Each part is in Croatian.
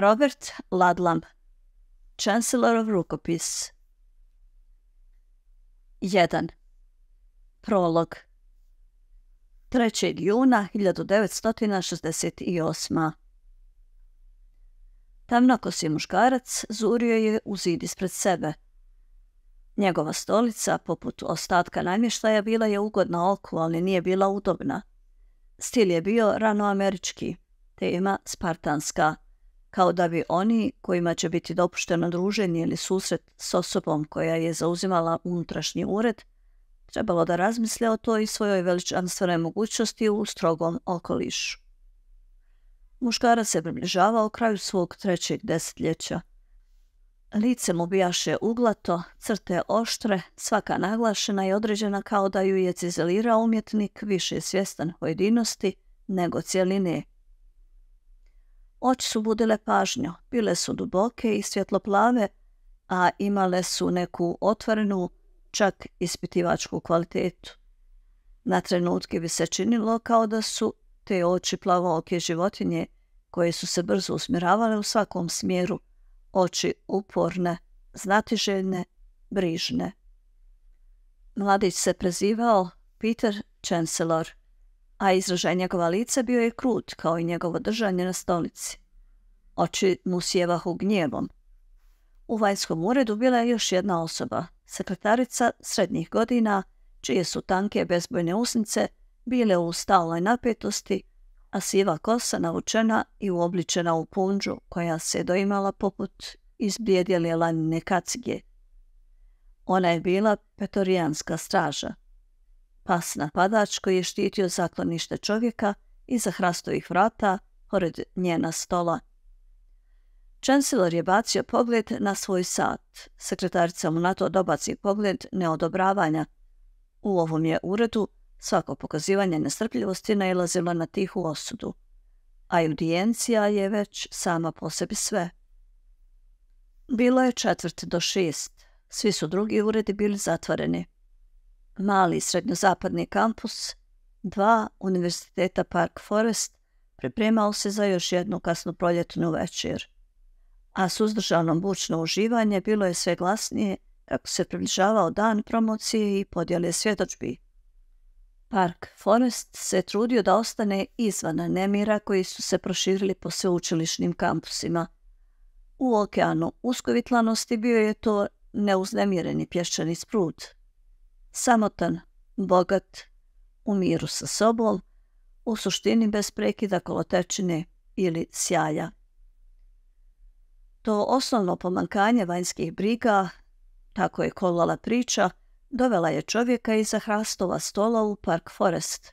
Robert Chancellor of rukopis 1. Prolog 3. juna 1968. si muškarac zurio je u zid ispred sebe. Njegova stolica, poput ostatka namještaja, bila je ugodna oku, ali nije bila udobna. Stil je bio ranoamerički, tema spartanska – kao da bi oni kojima će biti dopušteno druženje ili susret s osobom koja je zauzimala unutrašnji ured, trebalo da razmisle o toj svojoj veličanstvenoj mogućnosti u strogom okolišu. Muškara se približavao kraju svog trećeg desetljeća. Lice mu bijaše uglato, crte oštre, svaka naglašena i određena kao da ju je cizelirao umjetnik više svjestan pojedinosti nego cijeline – Oči su budile pažnju. Bile su duboke i svjetloplave, a imale su neku otvorenu, čak ispitivačku kvalitetu. Na trenutke bi se činilo kao da su te oči plavooke životinje, koje su se brzo usmjeravale u svakom smjeru, oči uporne, znatiželjne, brižne. Mladić se prezivao Peter Chancellor – a izražaj njegova lice bio je krut, kao i njegovo držanje na stolici. Oči mu sjevahu gnjevom. U vanjskom uredu bila je još jedna osoba, sekretarica srednjih godina, čije su tanke bezbojne usnice bile u stalnoj napetosti, a siva kosa naučena i uobličena u punđu koja se doimala poput izblijedjele lanine kacige. Ona je bila petorijanska straža. Pas napadač koji je štitio zaklonište čovjeka iza hrastovih vrata, pored njena stola. Čensilor je bacio pogled na svoj sat. Sekretarica mu na to dobaci pogled neodobravanja. U ovom je uredu svako pokazivanje nestrpljivosti nailazilo na tihu osudu. A audijencija je već sama po sebi sve. Bilo je četvrt do šest. Svi su drugi uredi bili zatvoreni mali srednjozapadni kampus, dva univerziteta Park Forest pripremao se za još jednu kasnu proljetnu večer, a suzdržano bučno uživanje bilo je sve glasnije kako se približavao dan promocije i podjele svjedočbi. Park Forest se trudio da ostane izvan nemira koji su se proširili po sveučilišnim kampusima. U okeanu uskovitlanosti bio je to neuznemireni pješčani sprud – samotan, bogat, u miru sa sobom, u suštini bez prekida kolotečine ili sjaja. To osnovno pomankanje vanjskih briga, tako je kolala priča, dovela je čovjeka iza hrastova stola u Park Forest.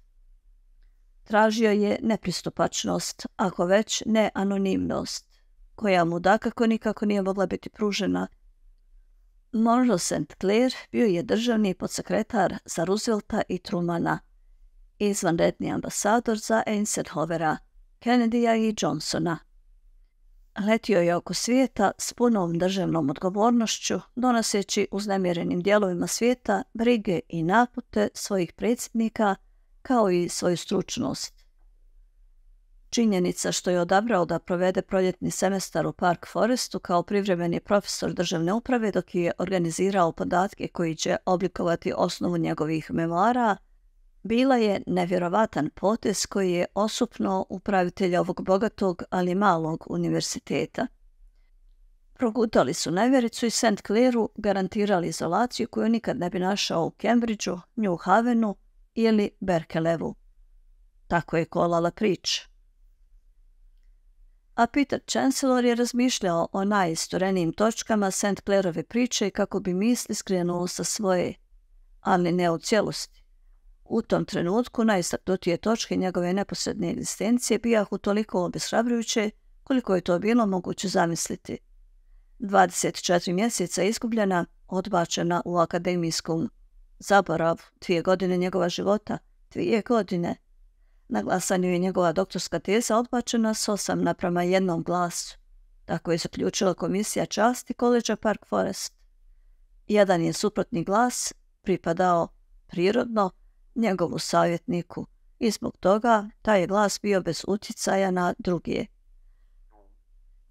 Tražio je nepristupačnost, ako već ne anonimnost, koja mu dakako nikako nije mogla biti pružena – Monroe St. Clair bio je državni podsekretar za Roosevelta i Trumana, izvanredni ambasador za Eisenhowera, Kennedyja i Johnsona. Letio je oko svijeta s punom državnom odgovornošću, donoseći uznemirenim dijelovima svijeta brige i napute svojih predsjednika, kao i svoju stručnost. Činjenica što je odabrao da provede proljetni semestar u Park Forestu kao privremeni profesor državne uprave dok je organizirao podatke koji će oblikovati osnovu njegovih memoara, bila je nevjerovatan potez koji je osupno upravitelja ovog bogatog, ali malog univerziteta. Progutali su nevjericu i St. Clairu, garantirali izolaciju koju nikad ne bi našao u Cambridgeu, New Havenu ili Berkelevu. Tako je kolala priča a Peter Chancellor je razmišljao o najistorenijim točkama St. Clairove priče kako bi misli skrenuo sa svoje, ali ne u cijelosti. U tom trenutku najistaknutije točke njegove neposredne egzistencije bijahu toliko obeshrabrujuće koliko je to bilo moguće zamisliti. 24 mjeseca izgubljena, odbačena u akademijskom zaborav, dvije godine njegova života, dvije godine, na glasanju je njegova doktorska teza odbačena s osam naprama jednom glasu. Tako je zaključila komisija časti koleđa Park Forest. Jedan je suprotni glas pripadao prirodno njegovu savjetniku i zbog toga taj je glas bio bez utjecaja na drugije.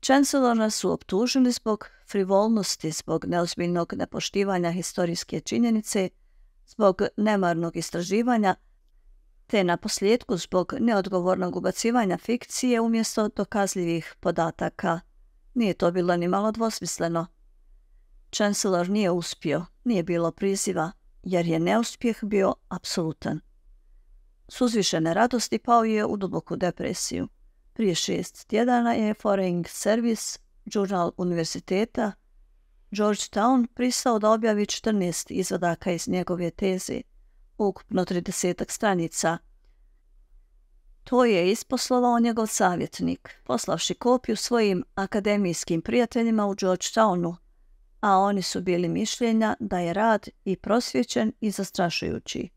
Chancellora su optužili zbog frivolnosti, zbog neozbiljnog nepoštivanja historijske činjenice, zbog nemarnog istraživanja te na posljedku zbog neodgovornog ubacivanja fikcije umjesto dokazljivih podataka. Nije to bilo ni malo dvosmisleno. Chancellor nije uspio, nije bilo priziva, jer je neuspjeh bio apsolutan. S uzvišene radosti pao je u duboku depresiju. Prije šest tjedana je Foreign Service, Journal univerziteta, Georgetown pristao da objavi 14 izvadaka iz njegove teze – ukupno 30 stranica. To je isposlovao njegov savjetnik, poslavši kopiju svojim akademijskim prijateljima u Georgetownu, a oni su bili mišljenja da je rad i prosvjećen i zastrašujući.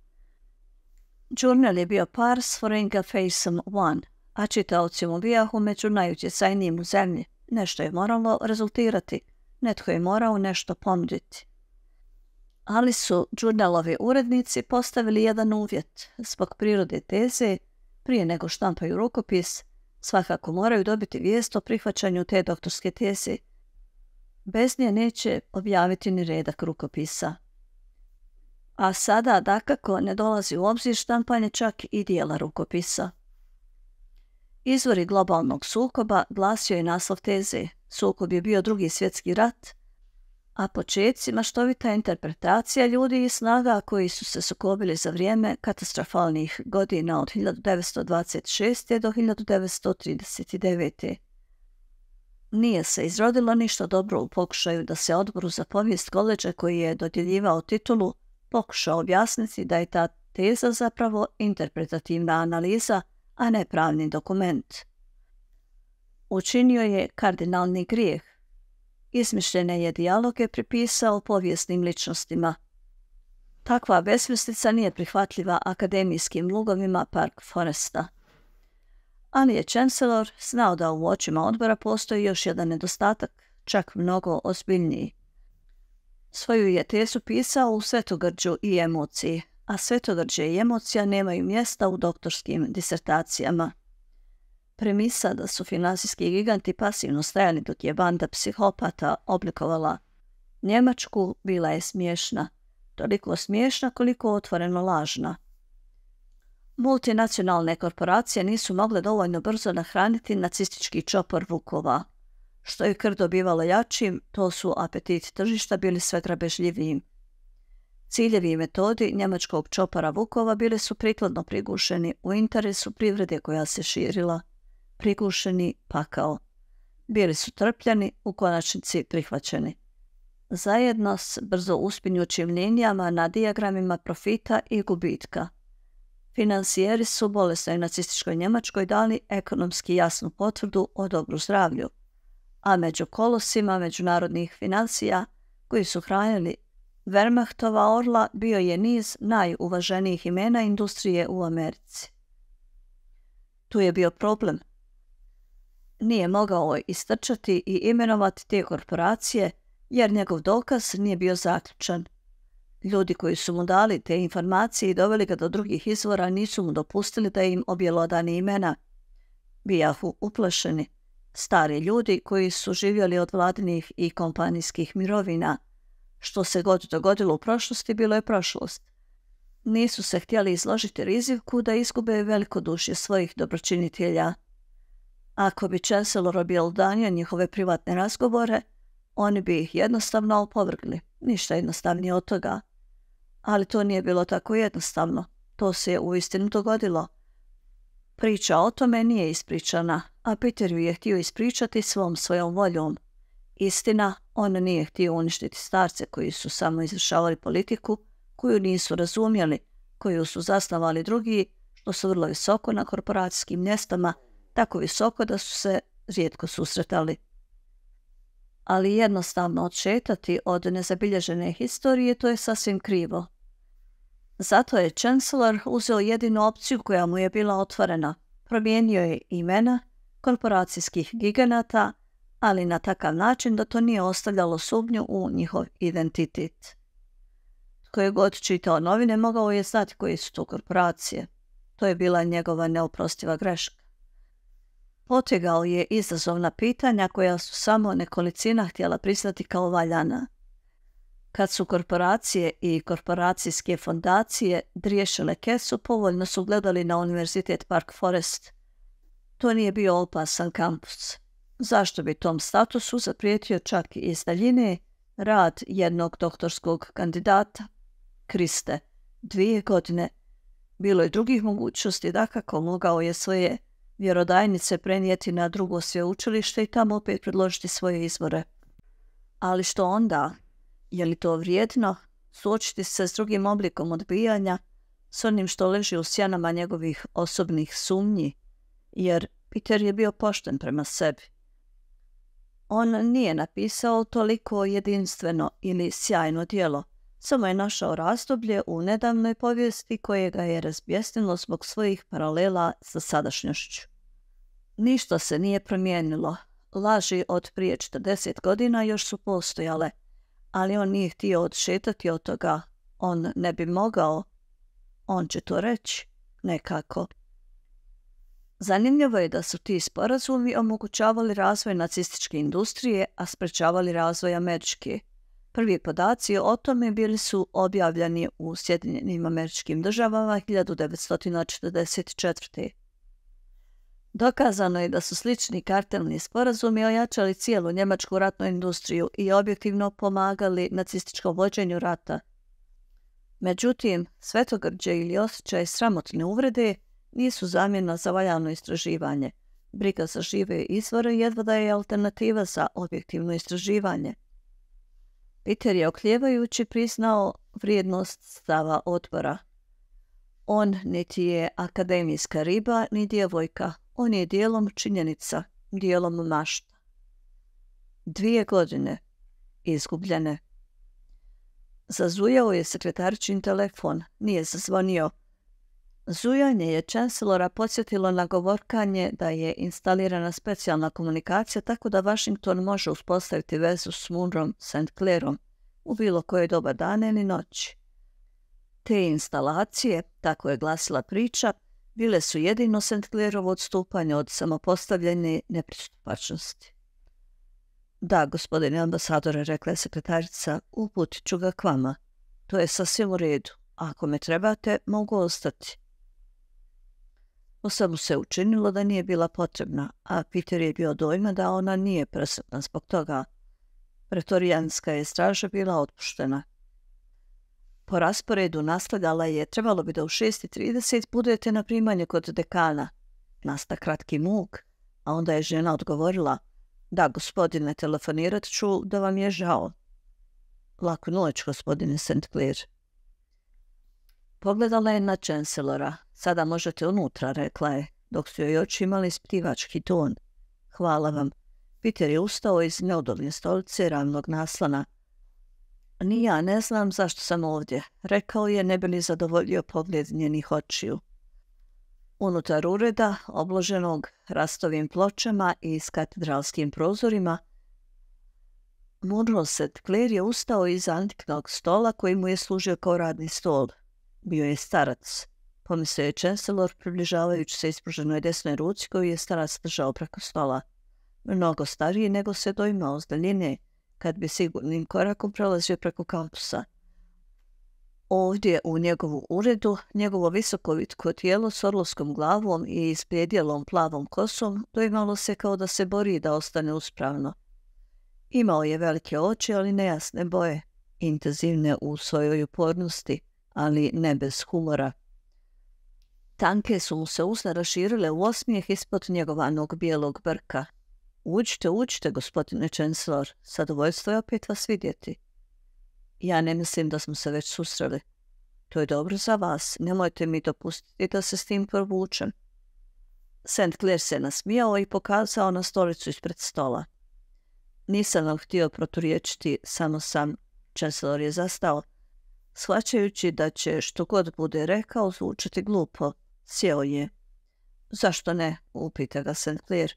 Journal je bio par s Forenga Faceom One, a čitao mu bijahu među najutjecajnijim u zemlji. Nešto je moralo rezultirati, netko je morao nešto ponuditi ali su džurnalovi urednici postavili jedan uvjet. Zbog prirode teze, prije nego štampaju rukopis, svakako moraju dobiti vijest o prihvaćanju te doktorske teze. Bez nje neće objaviti ni redak rukopisa. A sada, dakako, ne dolazi u obzir štampanje čak i dijela rukopisa. Izvori globalnog sukoba glasio je naslov teze. Sukob je bio drugi svjetski rat – a početcima štovita interpretacija ljudi i snaga koji su se sukobili za vrijeme katastrofalnih godina od 1926. do 1939. Nije se izrodilo ništa dobro u pokušaju da se odboru za povijest koleđa koji je dodjeljivao titulu pokušao objasniti da je ta teza zapravo interpretativna analiza, a ne pravni dokument. Učinio je kardinalni grijeh Izmišljene je dijaloge pripisao povijesnim ličnostima. Takva besmislica nije prihvatljiva akademijskim lugovima Park Foresta. Ali je Chancellor znao da u očima odbora postoji još jedan nedostatak, čak mnogo ozbiljniji. Svoju je tesu pisao u svetogrđu i emociji, a svetogrđe i emocija nemaju mjesta u doktorskim disertacijama. Premisa da su financijski giganti pasivno stajali dok je banda psihopata oblikovala Njemačku bila je smiješna. Toliko smiješna koliko otvoreno lažna. Multinacionalne korporacije nisu mogle dovoljno brzo nahraniti nacistički čopor Vukova. Što je krv dobivalo jačim, to su apetiti tržišta bili sve grabežljivijim. Ciljevi i metodi njemačkog čopara Vukova bili su prikladno prigušeni u interesu privrede koja se širila – prigušeni pakao. Bili su trpljeni, u konačnici prihvaćeni. Zajedno s brzo uspinjućim linijama na dijagramima profita i gubitka. Financijeri su bolesnoj nacističkoj Njemačkoj dali ekonomski jasnu potvrdu o dobru zdravlju, a među kolosima međunarodnih financija koji su hranili Vermahtova orla bio je niz najuvaženijih imena industrije u Americi. Tu je bio problem – nije mogao istrčati i imenovati te korporacije jer njegov dokaz nije bio zaključan. Ljudi koji su mu dali te informacije i doveli ga do drugih izvora nisu mu dopustili da im objelodani imena. Bijahu uplašeni. Stari ljudi koji su živjeli od vladinih i kompanijskih mirovina. Što se god dogodilo u prošlosti, bilo je prošlost. Nisu se htjeli izložiti riziku da izgube veliko duše svojih dobročinitelja. Ako bi Chancellor danje njihove privatne razgovore, oni bi ih jednostavno opovrgli, ništa jednostavnije od toga. Ali to nije bilo tako jednostavno, to se je uistinu dogodilo. Priča o tome nije ispričana, a Peter ju je htio ispričati svom svojom voljom. Istina, on nije htio uništiti starce koji su samo izvršavali politiku, koju nisu razumjeli, koju su zasnovali drugi, što su vrlo visoko na korporacijskim mjestama – tako visoko da su se rijetko susretali. Ali jednostavno odšetati od nezabilježene historije to je sasvim krivo. Zato je Chancellor uzeo jedinu opciju koja mu je bila otvorena. Promijenio je imena korporacijskih giganata, ali na takav način da to nije ostavljalo sumnju u njihov identitet. Tko je god čitao novine mogao je znati koji su to korporacije. To je bila njegova neoprostiva greška. Potegao je izazovna pitanja koja su samo nekolicina htjela priznati kao valjana. Kad su korporacije i korporacijske fondacije driješile kesu, povoljno su gledali na Univerzitet Park Forest. To nije bio opasan kampus. Zašto bi tom statusu zaprijetio čak i iz daljine rad jednog doktorskog kandidata? Kriste, dvije godine. Bilo je drugih mogućnosti, dakako mogao je svoje vjerodajnice prenijeti na drugo sveučilište i tamo opet predložiti svoje izvore. Ali što onda? Je li to vrijedno? Suočiti se s drugim oblikom odbijanja, s onim što leži u sjenama njegovih osobnih sumnji, jer Peter je bio pošten prema sebi. On nije napisao toliko jedinstveno ili sjajno djelo – samo je našao razdoblje u nedavnoj povijesti koje ga je razbjesnilo zbog svojih paralela sa sadašnjošću. Ništa se nije promijenilo. Laži od prije 40 godina još su postojale, ali on nije htio odšetati od toga. On ne bi mogao. On će to reći nekako. Zanimljivo je da su ti sporazumi omogućavali razvoj nacističke industrije, a sprečavali razvoj američke. Prvi podaci o tome bili su objavljeni u Sjedinjenim američkim državama 1944. Dokazano je da su slični kartelni sporazumi ojačali cijelu njemačku ratnu industriju i objektivno pomagali nacističkom vođenju rata. Međutim, svetogrđe ili osjećaj sramotne uvrede nisu zamjena za valjano istraživanje. Briga za žive izvore jedva da je alternativa za objektivno istraživanje – Peter je okljevajući priznao vrijednost stava odbora. On niti je akademijska riba ni djevojka, on je dijelom činjenica, dijelom mašta. Dvije godine izgubljene. Zazujao je sekretarčin telefon, nije zazvonio. Zujanje je čanselora podsjetilo na govorkanje da je instalirana specijalna komunikacija tako da Washington može uspostaviti vezu s Munrom St. Clairom u bilo koje doba dana ili noći. Te instalacije, tako je glasila priča, bile su jedino St. Clairovo odstupanje od samopostavljene nepristupačnosti. Da, gospodine ambasadore, rekla je sekretarica, uputit ću ga k vama. To je sasvim u redu. Ako me trebate, mogu ostati mu se učinilo da nije bila potrebna, a Peter je bio dojma da ona nije presretna zbog toga. Pretorijanska je straža bila otpuštena. Po rasporedu nastavljala je, trebalo bi da u 6.30 budete na primanje kod dekana. Nasta kratki muk, a onda je žena odgovorila, da, gospodine, telefonirat ću da vam je žao. Laku noć, gospodine St. Clair. Pogledala je na čenselora. Sada možete unutra, rekla je, dok su joj oči imali splivački ton. Hvala vam. Peter je ustao iz neodolne stolice ravnog naslana. Ni ja ne znam zašto sam ovdje, rekao je ne bi li zadovoljio pogled njenih očiju. Unutar ureda, obloženog rastovim pločama i s katedralskim prozorima, se kler je ustao iz antiknog stola koji mu je služio kao radni stol. Bio je starac. Pomislio je Chancellor, približavajući se ispruženoj desnoj ruci koju je starac držao preko stola. Mnogo stariji nego se doimao s daljine, kad bi sigurnim korakom prelazio preko kampusa. Ovdje u njegovu uredu, njegovo visoko vitko tijelo s orlovskom glavom i isprijedjelom plavom kosom doimalo se kao da se bori da ostane uspravno. Imao je velike oči, ali nejasne boje, intenzivne u svojoj upornosti – ali ne bez humora. Tanke su mu se usne raširile u osmijeh ispod njegovanog bijelog brka. Uđite, uđite, gospodine Čenslor, zadovoljstvo je opet vas vidjeti. Ja ne mislim da smo se već susreli. To je dobro za vas, nemojte mi dopustiti da se s tim provučem. St. Clair se nasmijao i pokazao na stolicu ispred stola. Nisam vam htio proturječiti, samo sam. Čenslor je zastao shvaćajući da će što god bude rekao zvučati glupo. Sjeo je. Zašto ne? upita ga St. Clair.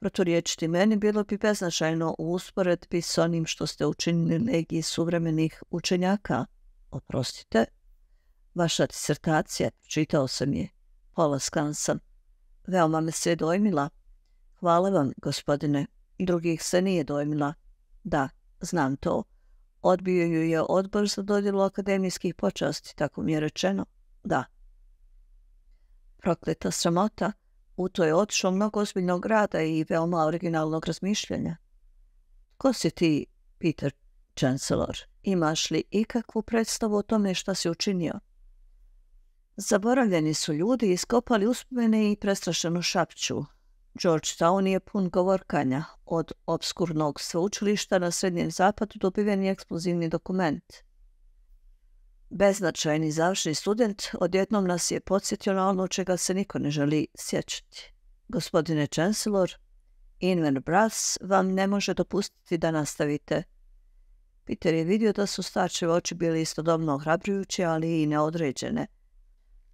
Proturječiti meni bilo bi beznačajno u usporedbi s onim što ste učinili legiji suvremenih učenjaka. Oprostite? Vaša disertacija, čitao sam je. Polaskan sam. Veoma me se dojmila. Hvala vam, gospodine. Drugih se nije dojmila. Da, znam to. Odbio ju je odbor za dodjelu akademijskih počasti, tako mi je rečeno. Da. Prokleta sramota. U to je otišlo mnogo ozbiljnog rada i veoma originalnog razmišljanja. Ko si ti, Peter Chancellor? Imaš li ikakvu predstavu o tome šta si učinio? Zaboravljeni su ljudi iskopali uspomene i prestrašenu šapću. Georgetown je pun govorkanja. Od obskurnog sveučilišta na Srednjem zapadu dobiveni eksplozivni dokument. Beznačajni završni student odjednom nas je podsjetio na ono čega se niko ne želi sjećati. Gospodine Chancellor, Inver Brass vam ne može dopustiti da nastavite. Peter je vidio da su starčeve oči bili istodobno ohrabrujuće, ali i neodređene.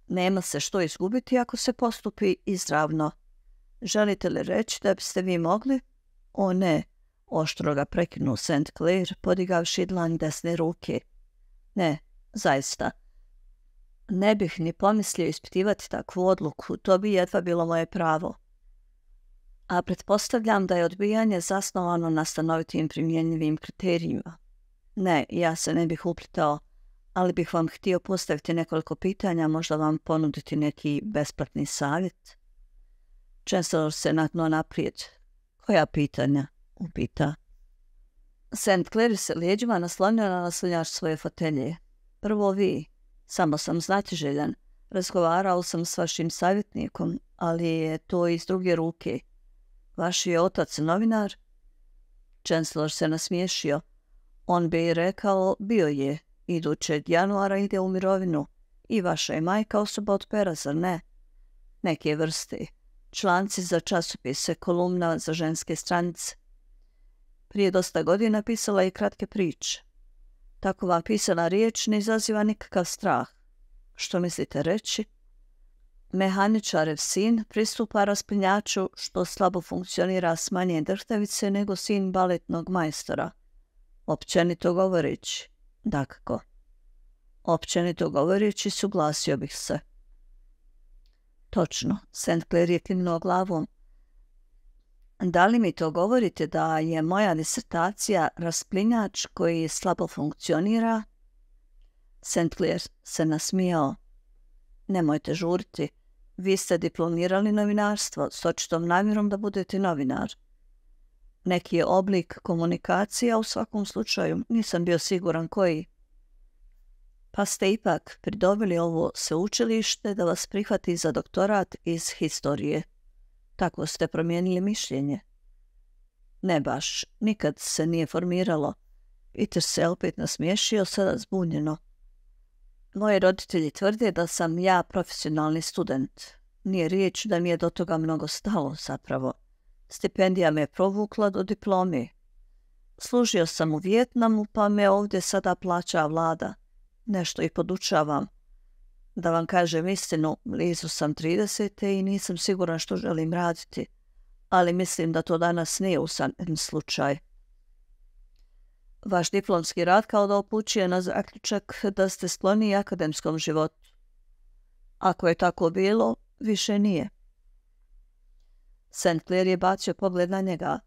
Nema se što izgubiti ako se postupi izravno. Želite li reći da biste vi mogli? O ne, oštro ga prekinuo St. Clair, podigavši dlan desne ruke. Ne, zaista. Ne bih ni pomislio ispitivati takvu odluku, to bi jedva bilo moje pravo. A pretpostavljam da je odbijanje zasnovano na stanovitim primjenjivim kriterijima. Ne, ja se ne bih uplitao, ali bih vam htio postaviti nekoliko pitanja, možda vam ponuditi neki besplatni savjet. Chancellor se natno naprijed. Koja pitanja? Upita. St. Clair se lijeđima naslanio na naslonjač svoje fotelje. Prvo vi. Samo sam znatiželjan. Razgovarao sam s vašim savjetnikom, ali je to iz druge ruke. Vaš je otac novinar? Čenslor se nasmiješio. On bi rekao, bio je. Iduće januara ide u mirovinu. I vaša je majka osoba od pera, zar ne? Neke vrste članci za časopise, kolumna za ženske stranice. Prije dosta godina pisala je kratke priče. Takova pisana riječ ne izaziva nikakav strah. Što mislite reći? Mehaničarev sin pristupa raspinjaču što slabo funkcionira s manje drhtavice nego sin baletnog majstora. Općenito govoreći, dakako. Općenito govoreći suglasio bih se. Točno, St. Clair je klinuo glavom. Da li mi to govorite da je moja disertacija rasplinjač koji slabo funkcionira? St. Clair se nasmijao. Nemojte žuriti. Vi ste diplomirali novinarstvo s očitom namjerom da budete novinar. Neki je oblik komunikacija u svakom slučaju, nisam bio siguran koji pa ste ipak pridobili ovo sveučilište da vas prihvati za doktorat iz historije. Tako ste promijenili mišljenje. Ne baš, nikad se nije formiralo. Peter se opet nasmiješio, sada zbunjeno. Moji roditelji tvrde da sam ja profesionalni student. Nije riječ da mi je do toga mnogo stalo zapravo. Stipendija me je provukla do diplomi. Služio sam u Vjetnamu, pa me ovdje sada plaća vlada nešto i podučavam. Da vam kažem istinu, blizu sam 30. i nisam siguran što želim raditi, ali mislim da to danas nije usan slučaj. Vaš diplomski rad kao da opućuje na zaključak da ste skloni akademskom životu. Ako je tako bilo, više nije. St. Clair je bacio pogled na njega,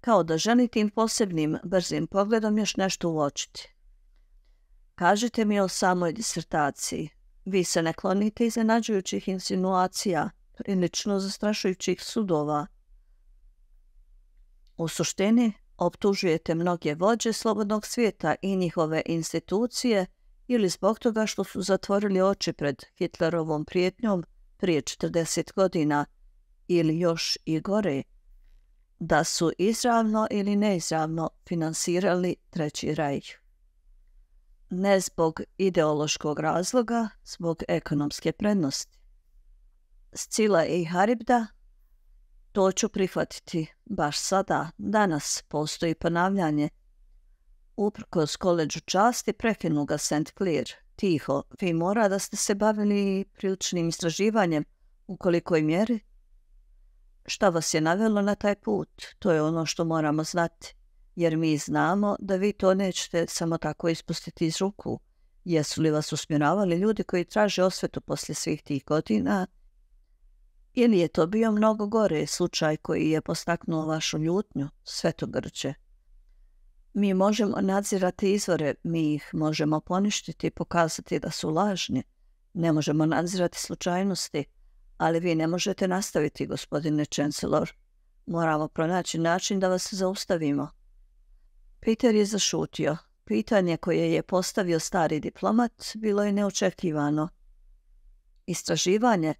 kao da želi tim posebnim, brzim pogledom još nešto uočiti. Kažite mi o samoj disertaciji. Vi se ne klonite iznenađujućih insinuacija, prilično zastrašujućih sudova. U suštini, optužujete mnoge vođe slobodnog svijeta i njihove institucije ili zbog toga što su zatvorili oči pred Hitlerovom prijetnjom prije 40 godina ili još i gore, da su izravno ili neizravno finansirali Treći rajh ne zbog ideološkog razloga, zbog ekonomske prednosti. Scila i Haribda, to ću prihvatiti baš sada, danas postoji ponavljanje. Uprkos koleđu časti prekinu ga St. Clear. Tiho, vi mora da ste se bavili priličnim istraživanjem, u kolikoj mjeri? Šta vas je navelo na taj put? To je ono što moramo znati jer mi znamo da vi to nećete samo tako ispustiti iz ruku. Jesu li vas usmjeravali ljudi koji traže osvetu poslije svih tih godina? Ili je to bio mnogo gore slučaj koji je postaknuo vašu ljutnju, sve Mi možemo nadzirati izvore, mi ih možemo poništiti i pokazati da su lažni. Ne možemo nadzirati slučajnosti, ali vi ne možete nastaviti, gospodine Chancellor. Moramo pronaći način da vas zaustavimo. Peter je zašutio. Pitanje koje je postavio stari diplomat bilo je neočekivano. Istraživanje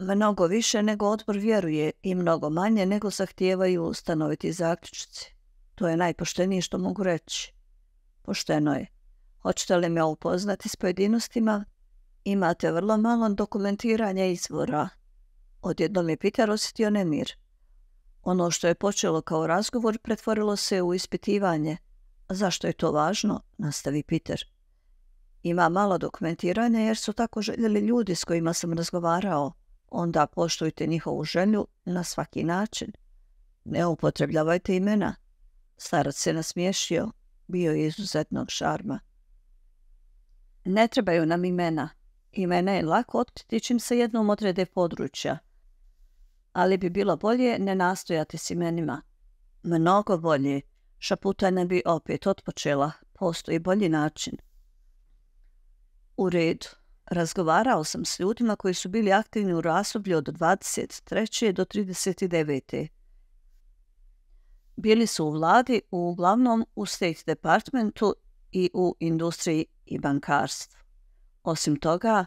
mnogo više nego odbor vjeruje i mnogo manje nego zahtijevaju ustanoviti zaključci. To je najpoštenije što mogu reći. Pošteno je. Hoćete li me upoznati s pojedinostima? Imate vrlo malo dokumentiranja izvora. Odjednom je Peter osjetio nemir. Ono što je počelo kao razgovor pretvorilo se u ispitivanje. Zašto je to važno? Nastavi Peter. Ima malo dokumentiranja jer su tako željeli ljudi s kojima sam razgovarao. Onda poštujte njihovu želju na svaki način. Ne upotrebljavajte imena. Starac se nasmiješio. Bio je izuzetnog šarma. Ne trebaju nam imena. Imena je lako otkriti čim se jednom odrede područja – ali bi bilo bolje ne nastojati s imenima. Mnogo bolje. ne bi opet otpočela. Postoji bolji način. U redu. Razgovarao sam s ljudima koji su bili aktivni u razdoblju od 23. do 39. Bili su u vladi, uglavnom u State Departmentu i u industriji i bankarstvu. Osim toga,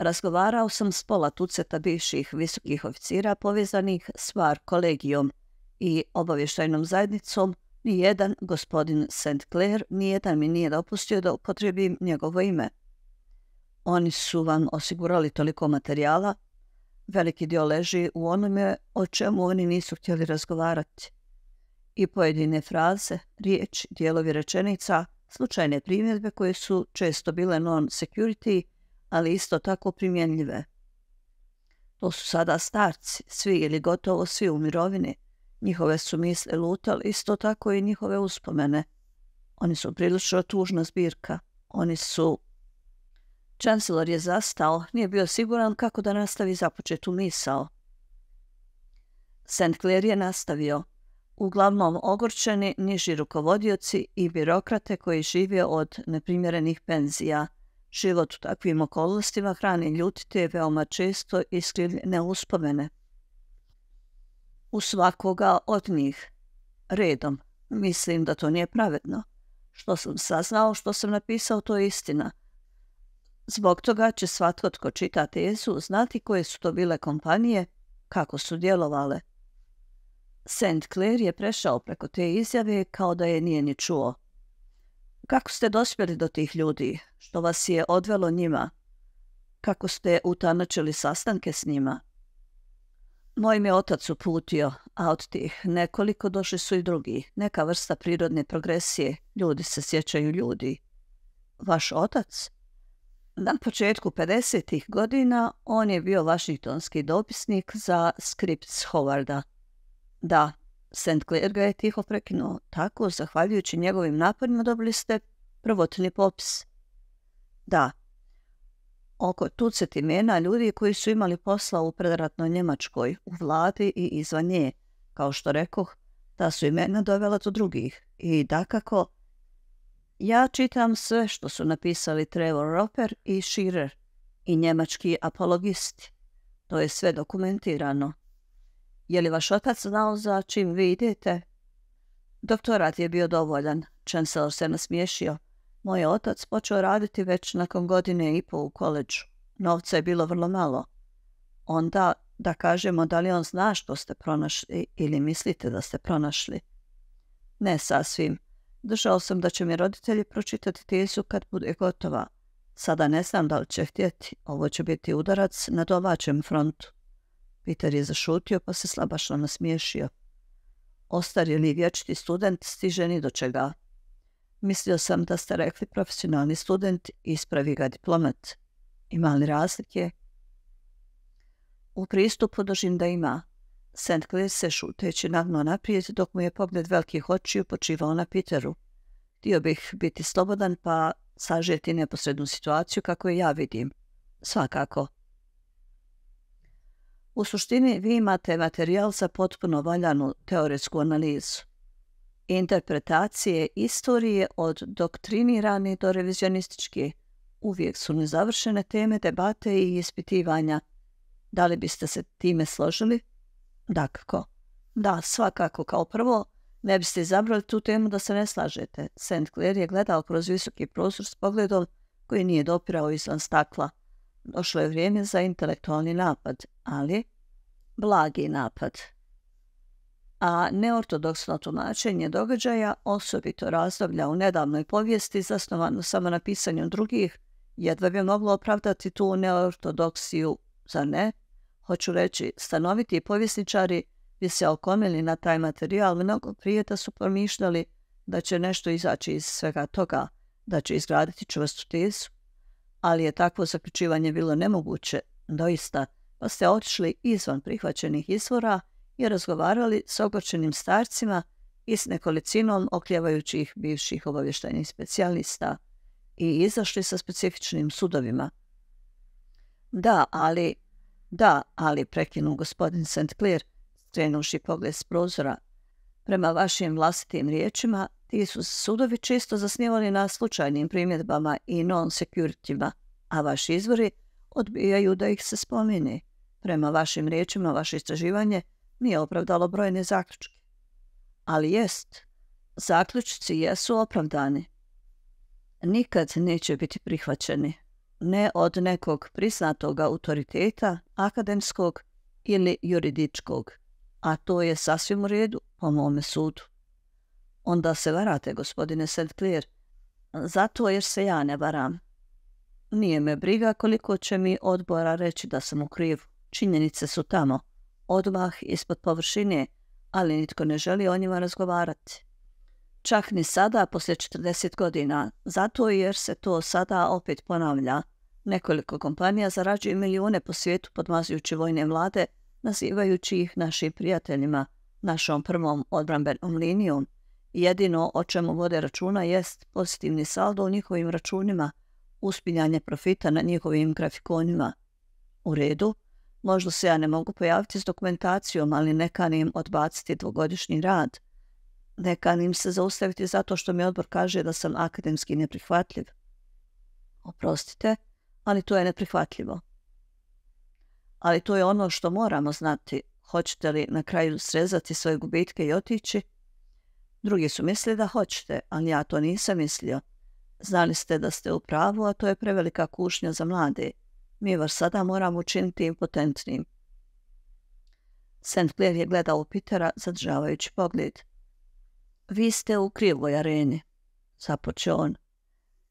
Razgovarao sam s pola tuceta bivših visokih oficira povezanih s VAR kolegijom i obavještajnom zajednicom, nijedan gospodin St. Clair nijedan mi nije dopustio da upotrijebim njegovo ime. Oni su vam osigurali toliko materijala, veliki dio leži u onome o čemu oni nisu htjeli razgovarati. I pojedine fraze, riječ, dijelovi rečenica, slučajne primjedbe koje su često bile non-security ali isto tako primjenljive. To su sada starci, svi ili gotovo svi u mirovini. Njihove su misle lutale, isto tako i njihove uspomene. Oni su prilično tužna zbirka. Oni su... Chancellor je zastao, nije bio siguran kako da nastavi započetu misao. St. Clair je nastavio. Uglavnom ogorčeni niži rukovodioci i birokrate koji žive od neprimjerenih penzija – Život u takvim okolnostima hrani ljutite veoma često iskrivljene uspomene. U svakoga od njih, redom, mislim da to nije pravedno. Što sam saznao, što sam napisao, to je istina. Zbog toga će svatko tko čita tezu znati koje su to bile kompanije, kako su djelovale. St. Clair je prešao preko te izjave kao da je nije ni čuo. Kako ste dospjeli do tih ljudi? Što vas je odvelo njima? Kako ste utanačili sastanke s njima? Moj mi otac uputio, a od tih nekoliko došli su i drugi. Neka vrsta prirodne progresije. Ljudi se sjećaju ljudi. Vaš otac? Na početku 50. ih godina on je bio vašingtonski dopisnik za skript Hovarda. Da, St. Clair ga je tiho prekinuo. Tako, zahvaljujući njegovim napadima, dobili ste prvotni popis. Da, oko tucet imena ljudi koji su imali posla u predratnoj Njemačkoj, u vladi i izvan nje. Kao što rekoh, ta su imena dovela do drugih. I dakako, ja čitam sve što su napisali Trevor Roper i Schirer i njemački apologisti. To je sve dokumentirano. Je li vaš otac znao za čim vi idete? Doktorat je bio dovoljan. Chancellor se nasmiješio. Moj otac počeo raditi već nakon godine i pol u koleđu. Novca je bilo vrlo malo. Onda, da kažemo, da li on zna što ste pronašli ili mislite da ste pronašli? Ne sasvim. Držao sam da će mi roditelji pročitati tisu kad bude gotova. Sada ne znam da li će htjeti. Ovo će biti udarac na domaćem frontu. Peter je zašutio pa se slabašno nasmiješio. Ostarjeli vječiti student stiže ni do čega. Mislio sam da ste rekli profesionalni student i ispravi ga diplomat. Ima li razlike? U pristupu držim da ima. St. Clair se šuteći nagno naprijed dok mu je pogled velkih očiju počivao na Peteru. Htio bih biti slobodan pa sažeti neposrednu situaciju kako je ja vidim. Svakako, u suštini vi imate materijal za potpuno valjanu teoretsku analizu. Interpretacije istorije od doktrinirane do revizionističke uvijek su nezavršene teme debate i ispitivanja. Da li biste se time složili? Dakako. Da, svakako. Kao prvo, ne biste izabrali tu temu da se ne slažete. St. Clair je gledao kroz visoki prostor s pogledom koji nije dopirao izvan stakla – Došlo je vrijeme za intelektualni napad, ali blagi napad. A neortodoksno tumačenje događaja, osobito razdoblja u nedavnoj povijesti, zasnovano samo na pisanju drugih, jedva bi moglo opravdati tu neortodoksiju, za ne? Hoću reći, stanoviti povjesničari bi se okomili na taj materijal mnogo prije da su promišljali da će nešto izaći iz svega toga, da će izgraditi čvrstu tezu ali je takvo zaključivanje bilo nemoguće, doista, pa ste otišli izvan prihvaćenih izvora i razgovarali s ogorčenim starcima i s nekolicinom okljevajućih bivših obavještajnih specijalista i izašli sa specifičnim sudovima. Da, ali, da, ali, prekinu gospodin St. Clair, skrenuši pogled s prozora. Prema vašim vlastitim riječima, ti su sudovi čisto zasnivali na slučajnim primjedbama i non-securitima, a vaši izvori odbijaju da ih se spomini. Prema vašim riječima, vaše istraživanje nije opravdalo brojne zaključke. Ali jest, zaključci jesu opravdani. Nikad neće biti prihvaćeni, ne od nekog priznatog autoriteta, akademskog ili juridičkog, a to je sasvim u redu po mome sudu. Onda se varate, gospodine Seltkler. zato jer se ja ne varam. Nije me briga koliko će mi odbora reći da sam u krivu. Činjenice su tamo, odmah ispod površine, ali nitko ne želi o njima razgovarati. Čak ni sada, poslije 40 godina, zato jer se to sada opet ponavlja. Nekoliko kompanija zarađuje milijune po svijetu podmazujući vojne vlade, nazivajući ih našim prijateljima, našom prvom odbranbenom linijom, Jedino o čemu vode računa jest pozitivni saldo u njihovim računima, uspinjanje profita na njihovim grafikonima. U redu, možda se ja ne mogu pojaviti s dokumentacijom, ali ne im odbaciti dvogodišnji rad. Ne im se zaustaviti zato što mi odbor kaže da sam akademski neprihvatljiv. Oprostite, ali to je neprihvatljivo. Ali to je ono što moramo znati. Hoćete li na kraju srezati svoje gubitke i otići, Drugi su mislili da hoćete, ali ja to nisam mislio. Znali ste da ste u pravu, a to je prevelika kušnja za mlade. Mi vas sada moramo učiniti impotentnim. St. Clair je gledao u Pitera, zadržavajući pogled. Vi ste u krivoj areni, započeo on.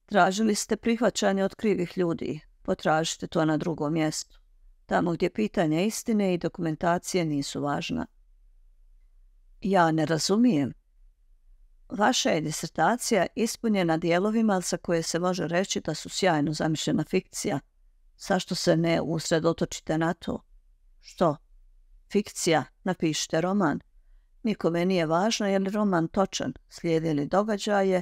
Tražili ste prihvaćanje od krivih ljudi. Potražite to na drugom mjestu. Tamo gdje pitanje istine i dokumentacije nisu važna. Ja ne razumijem, Vaša je disertacija ispunjena dijelovima za koje se može reći da su sjajno zamišljena fikcija. Zašto se ne usredotočite na to? Što? Fikcija, napišite roman. Nikome nije važno je roman točan, slijedili događaje,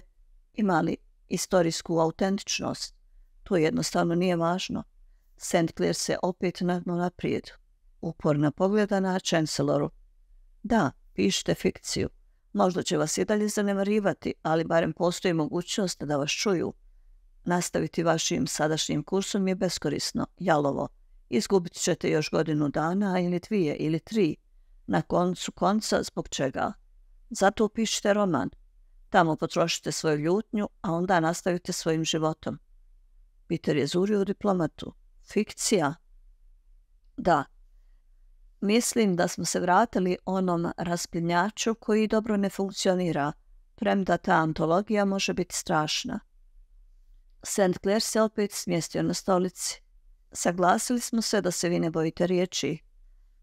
imali istorijsku autentičnost. To jednostavno nije važno. St. se opet na naprijed. Uporna pogleda na Chancelloru. Da, pišite fikciju. Možda će vas i dalje zanemarivati, ali barem postoji mogućnost da vas čuju. Nastaviti vašim sadašnjim kursom je beskorisno, jalovo. Izgubit ćete još godinu dana ili dvije ili tri. Na koncu konca zbog čega? Zato upišite roman. Tamo potrošite svoju ljutnju, a onda nastavite svojim životom. Peter je diplomatu. Fikcija? Da, Mislim da smo se vratili onom rasplinjaču koji dobro ne funkcionira, premda ta antologija može biti strašna. St. Clair se opet smjestio na stolici. Saglasili smo se da se vi ne bojite riječi.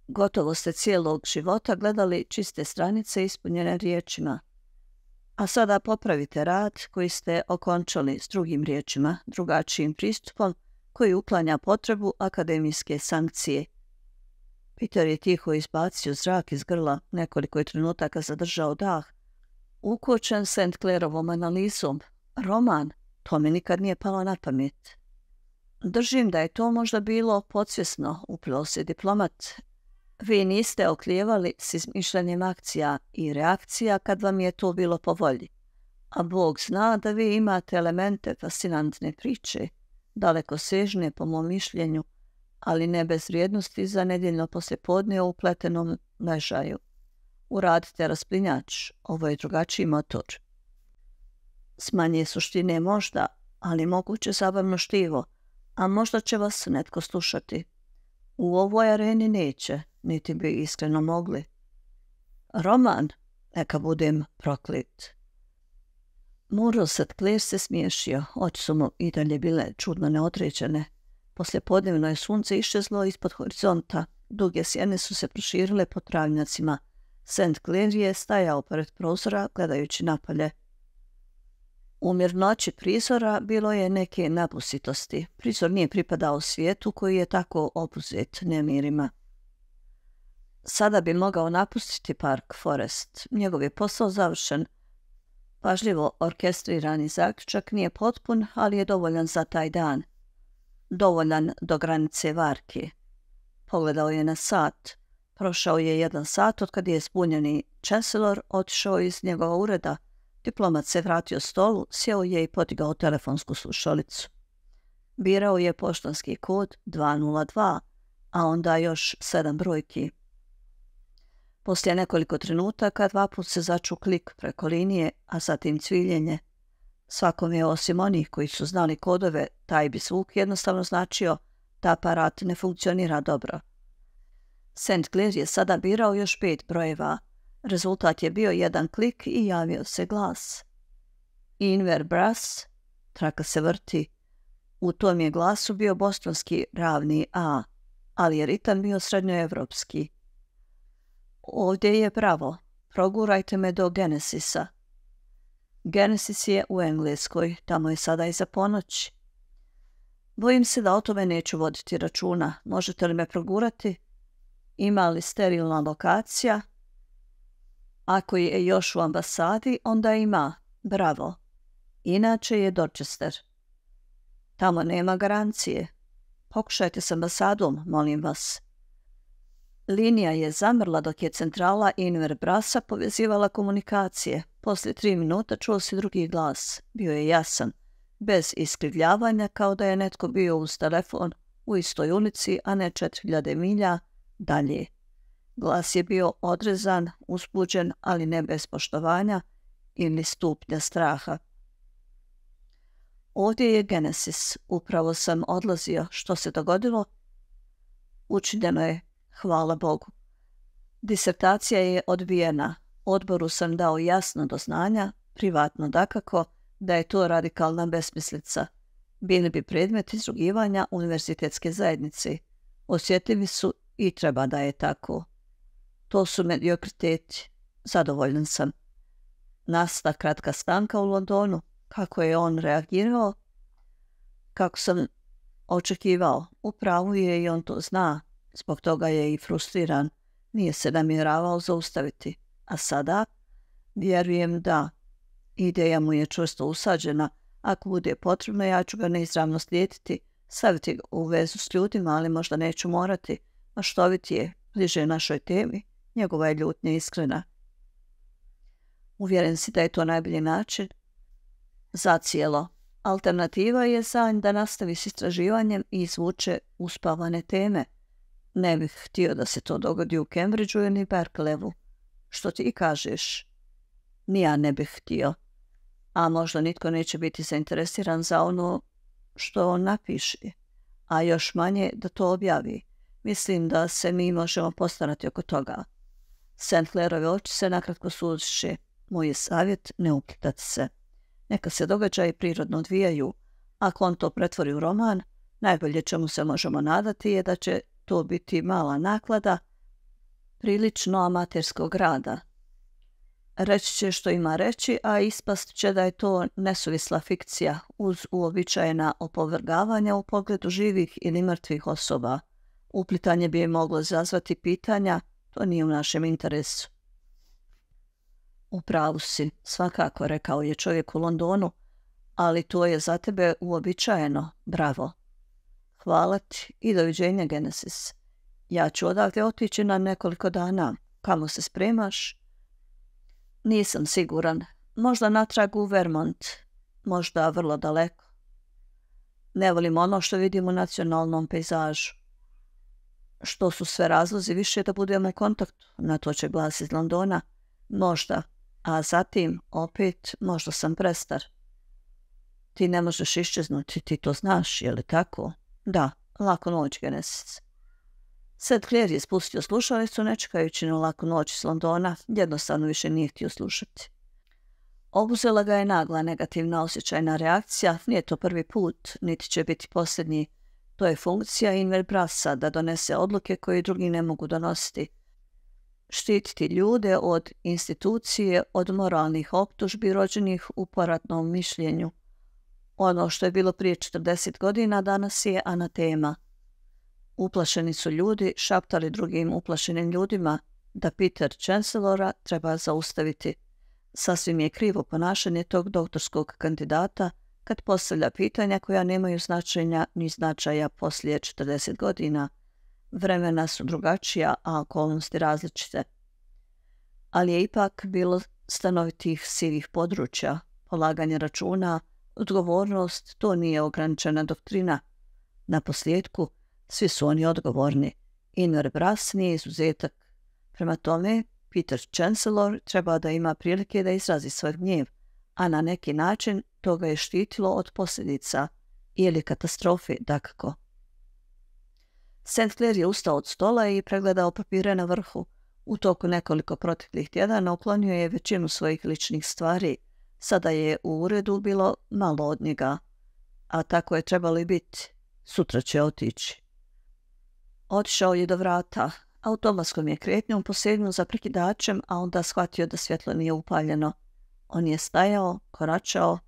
Gotovo ste cijelog života gledali čiste stranice ispunjene riječima. A sada popravite rad koji ste okončali s drugim riječima, drugačijim pristupom koji uklanja potrebu akademijske sankcije – Peter je tiho izbacio zrak iz grla, nekoliko je trenutaka zadržao dah. Ukočen St. Clairovom analizom, roman, to mi nikad nije palo na pamet. Držim da je to možda bilo podsvjesno, upravo se diplomat. Vi niste oklijevali s izmišljanjem akcija i reakcija kad vam je to bilo po volji. A Bog zna da vi imate elemente fascinantne priče, daleko sežne po mom mišljenju, ali ne bez vrijednosti za nedjeljno poslijepodne u upletenom ležaju. Uradite rasplinjač, ovo je drugačiji motor. Smanje suštine možda, ali moguće zabavno štivo, a možda će vas netko slušati. U ovoj areni neće, niti bi iskreno mogli. Roman, neka budem proklit. Muro sad se smiješio, oči su mu i dalje bile čudno neotrećene, podnevno je sunce iščezlo ispod horizonta. Duge sjene su se proširile po travnjacima. St. Clair je stajao pored prozora gledajući napalje. U mirnoći prizora bilo je neke napusitosti. Prizor nije pripadao svijetu koji je tako opuzet nemirima. Sada bi mogao napustiti park Forest. Njegov je posao završen. Pažljivo orkestrirani zaključak nije potpun, ali je dovoljan za taj dan – dovoljan do granice varki. Pogledao je na sat. Prošao je jedan sat od kad je ispunjeni česelor otišao iz njegova ureda. Diplomat se vratio stolu, sjeo je i podigao telefonsku slušalicu. Birao je poštanski kod 202, a onda još sedam brojki. Poslije nekoliko trenutaka dva put se začu klik preko linije, a zatim cviljenje. Svakom je osim onih koji su znali kodove, taj bi zvuk jednostavno značio da aparat ne funkcionira dobro. St. Clair je sada birao još pet brojeva. Rezultat je bio jedan klik i javio se glas. Inver Brass, traka se vrti. U tom je glasu bio bostonski ravni A, ali je ritam bio srednjoevropski. Ovdje je pravo, progurajte me do Genesisa. Genesis je u Engleskoj, tamo je sada i za ponoć. Bojim se da o tome neću voditi računa. Možete li me progurati? Ima li sterilna lokacija? Ako je još u ambasadi, onda ima. Bravo. Inače je Dorchester. Tamo nema garancije. Pokušajte s ambasadom, molim vas. Linija je zamrla dok je centrala Inver Brasa povezivala komunikacije. Poslije tri minuta čuo se drugi glas. Bio je jasan, bez iskrivljavanja kao da je netko bio uz telefon u istoj ulici, a ne 4000 milja dalje. Glas je bio odrezan, uspuđen, ali ne bez poštovanja ili stupnja straha. Ovdje je Genesis. Upravo sam odlazio. Što se dogodilo? Učinjeno je. Hvala Bogu. Disertacija je odbijena. Odboru sam dao jasno do znanja, privatno dakako, da je to radikalna besmislica. Bili bi predmet izrugivanja univerzitetske zajednici. Osjetljivi su i treba da je tako. To su mediokriteti. Zadovoljan sam. Nasta kratka stanka u Londonu. Kako je on reagirao? Kako sam očekivao. pravu je i on to zna. Zbog toga je i frustriran. Nije se namjeravao zaustaviti. A sada vjerujem da ideja mu je čvrsto usađena. Ako bude potrebno, ja ću ga neizravno slijediti, staviti ga u vezu s ljudima, ali možda neću morati. A je, bliže našoj temi, njegova je ljutnja iskrena. Uvjeren si da je to najbolji način? Zacijelo. Alternativa je zanj da nastavi s istraživanjem i izvuče uspavane teme. Ne bih htio da se to dogodi u Cambridgeu ili Berkelevu što ti i kažeš. Ni ja ne bih htio. A možda nitko neće biti zainteresiran za ono što on napiše, a još manje da to objavi. Mislim da se mi možemo postarati oko toga. Sentlerove oči se nakratko suziše. Moj je savjet ne uplitati se. Neka se događaji prirodno odvijaju. Ako on to pretvori u roman, najbolje čemu se možemo nadati je da će to biti mala naklada, prilično amaterskog rada. Reći će što ima reći, a ispast će da je to nesuvisla fikcija uz uobičajena opovrgavanja u pogledu živih ili mrtvih osoba. Uplitanje bi je moglo zazvati pitanja, to nije u našem interesu. U pravu si, svakako, rekao je čovjek u Londonu, ali to je za tebe uobičajeno, bravo. Hvala ti i doviđenje, Genesis. Ja ću odavde otići na nekoliko dana. Kamo se spremaš? Nisam siguran. Možda natrag u Vermont. Možda vrlo daleko. Ne volim ono što vidim u nacionalnom pejzažu. Što su sve razlozi više da budem u kontaktu? Na to će glas iz Londona. Možda. A zatim, opet, možda sam prestar. Ti ne možeš iščeznuti, ti to znaš, je li tako? Da, lako noć, Genesis. Sad Claire je spustio slušalicu, ne na laku noć iz Londona, jednostavno više nije htio slušati. Obuzela ga je nagla negativna osjećajna reakcija, nije to prvi put, niti će biti posljednji. To je funkcija inverbrasa da donese odluke koje drugi ne mogu donositi. Štititi ljude od institucije, od moralnih optužbi rođenih u poratnom mišljenju. Ono što je bilo prije 40 godina danas je anatema – Uplašeni su ljudi šaptali drugim uplašenim ljudima da Peter Chancellora treba zaustaviti. Sasvim je krivo ponašanje tog doktorskog kandidata kad postavlja pitanja koja nemaju značenja ni značaja poslije 40 godina. Vremena su drugačija, a okolnosti različite. Ali je ipak bilo stanovitih sivih područja, polaganje računa, odgovornost, to nije ograničena doktrina. Na posljedku, svi su oni odgovorni. Inverbras nije izuzetak. Prema tome, Peter Chancellor treba da ima prilike da izrazi svoj gnjev, a na neki način to ga je štitilo od posljedica ili katastrofe, dakako. St. je ustao od stola i pregledao papire na vrhu. U toku nekoliko proteklih tjedana uklonio je većinu svojih ličnih stvari. Sada je u uredu bilo malo od njega, a tako je trebalo i biti. Sutra će otići. Otišao je do vrata. Automatskom je kretnjom posegnuo za prekidačem, a onda shvatio da svjetlo nije upaljeno. On je stajao, koračao,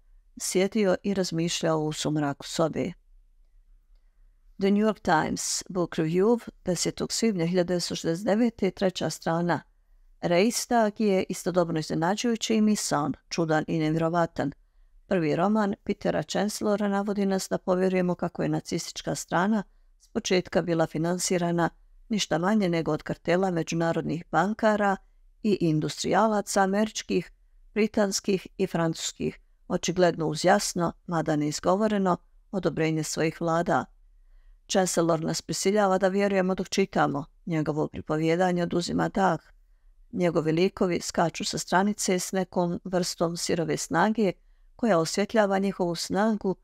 sjedio i razmišljao u sumraku sobi. The New York Times Book Review 10. svibnja 1969. treća strana. Reistag je istodobno iznenađujući i misaon, čudan i nevjerovatan. Prvi roman Petera Chancellora navodi nas da povjerujemo kako je nacistička strana – početka bila finansirana ništa manje nego od kartela međunarodnih bankara i industrijalaca američkih, britanskih i francuskih, očigledno uz jasno, mada neizgovoreno, odobrenje svojih vlada. Chancellor nas prisiljava da vjerujemo dok čitamo, njegovo pripovjedanje oduzima dah. Njegovi likovi skaču sa stranice s nekom vrstom sirove snage koja osvjetljava njihovu snagu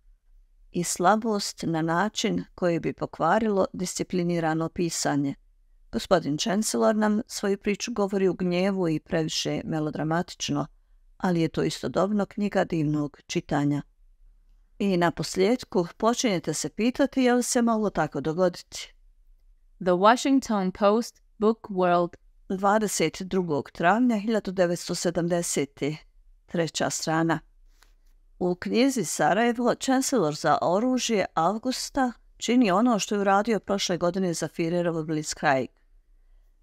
i slabost na način koji bi pokvarilo disciplinirano pisanje. Gospodin Chancellor nam svoju priču govori u gnjevu i previše melodramatično, ali je to istodobno knjiga divnog čitanja. I na posljedku počinjete se pitati je li se moglo tako dogoditi. The Washington Post Book World 22. travnja 1970. Treća strana. U knjizi Sarajevo Chancellor za oružje Avgusta čini ono što je uradio prošle godine za Firerovu Blitzkrieg.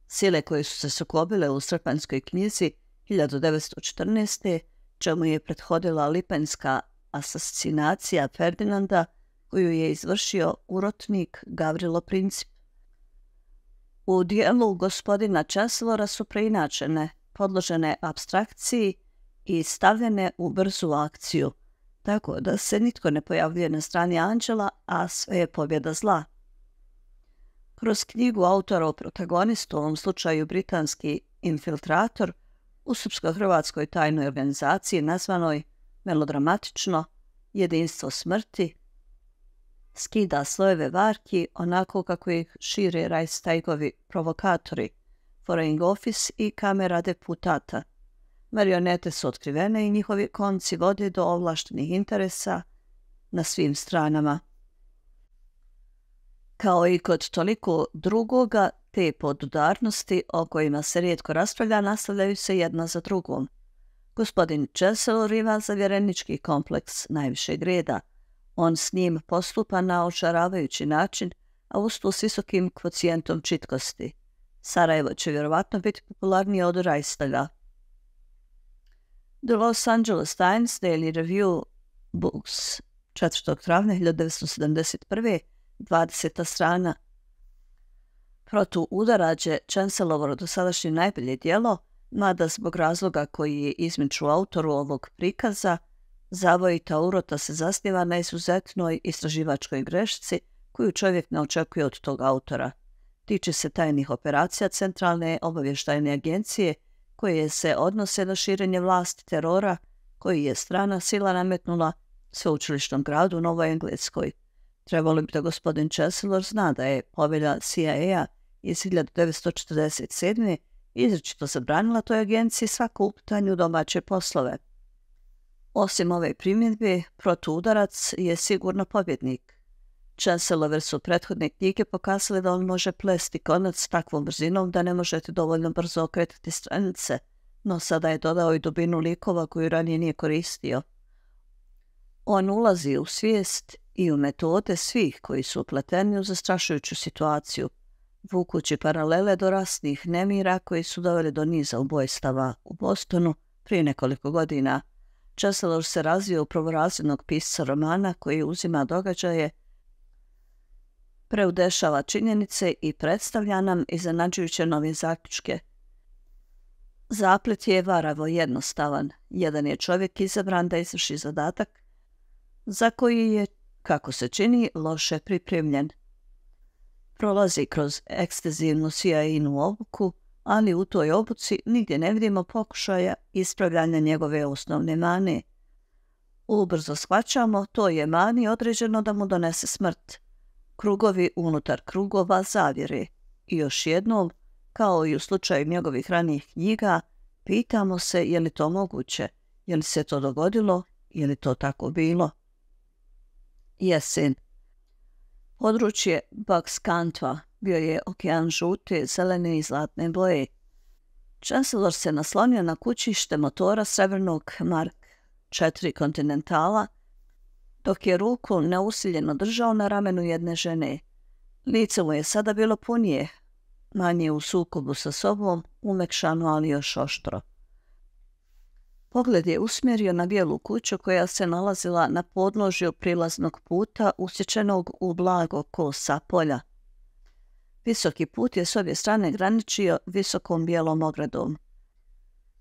Sile koje su se sukobile u Srpanskoj knjizi 1914. čemu je prethodila Lipenska asasinacija Ferdinanda koju je izvršio urotnik Gavrilo Princip. U dijelu gospodina Časlora su preinačene, podložene abstrakciji i stavljene u brzu akciju tako da se nitko ne pojavljuje na strani Anđela, a sve je pobjeda zla. Kroz knjigu autora o protagonistu, u ovom slučaju britanski infiltrator, u srpsko-hrvatskoj tajnoj organizaciji nazvanoj melodramatično Jedinstvo smrti, skida slojeve varki onako kako ih šire Reichstagovi provokatori, Foreign Office i kamera deputata – Marionete su otkrivene i njihovi konci vode do ovlaštenih interesa na svim stranama. Kao i kod toliko drugoga, te podudarnosti o kojima se rijetko raspravlja nastavljaju se jedna za drugom. Gospodin Česel riva za kompleks najvišeg reda. On s njim postupa na očaravajući način, a usput s visokim kvocijentom čitkosti. Sarajevo će vjerovatno biti popularnije od Rajstalja, The Los Angeles Times Daily Review Books 4. travnja 1971. 20. strana Protu udarađe do dosadašnje najbolje dijelo, mada zbog razloga koji je između autoru ovog prikaza, zavojita urota se zasniva na izuzetnoj istraživačkoj grešci koju čovjek ne očekuje od tog autora. Tiče se tajnih operacija Centralne obavještajne agencije – koje se odnose na širenje vlasti terora koji je strana sila nametnula sveučilišnom gradu u Novoj Engleskoj. Trebalo bi da gospodin Chancellor zna da je povelja CIA-a iz 1947. izrečito zabranila toj agenciji svako uputanje domaće poslove. Osim ove primjedbe, protuudarac je sigurno pobjednik. Chancellor su prethodne knjige pokazale da on može plesti konac s takvom brzinom da ne možete dovoljno brzo okretati stranice, no sada je dodao i dubinu likova koju ranije nije koristio. On ulazi u svijest i u metode svih koji su upleteni u zastrašujuću situaciju, vukući paralele do rasnih nemira koji su doveli do niza ubojstava u Bostonu prije nekoliko godina. Česelor se razvio u prvorazrednog pisca romana koji uzima događaje preudešava činjenice i predstavlja nam iznenađujuće nove zaključke. Zaplet je varavo jednostavan. Jedan je čovjek izabran da izvrši zadatak, za koji je, kako se čini, loše pripremljen. Prolazi kroz ekstezivnu sjajinu obuku, ali u toj obuci nigdje ne vidimo pokušaja ispravljanja njegove osnovne mane. Ubrzo shvaćamo, to je mani određeno da mu donese smrt – krugovi unutar krugova zavjere. I još jednom, kao i u slučaju njegovih ranijih knjiga, pitamo se je li to moguće, je li se to dogodilo, je li to tako bilo. Jesen Područje Cantva bio je okean žute, zelene i zlatne boje. Chancellor se naslonio na kućište motora Severnog Mark 4 kontinentala – dok je ruku neusiljeno držao na ramenu jedne žene. Lice mu je sada bilo punije, manje u sukobu sa sobom, umekšano ali još oštro. Pogled je usmjerio na bijelu kuću koja se nalazila na podnožju prilaznog puta usječenog u blago kosa polja. Visoki put je s obje strane graničio visokom bijelom ogradom.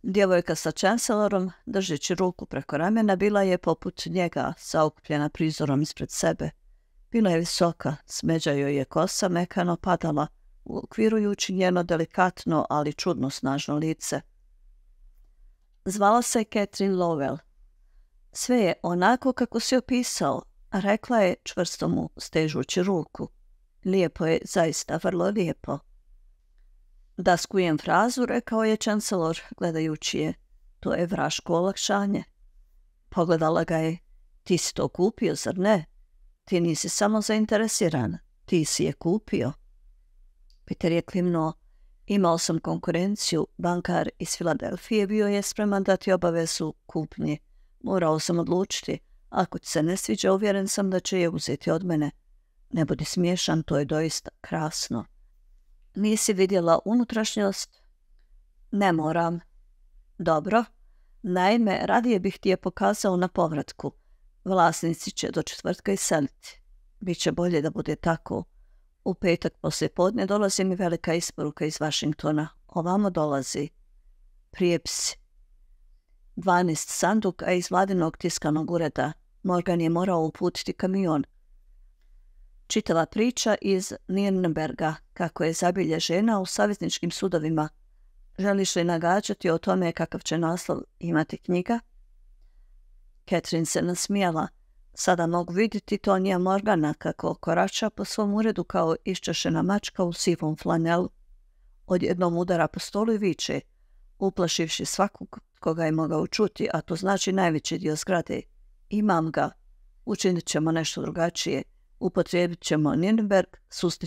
Djevojka sa čanselorom, držeći ruku preko ramena, bila je poput njega, zaokupljena prizorom ispred sebe. Bila je visoka, smeđa joj je kosa mekano padala, uokvirujući njeno delikatno, ali čudno snažno lice. Zvala se Catherine Lowell. Sve je onako kako si opisao, rekla je čvrsto mu stežući ruku. Lijepo je, zaista vrlo lijepo. Da skujem frazu, rekao je čancelor, gledajući je. To je vraško olakšanje. Pogledala ga je. Ti si to kupio, zar ne? Ti nisi samo zainteresiran. Ti si je kupio. Peter je klimnuo. Imao sam konkurenciju. Bankar iz Filadelfije bio je spreman dati obavezu kupnji. Morao sam odlučiti. Ako se ne sviđa, uvjeren sam da će je uzeti od mene. Ne budi smiješan, to je doista krasno. Nisi vidjela unutrašnjost? Ne moram. Dobro. Naime, radije bih ti je pokazao na povratku. Vlasnici će do četvrtka i iseliti. Biće bolje da bude tako. U petak poslije podne dolazi mi velika isporuka iz Vašingtona. Ovamo dolazi. Prijepsi. 12 sanduka iz vladinog tiskanog ureda. Morgan je morao uputiti kamion. Čitava priča iz Nirnberga, kako je žena u savjetničkim sudovima. Želiš li nagađati o tome kakav će naslov imati knjiga? Catherine se nasmijala. Sada mogu vidjeti Tonija Morgana kako korača po svom uredu kao iščešena mačka u sivom flanelu. Odjednom udara po stolu i viče, uplašivši svakog koga je mogao čuti, a to znači najveći dio zgrade. Imam ga. Učinit ćemo nešto drugačije upotrijebit ćemo Nürnberg s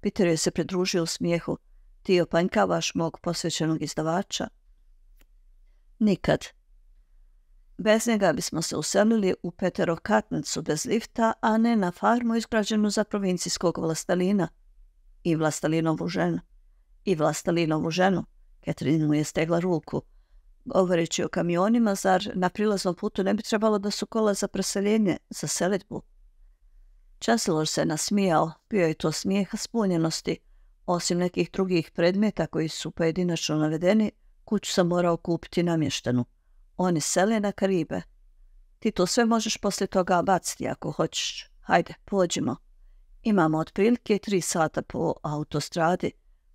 Peter je se pridružio u smijehu. Ti opanjkavaš mog posvećenog izdavača? Nikad. Bez njega bismo se uselili u Peterokatnicu bez lifta, a ne na farmu izgrađenu za provincijskog vlastalina. I vlastelinovu ženu. I vlastalinovu ženu. Ketrin mu je stegla ruku govoreći o kamionima, zar na prilaznom putu ne bi trebalo da su kola za preseljenje, za seledbu Časilor se nasmijao, bio je to smijeha spunjenosti. Osim nekih drugih predmeta koji su pojedinačno navedeni, kuću sam morao kupiti namještenu. Oni sele na Karibe. Ti to sve možeš poslije toga baciti ako hoćeš. Hajde, pođimo. Imamo otprilike tri sata po autostradi,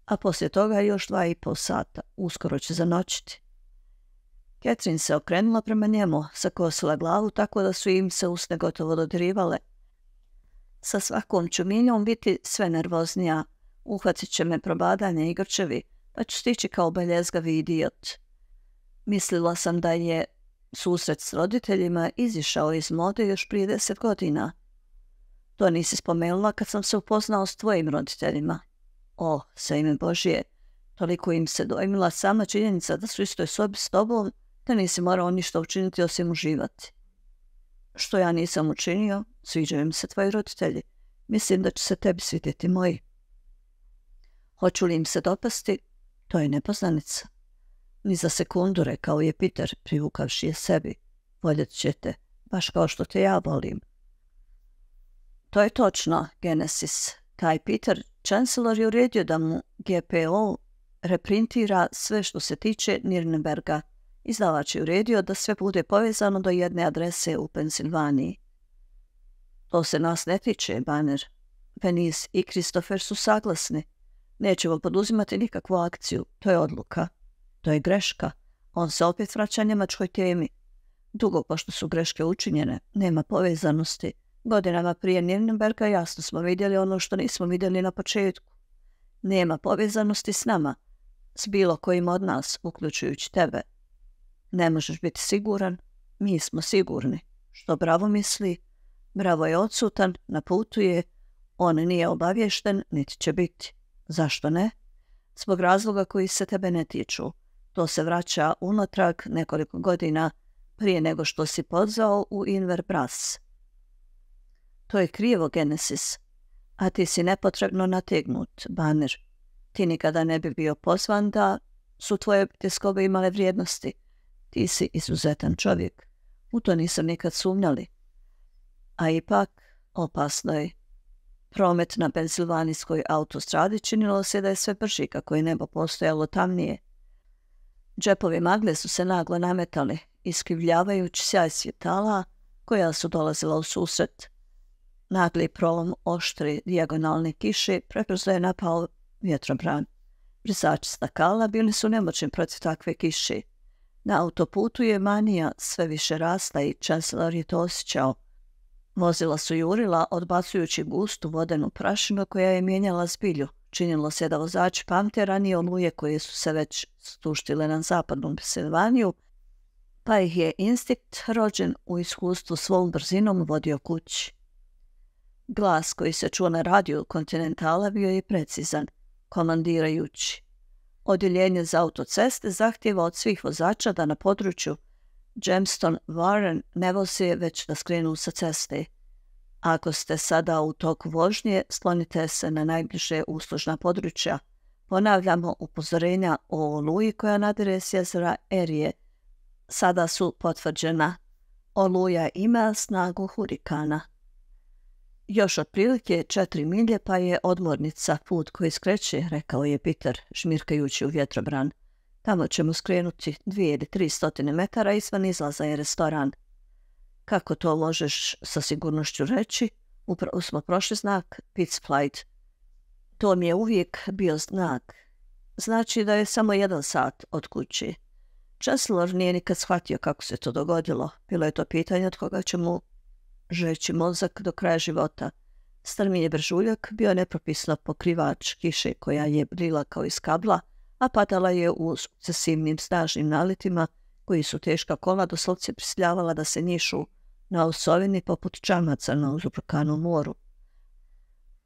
a poslije toga još dva i pol sata. Uskoro će zanočiti. Ketrin se okrenula prema njemu, sakosila glavu tako da su im se usne gotovo dodirivale. Sa svakom ću miljom biti sve nervoznija. Uhvatit će me probadanje i grčevi, pa ću stići kao beljezgavi idiot. Mislila sam da je susret s roditeljima izišao iz mode još prije deset godina. To nisi spomenula kad sam se upoznao s tvojim roditeljima. O, sa ime Božije, toliko im se dojmila sama činjenica da su istoj sobi s tobom da nisi morao ništa učiniti osim uživati. Što ja nisam učinio, sviđaju mi se tvoji roditelji. Mislim da će se tebi svidjeti moji. Hoću li im se dopasti? To je nepoznanica. Ni za sekundu, rekao je Peter, privukavši je sebi. Voljet ćete, baš kao što te ja volim. To je točno, Genesis. Taj Peter Chancellor je uredio da mu GPO reprintira sve što se tiče Nirnberga Izdavač je uredio da sve bude povezano do jedne adrese u Pensilvaniji. To se nas ne tiče, Baner. Penis i Christopher su saglasni. Nećemo poduzimati nikakvu akciju. To je odluka. To je greška. On se opet vraća njemačkoj temi. Dugo pošto su greške učinjene, nema povezanosti. Godinama prije Nirnberga jasno smo vidjeli ono što nismo vidjeli na početku. Nema povezanosti s nama, s bilo kojim od nas, uključujući tebe. Ne možeš biti siguran, mi smo sigurni. Što Bravo misli, Bravo je odsutan, na putu on nije obavješten, niti će biti. Zašto ne? Zbog razloga koji se tebe ne tiču. To se vraća unatrag nekoliko godina prije nego što si pozvao u Inver Inverbras. To je krivo, Genesis. A ti si nepotrebno nategnut, Banner. Ti nikada ne bi bio pozvan da su tvoje teskobe imale vrijednosti. Ti si izuzetan čovjek. U to nisam nikad sumnjali. A ipak, opasno je. Promet na Pensilvanijskoj autostradi činilo se da je sve brži kako je nebo postojalo tamnije. Džepovi magle su se naglo nametali, iskrivljavajući sjaj svjetala koja su dolazila u susret. Nagli prolom oštri dijagonalne kiše preprzo je napao vjetrobran. Brisači stakala bili su nemoćni protiv takve kiše. Na autoputu je manija sve više rasla i Chancellor je to osjećao. Vozila su jurila, odbacujući gustu vodenu prašinu koja je mijenjala zbilju. Činilo se da vozači pamte ranije oluje koje su se već stuštile na zapadnom Pensilvaniju, pa ih je instinkt rođen u iskustvu svom brzinom vodio kući. Glas koji se čuo na radiju kontinentala bio je precizan, komandirajući. Odjeljenje za autoceste zahtjeva od svih vozača da na području Jamston Warren ne vozi već da skrenu sa ceste. Ako ste sada u toku vožnje, slonite se na najbliže uslužna područja. Ponavljamo upozorenja o oluji koja nadire s jezera Erije. Sada su potvrđena. Oluja ima snagu hurikana. Još otprilike četiri milje pa je odmornica put koji skreće, rekao je Peter, šmirkajući u vjetrobran. Tamo ćemo skrenuti dvije ili tri stotine metara izvan izlaza je restoran. Kako to možeš sa sigurnošću reći? Upravo smo prošli znak flight. To mi je uvijek bio znak. Znači da je samo jedan sat od kući. Česlor nije nikad shvatio kako se to dogodilo. Bilo je to pitanje od koga će žeći mozak do kraja života. je Bržuljak bio je nepropisno pokrivač kiše koja je brila kao iz kabla, a padala je u sukcesivnim snažnim nalitima koji su teška kola doslovce prisiljavala da se nišu na osovini poput čamaca na uzbrkanom moru.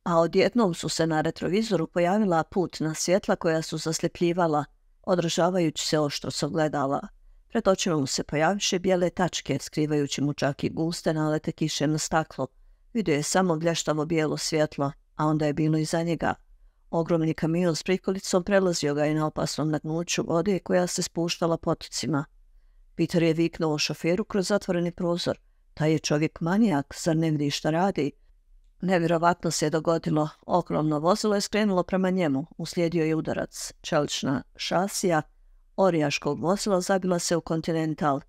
A odjednom su se na retrovizoru pojavila putna svjetla koja su zasljepljivala, održavajući se što s ogledala. Pretočile mu se pojaviše bijele tačke, skrivajući mu čak i guste nalete kiše na staklo. Vidio je samo blještavo bijelo svjetlo, a onda je bilo i za njega. Ogromni kamion s prikolicom prelazio ga i na opasnom nagnuću vode koja se spuštala poticima. Peter je viknuo šoferu kroz zatvoreni prozor. Taj je čovjek manijak, zar ne vidi šta radi? Nevjerovatno se je dogodilo. Ogromno vozilo je skrenulo prema njemu. Uslijedio je udarac. Čelična šasija Orijaškog vozila zabila se u kontinental.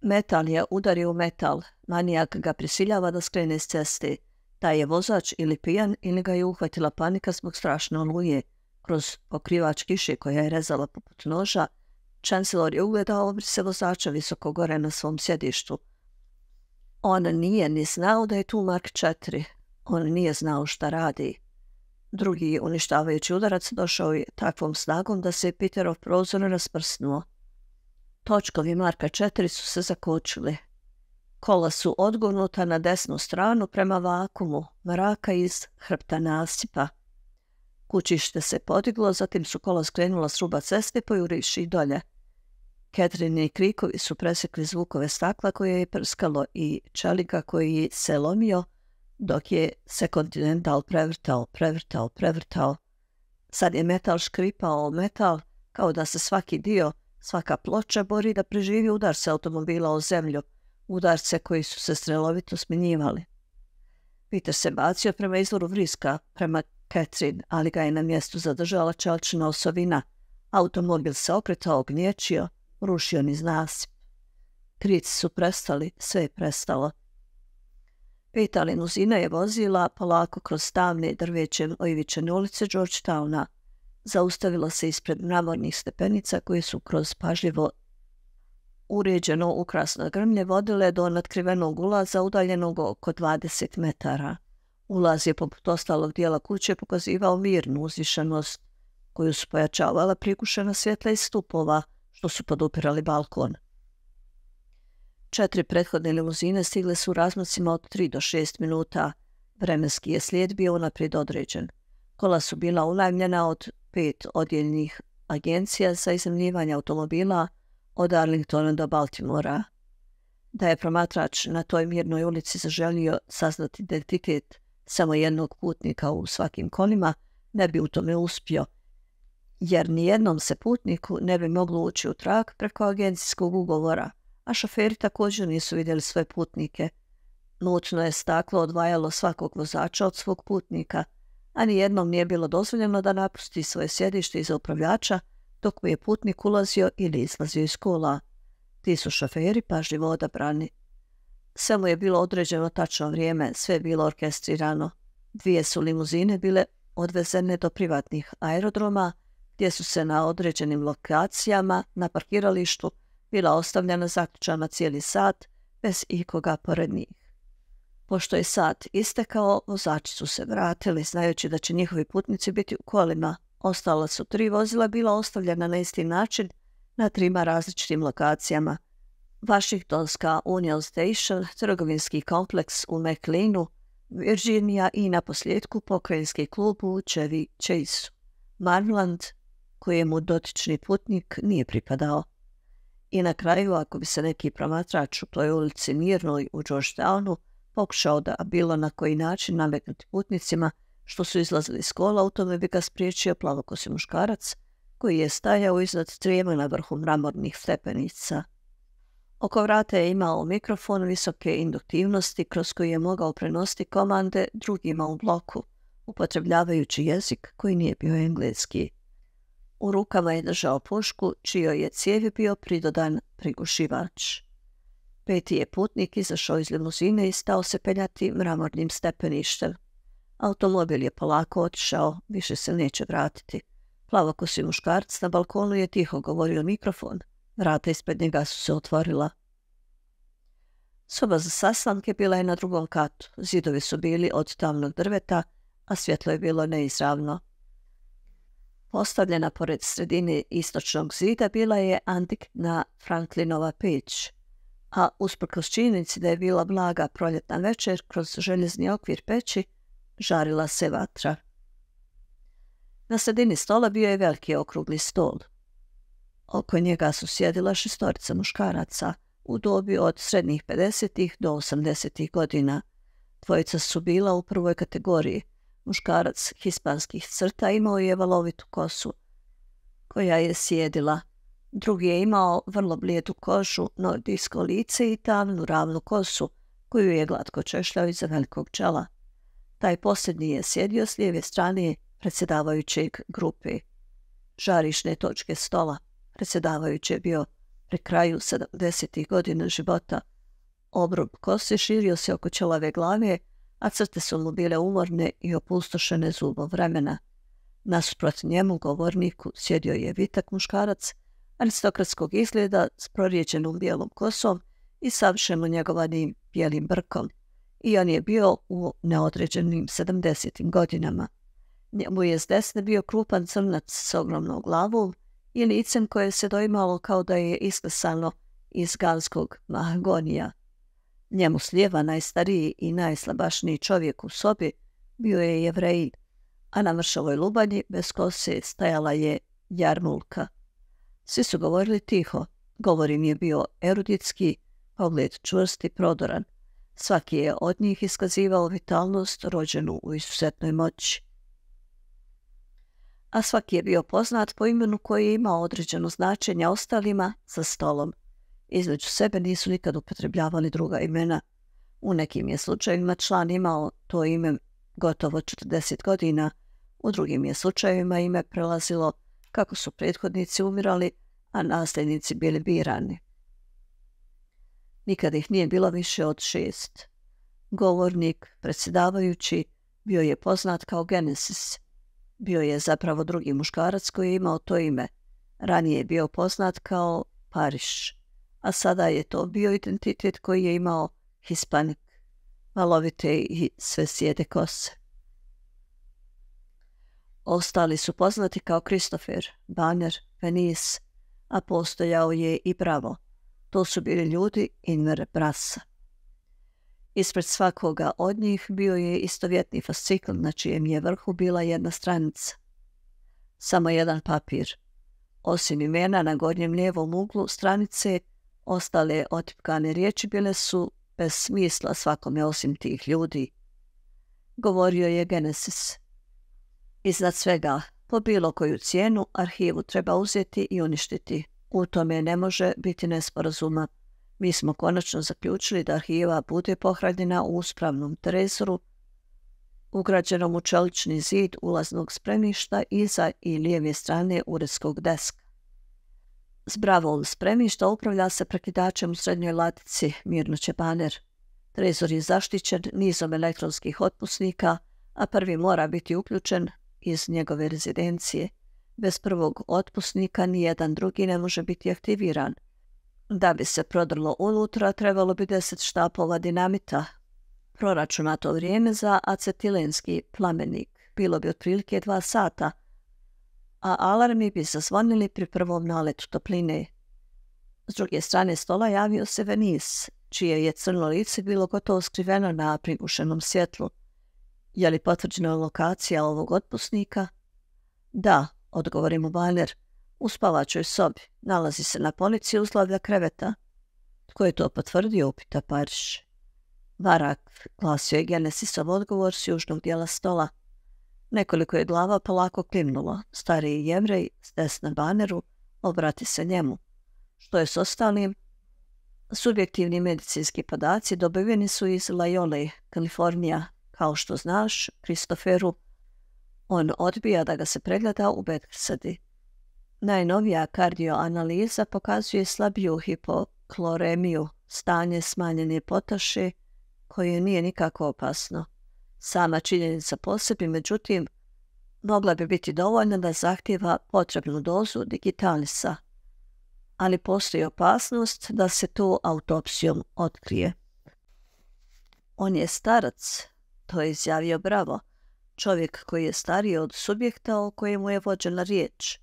Metal je udario u metal. Manijak ga prisiljava da skrene s ceste. Taj je vozač ili pijan ili ga je uhvatila panika zbog strašne oluje. Kroz pokrivač kiše koja je rezala poput noža, Chancellor je ugledao obrise vozača visoko gore na svom sjedištu. On nije ni znao da je tu Mark 4. On nije znao šta radi. Drugi uništavajući udarac došao je takvom snagom da se Peterov prozor rasprsnuo. Točkovi Marka 4 su se zakočili. Kola su odgurnuta na desnu stranu prema vakumu, mraka iz hrpta nasipa. Kućište se podiglo, zatim su kola skrenula s ruba ceste pojuriši i dolje. Ketrini krikovi su presekli zvukove stakla koje je prskalo i čelika koji se lomio, dok je se kontinental prevrtao, prevrtao, prevrtao. Sad je metal škripao metal, kao da se svaki dio, svaka ploča bori da preživi udar se automobila o zemlju, udarce koji su se strelovito smenjivali. Peter se bacio prema izvoru vriska, prema Catherine, ali ga je na mjestu zadržala čelčina osovina. Automobil se okretao, gnječio, rušio niz nasip. Krici su prestali, sve je prestalo. Peta limuzina je vozila polako kroz stavne drveće ojevičene ulice Georgetowna. Zaustavila se ispred mramornih stepenica koje su kroz pažljivo uređeno ukrasno grmlje vodile do natkrivenog ulaza udaljenog oko 20 metara. Ulaz je poput ostalog dijela kuće pokazivao mirnu uzvišenost koju su pojačavala prikušena svjetla iz stupova što su podupirali balkon. Četiri prethodne limuzine stigle su u razmacima od 3 do 6 minuta. Vremenski je slijed bio unaprijed određen. Kola su bila unajmljena od pet odjeljnih agencija za izemljivanje automobila od Arlingtona do Baltimora. Da je promatrač na toj mirnoj ulici zaželio saznati identitet samo jednog putnika u svakim kolima, ne bi u tome uspio, jer nijednom se putniku ne bi moglo ući u trag preko agencijskog ugovora – a šoferi također nisu vidjeli svoje putnike. Nutno je staklo odvajalo svakog vozača od svog putnika, a nijednom nije bilo dozvoljeno da napusti svoje sjedište iza upravljača dok mu je putnik ulazio ili izlazio iz kola. Ti su šoferi pažljivo odabrani. Sve je bilo određeno tačno vrijeme, sve je bilo orkestrirano. Dvije su limuzine bile odvezene do privatnih aerodroma, gdje su se na određenim lokacijama na parkiralištu bila ostavljena zaključana cijeli sat bez ikoga pored njih. Pošto je sat istekao, vozači su se vratili, znajući da će njihovi putnici biti u kolima. Ostala su tri vozila bila ostavljena na isti način na trima različitim lokacijama. Washingtonska Union Station, trgovinski kompleks u McLeanu, Virginia i na posljedku pokrajinski klub u Chevy Chase, Marmland, kojemu dotični putnik nije pripadao. I na kraju, ako bi se neki promatrač u toj ulici mirnoj u Georgetownu pokušao da bilo na koji način nametnuti putnicima što su izlazili iz kola, u tome bi ga spriječio plavokosi muškarac koji je stajao iznad trijema na vrhu mramornih stepenica. Oko vrata je imao mikrofon visoke induktivnosti kroz koji je mogao prenositi komande drugima u bloku, upotrebljavajući jezik koji nije bio engleski. U rukama je držao pušku, čijoj je cijevi bio pridodan prigušivač. Peti je putnik izašao iz limuzine i stao se penjati mramornim stepeništem. Automobil je polako otišao, više se neće vratiti. Plavokosi muškarc na balkonu je tiho govorio mikrofon. Vrata ispred njega su se otvorila. Soba za sastanke bila je na drugom katu. Zidovi su bili od tamnog drveta, a svjetlo je bilo neizravno. Postavljena pored sredine istočnog zida bila je antikna Franklinova peć, a usprkos činjenici da je bila blaga proljetna večer kroz željezni okvir peći, žarila se vatra. Na sredini stola bio je veliki okrugli stol. Oko njega su sjedila šestorica muškaraca u dobi od srednjih 50. do 80. godina. Dvojica su bila u prvoj kategoriji, muškarac hispanskih crta, imao je valovitu kosu koja je sjedila. Drugi je imao vrlo blijedu kožu, nordijsko lice i tamnu ravnu kosu, koju je glatko češljao iza velikog čela. Taj posljednji je sjedio s lijeve strane predsjedavajućeg grupe žarišne točke stola. Predsjedavajući je bio pri kraju 70. godina života. Obrub kose širio se oko čelave glave, a crte su mu bile umorne i opustošene zubo vremena. Nasuprot njemu, govorniku, sjedio je vitak muškarac, aristokratskog izgleda s prorijeđenom bijelom kosom i savršeno njegovanim bijelim brkom. I on je bio u neodređenim sedamdesetim godinama. Njemu je s desne bio krupan crnac s ogromnom glavom i licem koje se doimalo kao da je isklesano iz galskog mahagonija. Njemu slijeva najstariji i najslabašniji čovjek u sobi bio je jevrejin, a na vršavoj lubanji bez kose stajala je jarmulka. Svi su govorili tiho, govor im je bio eruditski, pogled čvrst i prodoran. Svaki je od njih iskazivao vitalnost rođenu u izuzetnoj moći. A svaki je bio poznat po imenu koji je imao određeno značenje ostalima za stolom između sebe nisu nikad upotrebljavali druga imena. U nekim je slučajevima član imao to ime gotovo 40 godina, u drugim je slučajevima ime prelazilo kako su prethodnici umirali, a nasljednici bili birani. Nikad ih nije bilo više od šest. Govornik, predsjedavajući, bio je poznat kao Genesis. Bio je zapravo drugi muškarac koji je imao to ime. Ranije je bio poznat kao Pariš a sada je to bio identitet koji je imao hispanik valovite i sve sjede kose. Ostali su poznati kao Kristofer, Banner, Venis, a postojao je i pravo. To su bili ljudi Inver Brasa. Ispred svakoga od njih bio je istovjetni fascikl na čijem je vrhu bila jedna stranica. Samo jedan papir. Osim imena na gornjem lijevom uglu stranice Ostale otipkane riječi bile su bez smisla svakome osim tih ljudi. Govorio je Genesis. Iznad svega, po bilo koju cijenu, arhivu treba uzeti i uništiti. U tome ne može biti nesporazuma. Mi smo konačno zaključili da arhiva bude pohranjena u uspravnom trezoru, ugrađenom u čelični zid ulaznog spremišta iza i lijeve strane uredskog deska. S bravom spremišta upravlja se prekidačem u srednjoj latici Mirno Čebaner. Trezor je zaštićen nizom elektronskih otpusnika, a prvi mora biti uključen iz njegove rezidencije. Bez prvog otpusnika nijedan drugi ne može biti aktiviran. Da bi se prodrlo unutra, trebalo bi deset štapova dinamita. Proračunato vrijeme za acetilenski plamenik bilo bi otprilike dva sata – a alarmi bi zazvonili pri prvom naletu topline. S druge strane stola javio se Veniz, čije je crno lice bilo gotovo skriveno na prigušenom svjetlu. Je li potvrđena lokacija ovog otpusnika? Da, odgovori mu U spavačoj sobi. Nalazi se na polici uzlavlja kreveta. Tko je to potvrdio, upita Pariš. Varak, glasio je Genesisov odgovor s južnog dijela stola – Nekoliko je glava polako klimnulo. Stariji jevrej s desna baneru obrati se njemu. Što je s ostalim? Subjektivni medicinski podaci dobiveni su iz Lajole, Kalifornija. Kao što znaš, Kristoferu, on odbija da ga se pregleda u Bedfordsi. Najnovija kardioanaliza pokazuje slabiju hipokloremiju, stanje smanjene potaše, koje nije nikako opasno sama činjenica po sebi, međutim, mogla bi biti dovoljna da zahtjeva potrebnu dozu digitalisa, ali postoji opasnost da se to autopsijom otkrije. On je starac, to je izjavio Bravo, čovjek koji je stariji od subjekta o kojemu je vođena riječ.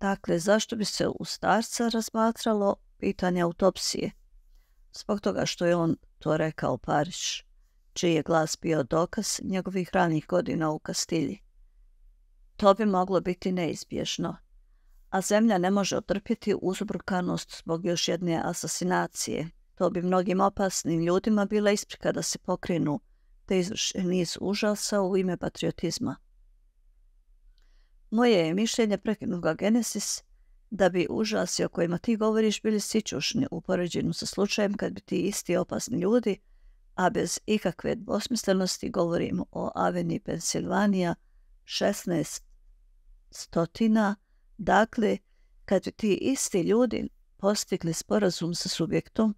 Dakle, zašto bi se u starca razmatralo pitanje autopsije? Zbog toga što je on to rekao Pariš čiji je glas bio dokaz njegovih ranih godina u Kastilji. To bi moglo biti neizbježno, a zemlja ne može otrpjeti uzbrkanost zbog još jedne asasinacije. To bi mnogim opasnim ljudima bila isprika da se pokrenu, te izvrše niz užasa u ime patriotizma. Moje je mišljenje prekinuga Genesis da bi užasi o kojima ti govoriš bili sičušni u sa slučajem kad bi ti isti opasni ljudi a bez ikakve dvosmislenosti govorimo o Aveni Pensilvanija 16 stotina. Dakle, kad bi ti isti ljudi postigli sporazum sa subjektom,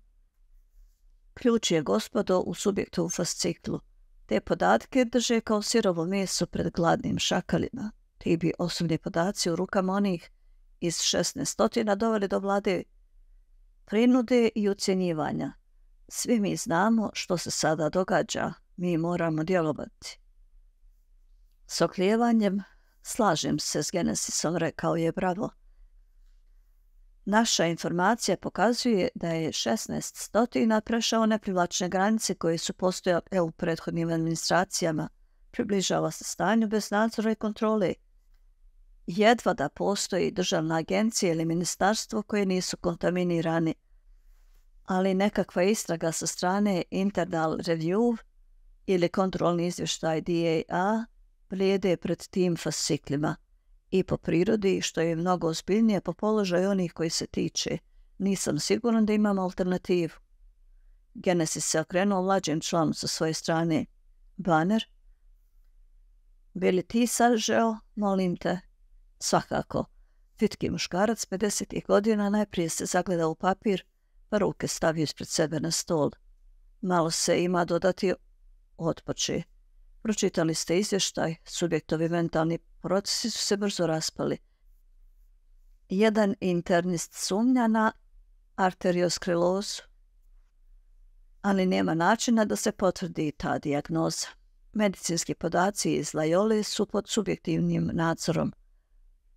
ključ je gospodo u subjektu u fasciklu. Te podatke drže kao sirovo meso pred gladnim šakalima. Ti bi osobni podaci u rukama onih iz stotina doveli do vlade prinude i ucjenjivanja. Svi mi znamo što se sada događa, mi moramo djelovati. S oklijevanjem slažem se s Genesisom, rekao je Bravo. Naša informacija pokazuje da je 16 stotina prešao neprivlačne granice koje su postojale EU prethodnim administracijama. Približava se stanju bez nadzora i kontrole. Jedva da postoji državna agencija ili ministarstvo koje nisu kontaminirani – ali nekakva istraga sa strane internal review ili kontrolni izvještaj DAA vrijede pred tim fasciklima i po prirodi, što je mnogo ozbiljnije po položaju onih koji se tiče. Nisam siguran da imam alternativu. Genesis se okrenuo mlađem članu sa svoje strane. Banner? Bili ti sažeo, molim te? Svakako. Fitki muškarac 50. godina najprije se zagledao u papir, ruke stavio ispred sebe na stol. Malo se ima dodati otpoči. Pročitali ste izvještaj, subjektovi mentalni procesi su se brzo raspali. Jedan internist sumnja na arteriosklerozu, ali nema načina da se potvrdi ta dijagnoza. Medicinski podaci iz Lajole su pod subjektivnim nadzorom.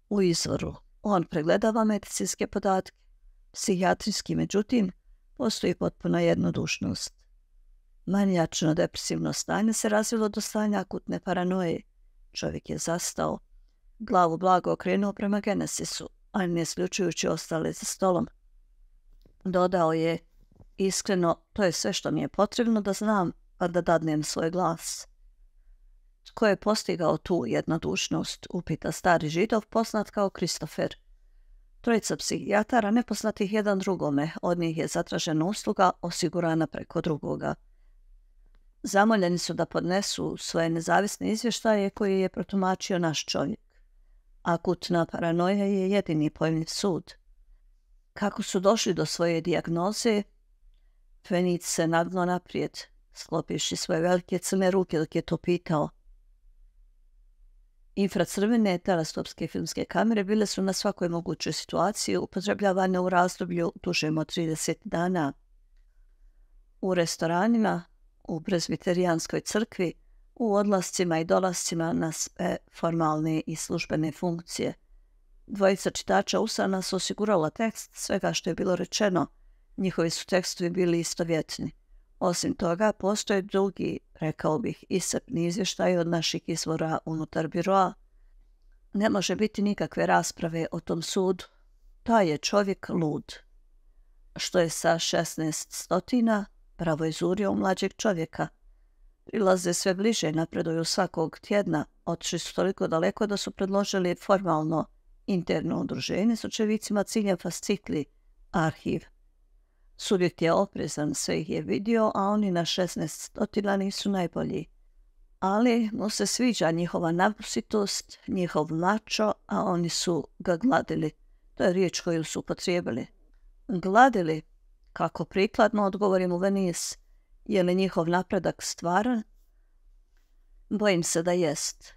U izvoru on pregledava medicinske podatke, psihijatrijski, međutim, postoji potpuna jednodušnost. Manijačno depresivno stanje se razvilo do stanja akutne paranoje. Čovjek je zastao, glavu blago okrenuo prema Genesisu, a ne isključujući ostale za stolom. Dodao je, iskreno, to je sve što mi je potrebno da znam, pa da dadnem svoj glas. Tko je postigao tu jednodušnost, upita stari židov poznat kao Kristofer. Trojica psihijatara nepoznatih jedan drugome, od njih je zatražena usluga osigurana preko drugoga. Zamoljeni su da podnesu svoje nezavisne izvještaje koje je protumačio naš čovjek. Akutna paranoja je jedini pojmljiv sud. Kako su došli do svoje dijagnoze, Fenic se naglo naprijed, sklopivši svoje velike crne ruke dok je to pitao – Infracrvene teleskopske filmske kamere bile su na svakoj mogućoj situaciji upotrebljavane u razdoblju dužem od 30 dana. U restoranima, u prezbiterijanskoj crkvi, u odlascima i dolascima na sve formalne i službene funkcije. Dvojica čitača Usana su osigurala tekst svega što je bilo rečeno. Njihovi su tekstovi bili istovjetni. Osim toga, postoje drugi, rekao bih, iscrpni izvještaj od naših izvora unutar biroa. Ne može biti nikakve rasprave o tom sudu. Taj je čovjek lud. Što je sa 16 stotina pravo izurio u mlađeg čovjeka. Prilaze sve bliže i napreduju svakog tjedna. Otišli su toliko daleko da su predložili formalno interno udruženje s očevicima ciljem fascikli, arhiv Subjekt je oprezan, sve ih je vidio, a oni na 16 stotila nisu najbolji. Ali mu se sviđa njihova napusitost, njihov mačo, a oni su ga gladili. To je riječ koju su upotrijebili. Gladili, kako prikladno odgovorim u Venice, je li njihov napredak stvaran? Bojim se da jest.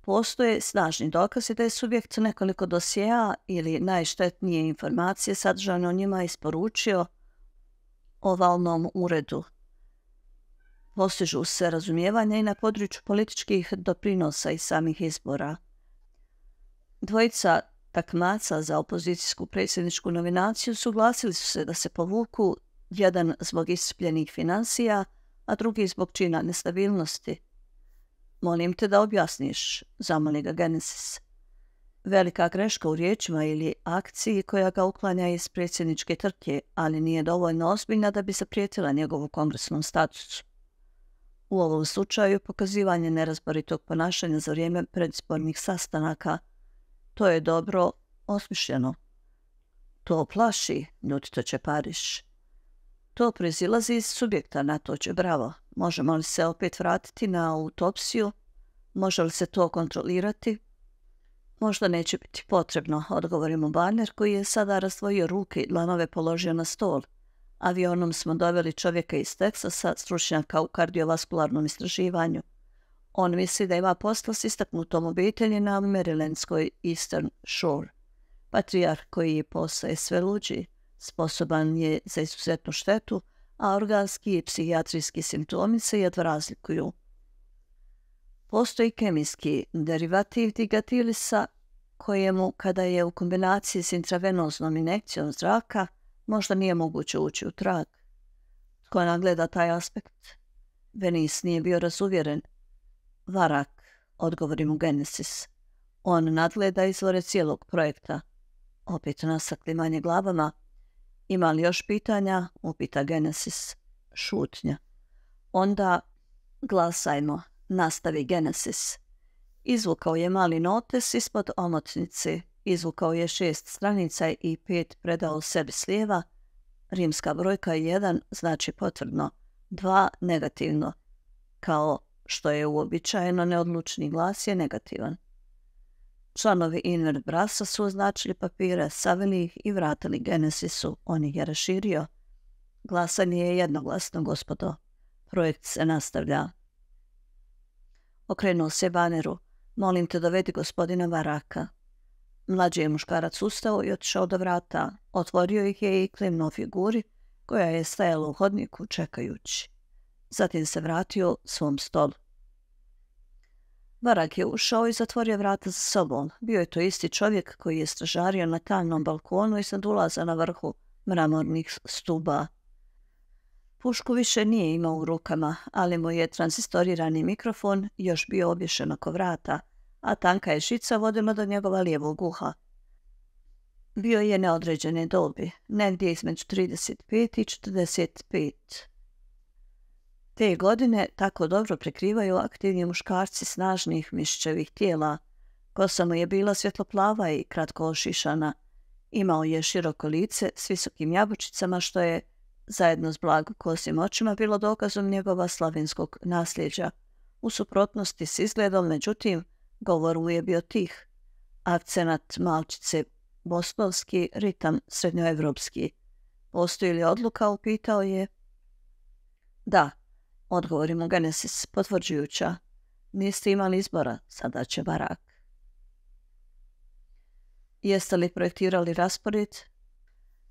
Postoje snažni dokazi da je subjekt nekoliko dosjea ili najštetnije informacije sadržane njima isporučio – ovalnom uredu. Postižu se razumijevanja i na području političkih doprinosa i samih izbora. Dvojica takmaca za opozicijsku predsjedničku nominaciju suglasili su se da se povuku jedan zbog ispljenih financija, a drugi zbog čina nestabilnosti. Molim te da objasniš, zamoli ga Genesis. Velika greška u riječima ili akciji koja ga uklanja iz predsjedničke trke, ali nije dovoljno ozbiljna da bi zaprijetila njegovu kongresnom statusu. U ovom slučaju pokazivanje nerazboritog ponašanja za vrijeme predizbornih sastanaka. To je dobro osmišljeno. To plaši, ljutito će Pariš. To prezilazi iz subjekta na to će bravo. Možemo li se opet vratiti na autopsiju? Može li se to kontrolirati? Možda neće biti potrebno, odgovorimo mu Barner koji je sada razdvojio ruke i dlanove položio na stol. Avionom smo doveli čovjeka iz Teksasa, stručnjaka u kardiovaskularnom istraživanju. On misli da ima posla s istaknutom obitelji na Marylandskoj Eastern Shore. Patrijarh koji je sve luđi, sposoban je za izuzetnu štetu, a organski i psihijatrijski simptomi se jedva razlikuju – Postoji kemijski derivativ digatilisa kojemu kada je u kombinaciji s intravenoznom injekcijom zraka možda nije moguće ući u trag. Tko nagleda taj aspekt? Venis nije bio razuvjeren. Varak, odgovori mu Genesis. On nadgleda izvore cijelog projekta. Opet manje glavama. Ima li još pitanja? Upita Genesis. Šutnja. Onda glasajmo nastavi Genesis. Izvukao je mali notes ispod omotnice, izvukao je šest stranica i pet predao sebi slijeva. Rimska brojka jedan, znači potvrdno, Dva, negativno, kao što je uobičajeno neodlučni glas je negativan. Članovi Inver Brasa su označili papire, savili ih i vratili Genesisu, on ih je raširio. Glasanje je jednoglasno, gospodo. Projekt se nastavlja. Okrenuo se baneru. Molim te, dovedi gospodina Varaka. Mlađi je muškarac ustao i otišao do vrata. Otvorio ih je i klimnuo figuri, koja je stajala u hodniku čekajući. Zatim se vratio svom stolu. Varak je ušao i zatvorio vrata za sobom. Bio je to isti čovjek koji je stražario na tamnom balkonu i sad ulaza na vrhu mramornih stuba. Pušku više nije imao u rukama, ali mu je transistorirani mikrofon još bio obješen oko vrata, a tanka je šica vodila do njegova lijevog uha. Bio je neodređene dobi, negdje između 35 i 45. Te godine tako dobro prekrivaju aktivni muškarci snažnih mišićevih tijela. Kosa mu je bila svjetloplava i kratko ošišana. Imao je široko lice s visokim jabučicama što je zajedno s blago kosim očima, bilo dokazom njegova slavinskog nasljeđa. U suprotnosti s izgledom, međutim, govor mu je bio tih. Akcenat malčice bosnovski, ritam srednjoevropski. Postoji li odluka, upitao je. Da, odgovori mu Genesis, potvrđujuća. Niste imali izbora, sada će barak. Jeste li projektirali raspored?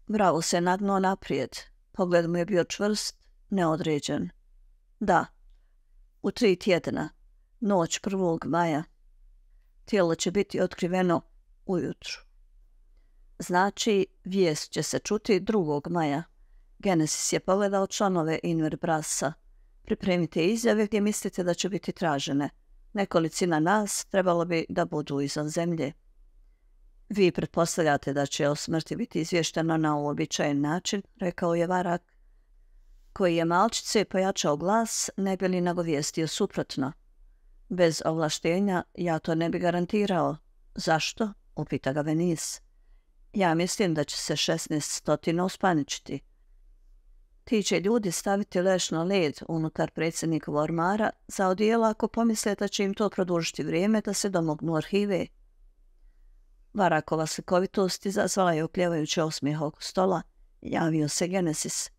Bravo se nadno naprijed. Pogled mu je bio čvrst, neodređen. Da, u tri tjedna, noć 1. maja, tijelo će biti otkriveno ujutru. Znači, vijest će se čuti drugog maja. Genesis je pogledao članove Inver Pripremite izjave gdje mislite da će biti tražene. Nekolicina nas trebalo bi da budu izvan zemlje. Vi pretpostavljate da će o smrti biti izvješteno na uobičajen način, rekao je Varak, koji je malčice pojačao glas, ne bi li nagovijestio suprotno. Bez ovlaštenja ja to ne bi garantirao. Zašto? upita ga Venis. Ja mislim da će se 16 stotina uspaničiti. Ti će ljudi staviti leš na led unutar predsjednika ormara za odijelo ako pomisle da će im to produžiti vrijeme da se domognu arhive, Varakova slikovitost izazvala je ukljevajuće osmijeh oko stola. Javio se Genesis.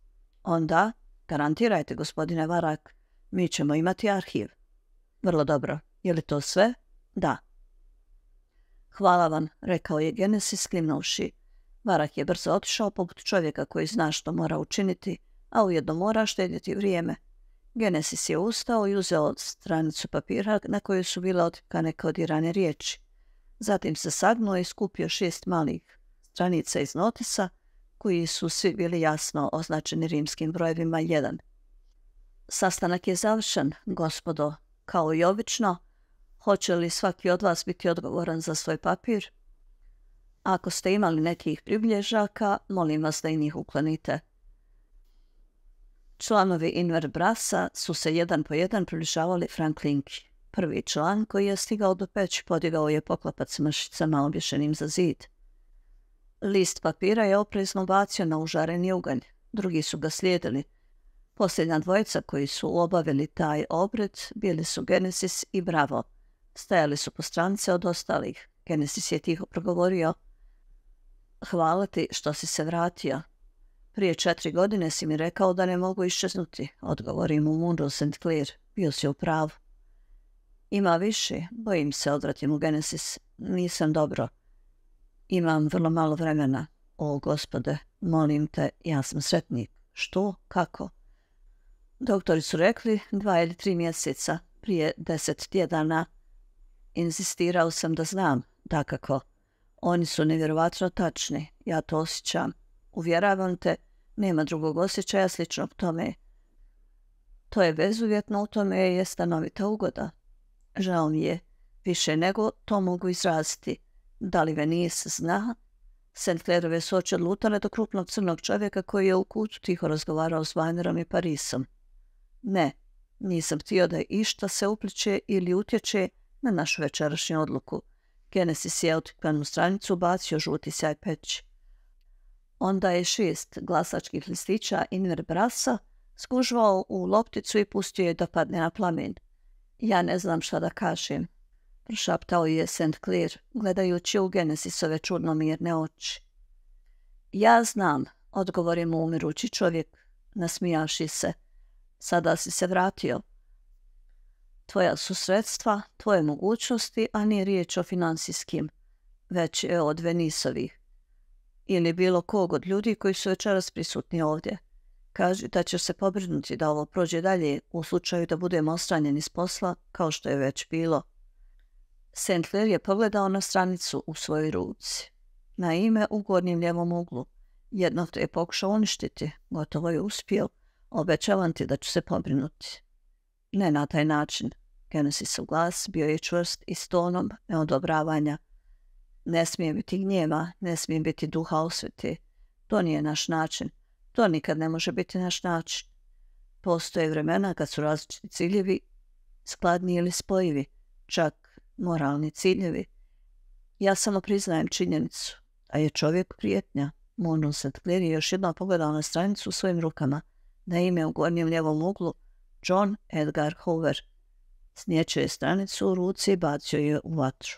Onda, garantirajte, gospodine Varak, mi ćemo imati arhiv. Vrlo dobro. Je li to sve? Da. Hvala vam, rekao je Genesis klimnovši. Varak je brzo otišao poput čovjeka koji zna što mora učiniti, a ujedno mora štedjeti vrijeme. Genesis je ustao i uzeo stranicu papira na kojoj su bile otipkane kodirane riječi. Zatim se sagnuo i skupio šest malih stranica iz notisa, koji su svi bili jasno označeni rimskim brojevima 1. Sastanak je završen, gospodo, kao i obično. Hoće li svaki od vas biti odgovoran za svoj papir? Ako ste imali nekih priblježaka, molim vas da i njih uklonite. Članovi Inver Brasa su se jedan po jedan približavali Franklinki. Prvi član koji je stigao do peć podigao je poklopac mršicama obješenim za zid. List papira je oprezno bacio na užareni uganj, drugi su ga slijedili. Posljednja dvojica koji su obavili taj obred bili su Genesis i Bravo. Stajali su po strance od ostalih. Genesis je tiho progovorio. Hvala ti što si se vratio. Prije četiri godine si mi rekao da ne mogu iščeznuti, odgovori mu Mundo St. Clair. Bio si u pravu. Ima više, bojim se odvratim u Genesis. Nisam dobro. Imam vrlo malo vremena. O, gospode, molim te, ja sam sretnik. Što? Kako? Doktori su rekli dva ili tri mjeseca prije deset tjedana. Inzistirao sam da znam, dakako. Oni su nevjerovatno tačni, ja to osjećam. Uvjeravam te, nema drugog osjećaja sličnog tome. To je bezuvjetno, u tome je stanovita ugoda. Žao mi je, više nego to mogu izraziti. Da li Venis zna? St. Clairove su oči do krupnog crnog čovjeka koji je u kutu tiho razgovarao s Vajnerom i Parisom. Ne, nisam htio da išta se upliče ili utječe na našu večerašnju odluku. Genesis je otiklanu stranicu bacio žuti sjaj peći. Onda je šest glasačkih listića Inver Brasa skužvao u lopticu i pustio je da padne na plamen. Ja ne znam šta da kažem, prošaptao je St. Clair, gledajući u Genesisove čudno mirne oči. Ja znam, odgovori mu umirući čovjek, nasmijaši se. Sada si se vratio. Tvoja su sredstva, tvoje mogućnosti, a nije riječ o financijskim, već je od Venisovih. Ili bilo kog od ljudi koji su večeras prisutni ovdje. Kaže da će se pobrinuti da ovo prođe dalje u slučaju da budem ostranjen iz posla, kao što je već bilo. Sentler je pogledao na stranicu u svojoj ruci. Na ime u gornjem ljevom uglu. Jedno te je pokušao uništiti, gotovo je uspio. Obećavam ti da ću se pobrinuti. Ne na taj način. Genesis glas bio je čvrst i stonom tonom neodobravanja. Ne smije biti gnjeva, ne smije biti duha osvete. To nije naš način. To nikad ne može biti naš način. Postoje vremena kad su različiti ciljevi skladni ili spojivi, čak moralni ciljevi. Ja samo priznajem činjenicu, a je čovjek prijetnja. Monu Satklir je još jednom pogledao na stranicu u svojim rukama. Na ime u gornjem ljevom uglu John Edgar Hoover. Sniječio je stranicu u ruci i bacio je u vatru.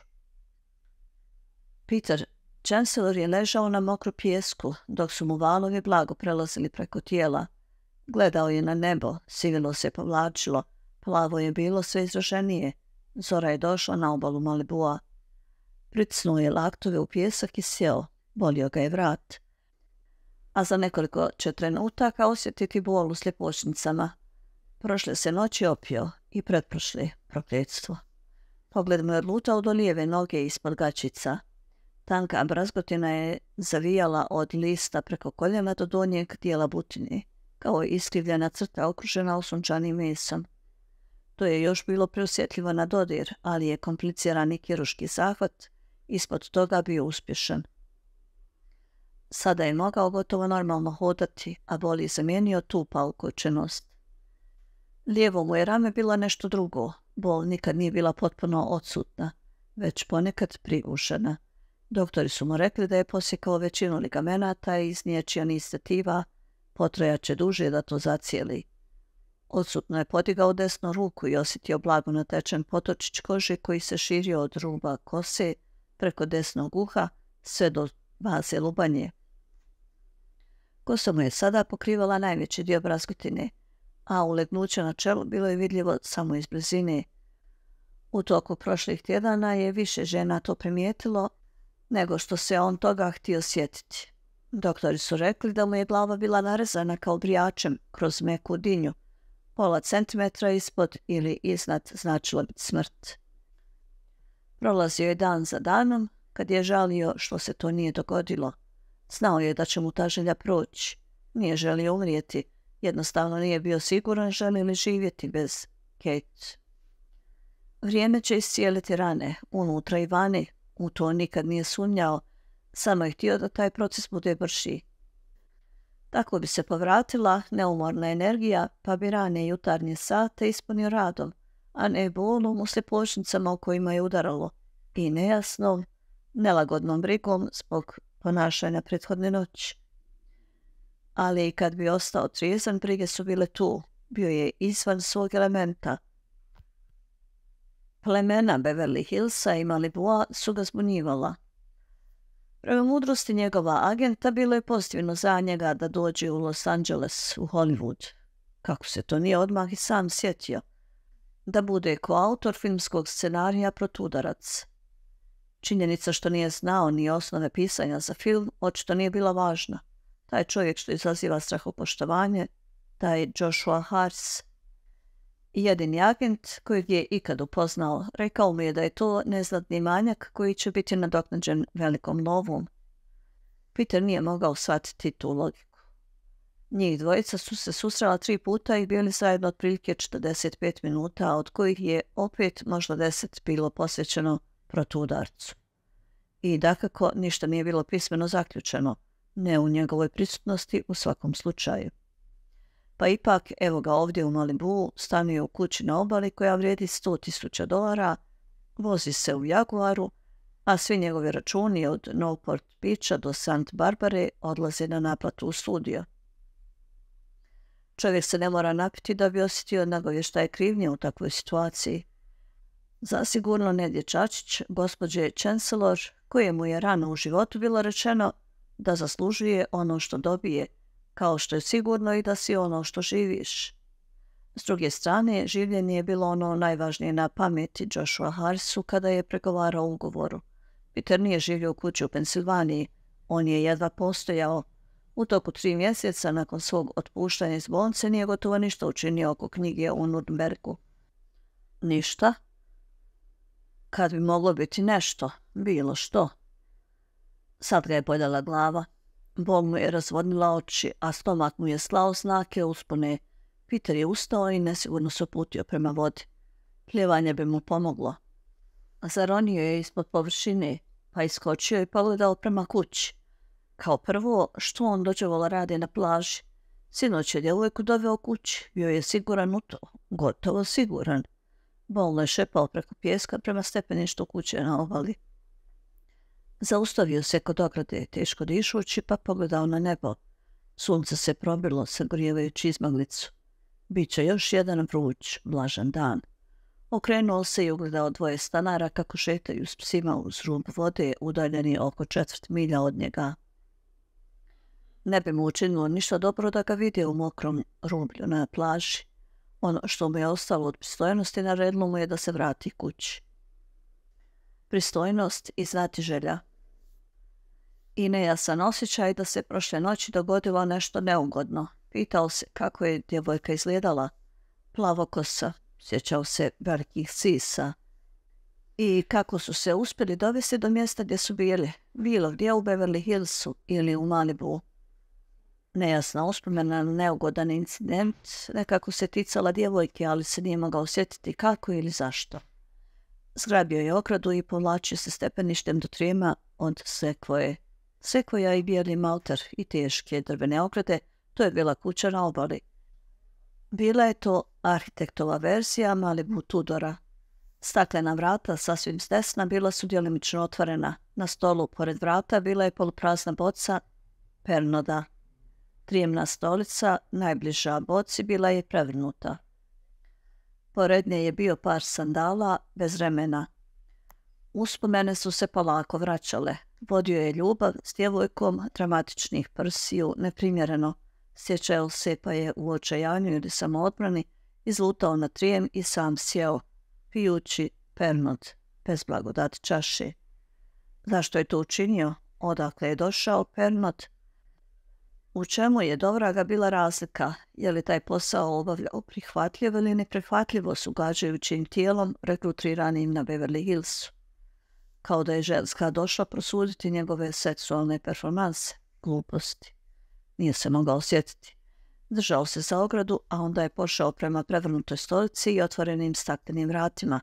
Peter, Chancellor je ležao na mokru pjesku, dok su mu valovi blago prelazili preko tijela. Gledao je na nebo, sivilo se povlačilo, plavo je bilo sve izraženije. Zora je došla na obalu Malibua. Pricnuo je laktove u pjesak i sjeo, bolio ga je vrat. A za nekoliko će trenutaka osjetiti bol u sljepočnicama. Prošle se noći opio i predprošli prokljetstvo. Pogled mu je lutao do lijeve noge ispod gačica – Tanka brazgotina je zavijala od lista preko koljena do donjeg dijela butine, kao iskrivljena crta okružena osunčanim mesom. To je još bilo preosjetljivo na dodir, ali je komplicirani kiruški zahvat ispod toga bio uspješan. Sada je mogao gotovo normalno hodati, a boli je zamijenio tu ukočenost. Lijevo mu je rame bilo nešto drugo. Bol nikad nije bila potpuno odsutna, već ponekad prigušena. Doktori su mu rekli da je posjekao većinu ligamenata i izniječio niz tetiva, potrojat će duže da to zacijeli. Odsutno je podigao desnu ruku i osjetio blago natečen potočić kože koji se širio od ruba kose preko desnog uha sve do baze lubanje. Kosa mu je sada pokrivala najveći dio brazgotine, a ulegnuće na čelu bilo je vidljivo samo iz blizine. U toku prošlih tjedana je više žena to primijetilo, nego što se on toga htio sjetiti. Doktori su rekli da mu je glava bila narezana kao brijačem kroz meku dinju, pola centimetra ispod ili iznad značilo bi smrt. Prolazio je dan za danom kad je žalio što se to nije dogodilo. Znao je da će mu ta želja proći. Nije želio umrijeti. Jednostavno nije bio siguran želi li živjeti bez Kate. Vrijeme će iscijeliti rane, unutra i vani, u to nikad nije sumnjao, samo je htio da taj proces bude brži. Tako bi se povratila neumorna energija, pa bi rane jutarnje sate ispunio radom, a ne bolom u sljepošnicama u kojima je udaralo i nejasnom, nelagodnom brigom zbog ponašanja prethodne noći. Ali i kad bi ostao trijezan, brige su bile tu. Bio je izvan svog elementa – plemena Beverly Hillsa i boa su ga zbunjivala. Prema mudrosti njegova agenta bilo je pozitivno za njega da dođe u Los Angeles, u Hollywood. Kako se to nije odmah i sam sjetio. Da bude autor filmskog scenarija Protudarac. Činjenica što nije znao ni osnove pisanja za film očito nije bila važna. Taj čovjek što izaziva strahopoštovanje, taj Joshua Harris, Jedini agent kojeg je ikad upoznao rekao mu je da je to neznatni manjak koji će biti nadoknađen velikom lovom. Peter nije mogao shvatiti tu logiku. Njih dvojica su se susrela tri puta i bili zajedno otprilike 45 minuta, od kojih je opet možda deset bilo posvećeno protuudarcu. I dakako ništa nije bilo pismeno zaključeno, ne u njegovoj prisutnosti u svakom slučaju pa ipak, evo ga ovdje u Malibu, stanuje u kući na obali koja vrijedi 100.000 dolara, vozi se u Jaguaru, a svi njegovi računi od Newport Beacha do Sant Barbare odlaze na naplatu u studio. Čovjek se ne mora napiti da bi osjetio je krivnje u takvoj situaciji. Zasigurno ne dječačić, gospođe Chancellor, kojemu je rano u životu bilo rečeno da zaslužuje ono što dobije – kao što je sigurno i da si ono što živiš. S druge strane, življenje je bilo ono najvažnije na pameti Joshua Harsu kada je pregovarao ugovoru. Peter nije živio u kući u Pensilvaniji, on je jedva postojao. U toku tri mjeseca nakon svog otpuštanja iz bolnice nije gotovo ništa učinio oko knjige o Nurnbergu. Ništa? Kad bi moglo biti nešto, bilo što. Sad ga je boljela glava. Bog mu je razvodnila oči, a stomak mu je slao znake uspone. Peter je ustao i nesigurno se uputio prema vodi. Pljevanje bi mu pomoglo. Zaronio je ispod površine, pa iskočio i pogledao prema kući. Kao prvo, što on vola radi na plaži? Sinoć je djevojku doveo kući, bio je siguran u to, gotovo siguran. Bolno je šepao preko pjeska prema stepeništu kuće na obali. Zaustavio se kod ograde teško dišući, pa pogledao na nebo. Sunce se probilo, sagrijevajući izmaglicu. Biće još jedan vruć, blažan dan. Okrenuo se i ugledao dvoje stanara kako šetaju s psima uz rub vode, udaljeni oko četvrt milja od njega. Ne bi mu učinilo ništa dobro da ga vide u mokrom rublju na plaži. Ono što mu je ostalo od pristojnosti naredilo mu je da se vrati kući. Pristojnost i znati želja – i nejasan osjećaj da se prošle noći dogodilo nešto neugodno. Pitao se kako je djevojka izgledala. Plavokosa, sjećao se velikih sisa. I kako su se uspjeli dovesti do mjesta gdje su bili, bilo gdje u Beverly Hillsu ili u Malibu. Nejasna uspomena na neugodan incident nekako se ticala djevojke, ali se nije mogao osjetiti kako ili zašto. Zgrabio je okradu i povlačio se stepeništem do trima od sve koje. Seko koja i bijeli malter i teške drvene ograde, to je bila kuća na obali. Bila je to arhitektova verzija Malibu Tudora. Staklena vrata, sasvim s desna, bila su djelomično otvorena. Na stolu pored vrata bila je poluprazna boca pernoda. Trijemna stolica, najbliža boci, bila je prevrnuta. Pored nje je bio par sandala bez remena. Uspomene su se polako vraćale. Vodio je ljubav s djevojkom dramatičnih prsiju, neprimjereno. Sjećao se pa je u očajanju ili samoodbrani izlutao na trijem i sam sjeo, pijući pernot, bez blagodati čaši. Zašto je to učinio? Odakle je došao pernot? U čemu je dovraga bila razlika? Je li taj posao obavljao prihvatljivo ili neprihvatljivo s ugađajućim tijelom rekrutiranim na Beverly Hillsu? kao da je ženska došla prosuditi njegove seksualne performanse, gluposti. Nije se mogao osjetiti. Držao se za ogradu, a onda je pošao prema prevrnutoj stolici i otvorenim staklenim vratima.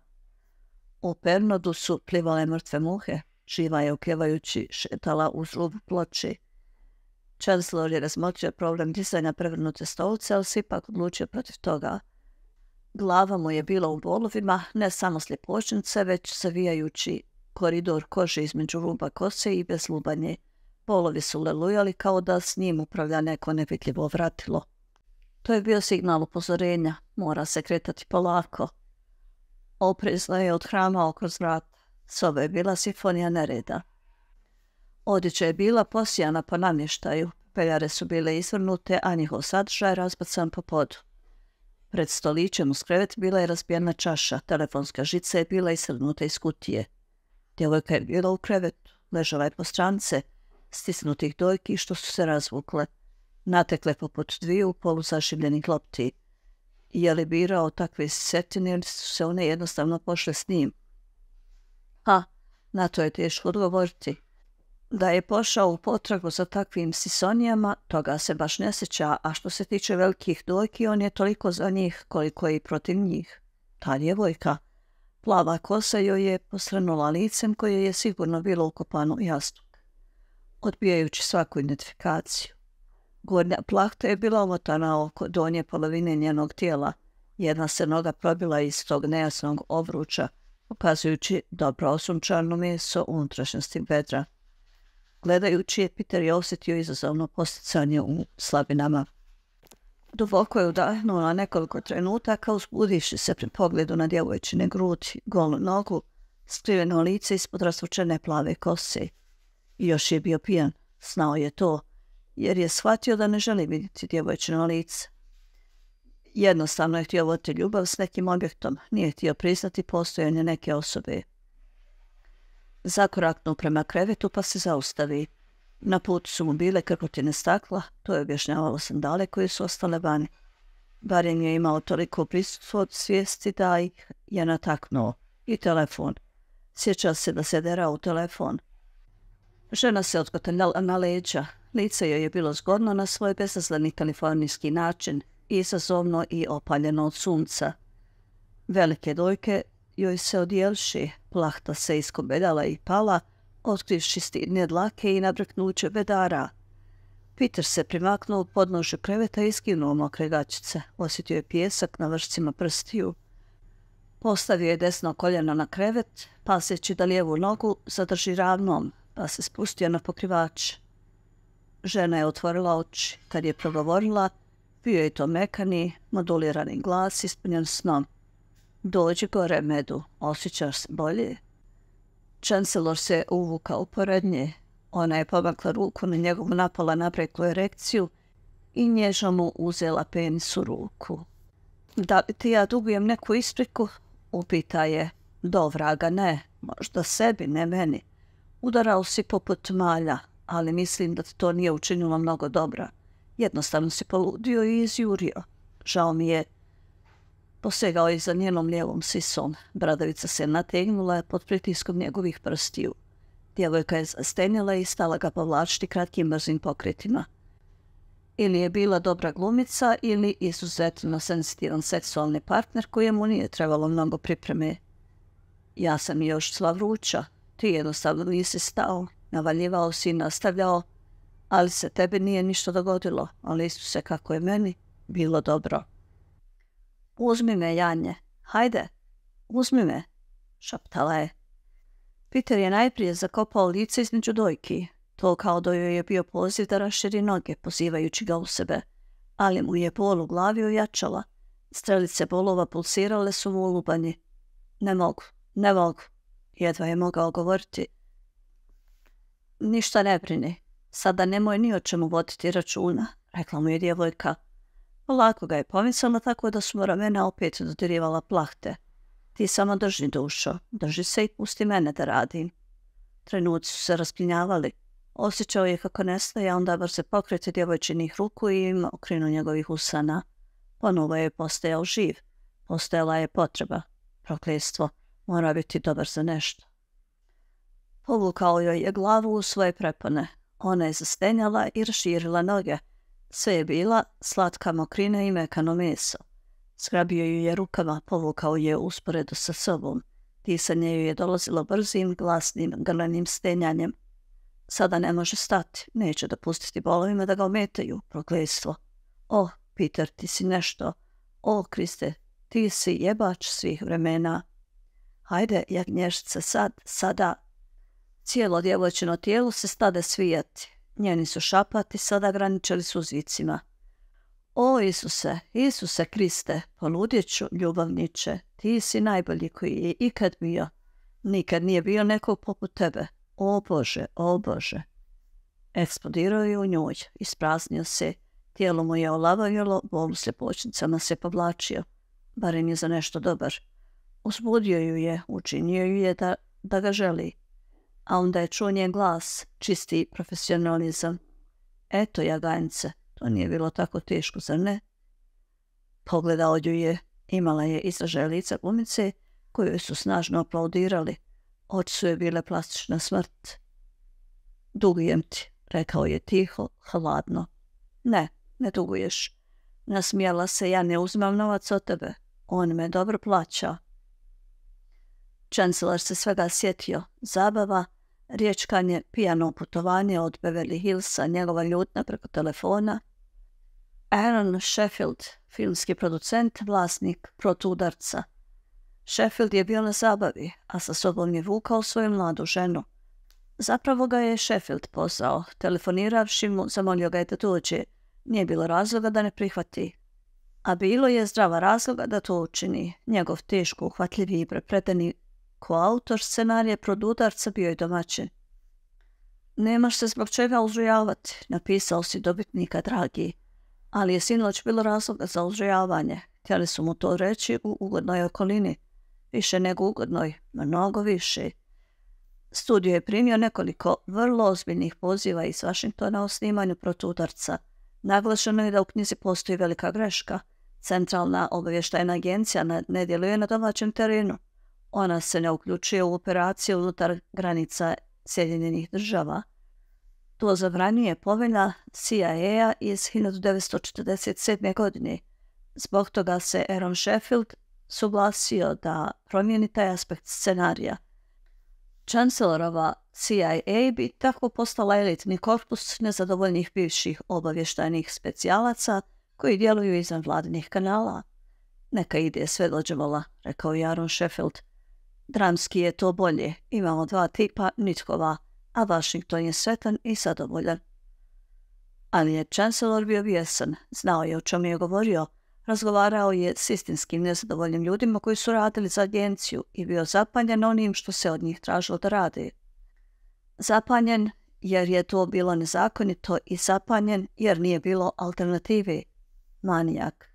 U pernodu su plivale mrtve muhe, Živa je ukevajući šetala uz rub ploči. Chancellor je razmotrio problem disanja prevrnute stolice, ali se ipak odlučio protiv toga. Glava mu je bila u bolovima, ne samo slipočnice, već savijajući koridor kože između ruba kose i bez lubanje. Polovi su lelujali kao da s njim upravlja neko nevidljivo vratilo. To je bio signal upozorenja, mora se kretati polako. Oprezno je hrama kroz vrat. Soba je bila sifonija nereda. Odjeća je bila posijana po namještaju, peljare su bile izvrnute, a njihov sadržaj razbacan po podu. Pred stolićem uz krevet bila je razbijena čaša, telefonska žica je bila isrnuta iz kutije. Djevojka je bila u krevetu, ležala je po strance, stisnutih dojki što su se razvukle, natekle poput dviju poluzašivljenih lopti. Je li birao takve setine ili su se one jednostavno pošle s njim? Ha, na to je teško odgovoriti. Da je pošao u potragu za takvim sisonijama, toga se baš ne sjeća, a što se tiče velikih dojki, on je toliko za njih koliko i protiv njih. Ta djevojka, Plava kosa joj je posrnula licem koje je sigurno bilo ukopano u jastuk, odbijajući svaku identifikaciju. Gornja plahta je bila omotana oko donje polovine njenog tijela. Jedna se noga probila iz tog nejasnog obruča, pokazujući dobro osunčano meso unutrašnjosti bedra. Gledajući je, Peter je osjetio izazovno posticanje u slabinama Duboko je udahnula nekoliko trenutaka uzbudivši se pri pogledu na djevojčine gruti, golu nogu, skriveno lice ispod rasvučene plave kose. još je bio pijan, snao je to, jer je shvatio da ne želi vidjeti djevojčino lice. Jednostavno je htio voditi ljubav s nekim objektom, nije htio priznati postojanje neke osobe. Zakoraknu prema krevetu pa se zaustavi. Na putu su mu bile krkotine stakla, to je objašnjavalo sandale koje su ostale vani. Barem je imao toliko prisutstvo od svijesti da ih je nataknuo. I telefon. Sjeća se da se derao u telefon. Žena se otkotrljala na leđa. Lice joj je bilo zgodno na svoj bezazleni kalifornijski način, izazovno i opaljeno od sunca. Velike dojke joj se odjelši, plahta se iskobedala i pala, otkriješ stidne dlake i nabrknuće bedara. Peter se primaknuo u podnože kreveta i skinuo mokre Osjetio je pijesak na vršcima prstiju. Postavio je desno koljeno na krevet, paseći da lijevu nogu zadrži ravnom, pa se spustio na pokrivač. Žena je otvorila oči. Kad je progovorila, bio je to mekani, modulirani glas ispunjen snom. Dođi gore, medu, osjećaš se bolje? Chancellor se uvukao pored nje. Ona je pomakla ruku na njegovu napala napreklu erekciju i nježno mu uzela penis u ruku. Da li ti ja dugujem neku ispriku? Upita je. Do vraga ne, možda sebi, ne meni. Udarao si poput malja, ali mislim da to nije učinilo mnogo dobra. Jednostavno si poludio i izjurio. Žao mi je Posegao je za njenom lijevom sisom. Bradavica se nategnula pod pritiskom njegovih prstiju. Djevojka je zastenjela i stala ga povlačiti kratkim brzim pokretima. Ili je bila dobra glumica ili izuzetno sensitivan seksualni partner kojemu nije trebalo mnogo pripreme. Ja sam još sva vruća. Ti jednostavno nisi stao. Navaljivao si i nastavljao. Ali se tebi nije ništa dogodilo. Ali isto se kako je meni bilo dobro. Uzmi me, Janje, hajde, uzmi me, šaptala je. Peter je najprije zakopao lice između dojki. To kao da joj je bio poziv da raširi noge, pozivajući ga u sebe. Ali mu je bol u glavi ojačala. Strelice bolova pulsirale su mu u lubanji. Ne mogu, ne mogu, jedva je mogao govoriti. Ništa ne brini, sada nemoj ni o čemu voditi računa, rekla mu je djevojka. Polako ga je pomicala tako da su mu ramena opet dodirivala plahte. Ti samo drži dušo, drži se i pusti mene da radim. Trenuci su se rasplinjavali. Osjećao je kako nestaje, a onda se pokrete djevojčinih ruku i okrinu njegovih usana. Ponovo je postajao živ. Postajala je potreba. Prokletstvo. Mora biti dobar za nešto. Povukao joj je glavu u svoje prepone. Ona je zastenjala i raširila noge. Sve je bila slatka mokrina i mekano meso. Skrabio ju je rukama, povukao je usporedu sa sobom. Pisanje ju je dolazilo brzim, glasnim, grlenim stenjanjem. Sada ne može stati, neće dopustiti bolovima da ga ometaju, proklestvo. O, Peter, ti si nešto. O, Kriste, ti si jebač svih vremena. Hajde, jagnješce, sad, sada. Cijelo djevojčino tijelo se stade svijati. Njeni su šapati sada su suzicima. O Isuse, Isuse Kriste, poludjeću ljubavniče, ti si najbolji koji je ikad bio. Nikad nije bio nekog poput tebe. O Bože, o Bože. Eksplodirao je u njoj, ispraznio se, tijelo mu je olavavilo, bol u se povlačio. Barem je za nešto dobar. Uzbudio ju je, učinio ju je da, da ga želi a onda je čuo njen glas, čisti profesionalizam. Eto, jaganjce, to nije bilo tako teško, za ne? Pogledao ju je, imala je izražaj lica gumice, koju su snažno aplaudirali. Oči su je bile plastična smrt. Dugujem ti, rekao je tiho, hladno. Ne, ne duguješ. Nasmijala se, ja ne uzmam novac od tebe. On me dobro plaća. Čancelar se svega sjetio. Zabava, Riječkanje je pijano putovanje od Beverly Hillsa, njegova ljutna preko telefona. Aaron Sheffield, filmski producent, vlasnik protudarca. Sheffield je bio na zabavi, a sa sobom je vukao svoju mladu ženu. Zapravo ga je Sheffield pozvao, telefoniravši mu zamolio ga je da dođe. Nije bilo razloga da ne prihvati. A bilo je zdrava razloga da to učini. Njegov teško uhvatljivi i prepredeni Koautor scenarija Produdarca bio je domaćin. Nemaš se zbog čega uzrujavati, napisao si dobitnika dragi. Ali je sinoć bilo razloga za uzrujavanje. Htjeli su mu to reći u ugodnoj okolini. Više nego ugodnoj, mnogo više. Studio je primio nekoliko vrlo ozbiljnih poziva iz Vašingtona o snimanju protudarca. Naglašeno je da u knjizi postoji velika greška. Centralna obavještajna agencija ne djeluje na domaćem terenu. Ona se ne uključuje u operacije unutar granica Sjedinjenih država. To zabranjuje povelja CIA-a iz 1947. godine. Zbog toga se Aaron Sheffield suglasio da promijeni taj aspekt scenarija. Chancellorova CIA bi tako postala elitni korpus nezadovoljnih bivših obavještajnih specijalaca koji djeluju izvan vladinih kanala. Neka ide sve do rekao je Aaron Sheffield. Dramski je to bolje. Imamo dva tipa Nitkova, a Washington je sretan i zadovoljan. Ali je čanselor bio vjesan, znao je o čemu je govorio, razgovarao je s istinskim nezadovoljnim ljudima koji su radili za agenciju i bio zapanjen onim što se od njih tražilo da radi. Zapanjen jer je to bilo nezakonito i zapanjen jer nije bilo alternativi. Manijak.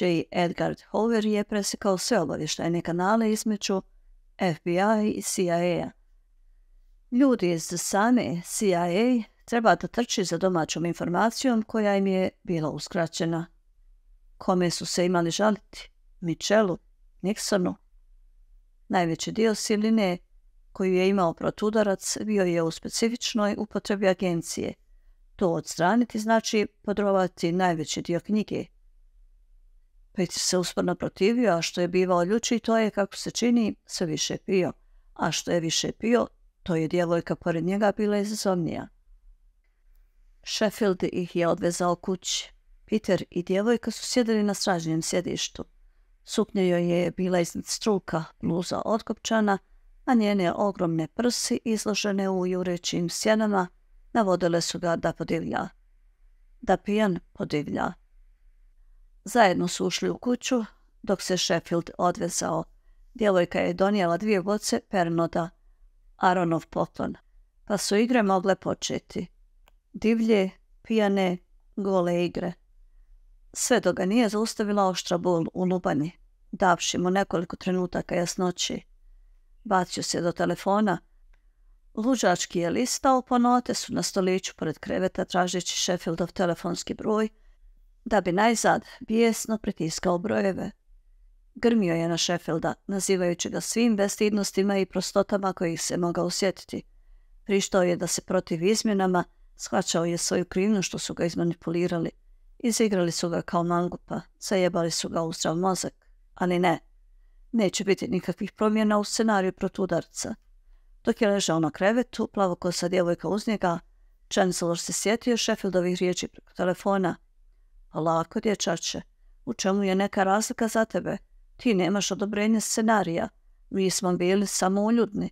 J. Edgar Hoover je presikao sve obavještajne kanale između FBI i CIA. Ljudi iz same CIA treba da trči za domaćom informacijom koja im je bila uskraćena. Kome su se imali žaliti? Michelu, Nixonu. Najveći dio siline koju je imao protudarac bio je u specifičnoj upotrebi agencije. To odstraniti znači podrovati najveći dio knjige, Peć pa se usporno protivio, a što je bivao ljuči, to je, kako se čini, sve više pio. A što je više pio, to je djevojka pored njega bila izazovnija. Sheffield ih je odvezao kući. Peter i djevojka su sjedili na stražnjem sjedištu. Suknja joj je bila iznad struka, bluza otkopčana, a njene ogromne prsi, izložene u jurećim sjenama, navodile su ga da podivlja. Da pijan podivlja. Zajedno su ušli u kuću, dok se Sheffield odvezao. Djevojka je donijela dvije boce pernoda, Aronov poklon, pa su igre mogle početi. Divlje, pijane, gole igre. Sve do ga nije zaustavila oštra bol u lubani, davši mu nekoliko trenutaka jasnoći. Bacio se do telefona. Luđački je listao, po note su na stoliću pored kreveta tražeći Sheffieldov telefonski broj – da bi najzad bijesno pritiskao brojeve. Grmio je na Sheffielda, nazivajući ga svim bestidnostima i prostotama kojih se mogao osjetiti. Prištao je da se protiv izmjenama, shvaćao je svoju krivnu što su ga izmanipulirali. Izigrali su ga kao mangupa, zajebali su ga u zdrav mozak. Ali ne, neće biti nikakvih promjena u scenariju protudarca. Dok je ležao na krevetu, sad djevojka uz njega, Chancellor se sjetio Sheffieldovih riječi preko telefona, lako, dječače. U čemu je neka razlika za tebe? Ti nemaš odobrenje scenarija. Mi smo bili samoljudni.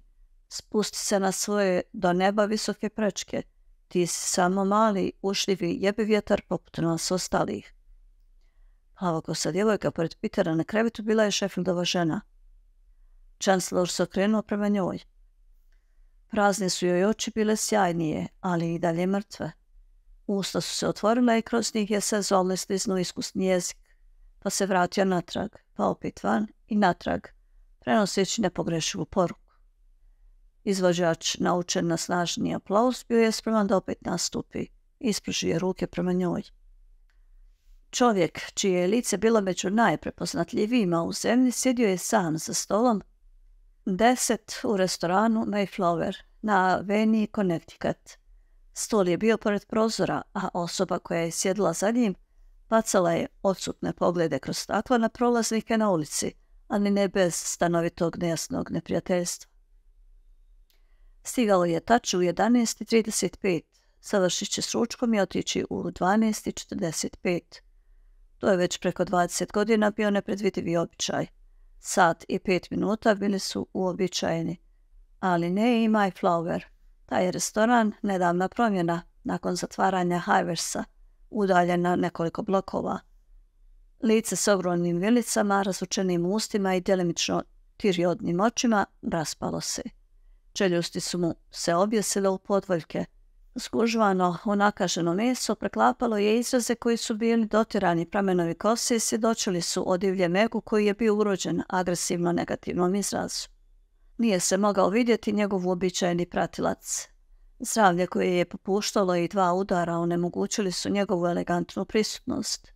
Spusti se na svoje do neba visoke prečke. Ti si samo mali, ušljivi jebi vjetar poput nas ostalih. Plavokosa djevojka pored Pitera na krevetu bila je Sheffieldova žena. Chancellor se okrenuo prema njoj. Prazne su joj oči bile sjajnije, ali i dalje mrtve. Usta su se otvorila i kroz njih je se zole sliznu iskusni jezik, pa se vratio natrag, pa opet van i natrag, prenoseći nepogrešivu poruku. Izvođač, naučen na snažni aplauz, bio je spreman da opet nastupi i je ruke prema njoj. Čovjek, čije je lice bilo među najprepoznatljivijima u zemlji, sjedio je sam za stolom, deset u restoranu Mayflower na Veni Connecticut – Stol je bio pored prozora, a osoba koja je sjedila za njim bacala je odsutne poglede kroz stakla na prolaznike na ulici, ali ne bez stanovitog nejasnog neprijateljstva. Stigalo je taču u 11.35, završit će s ručkom i otići u 12.45. To je već preko 20 godina bio nepredvidivi običaj. Sat i pet minuta bili su uobičajeni, ali ne i flower. Taj restoran nedavna promjena nakon zatvaranja Haiversa, udaljena nekoliko blokova. Lice s ogromnim vilicama, razučenim ustima i djelimično tiriodnim očima raspalo se. Čeljusti su mu se objesile u podvoljke. Skužvano onakaženo meso preklapalo je izraze koji su bili dotirani pramenovi kose i svjedočili su o divlje megu koji je bio urođen agresivno negativnom izrazu. Nije se mogao vidjeti njegov uobičajeni pratilac. Zdravlje koje je popuštalo i dva udara onemogućili su njegovu elegantnu prisutnost.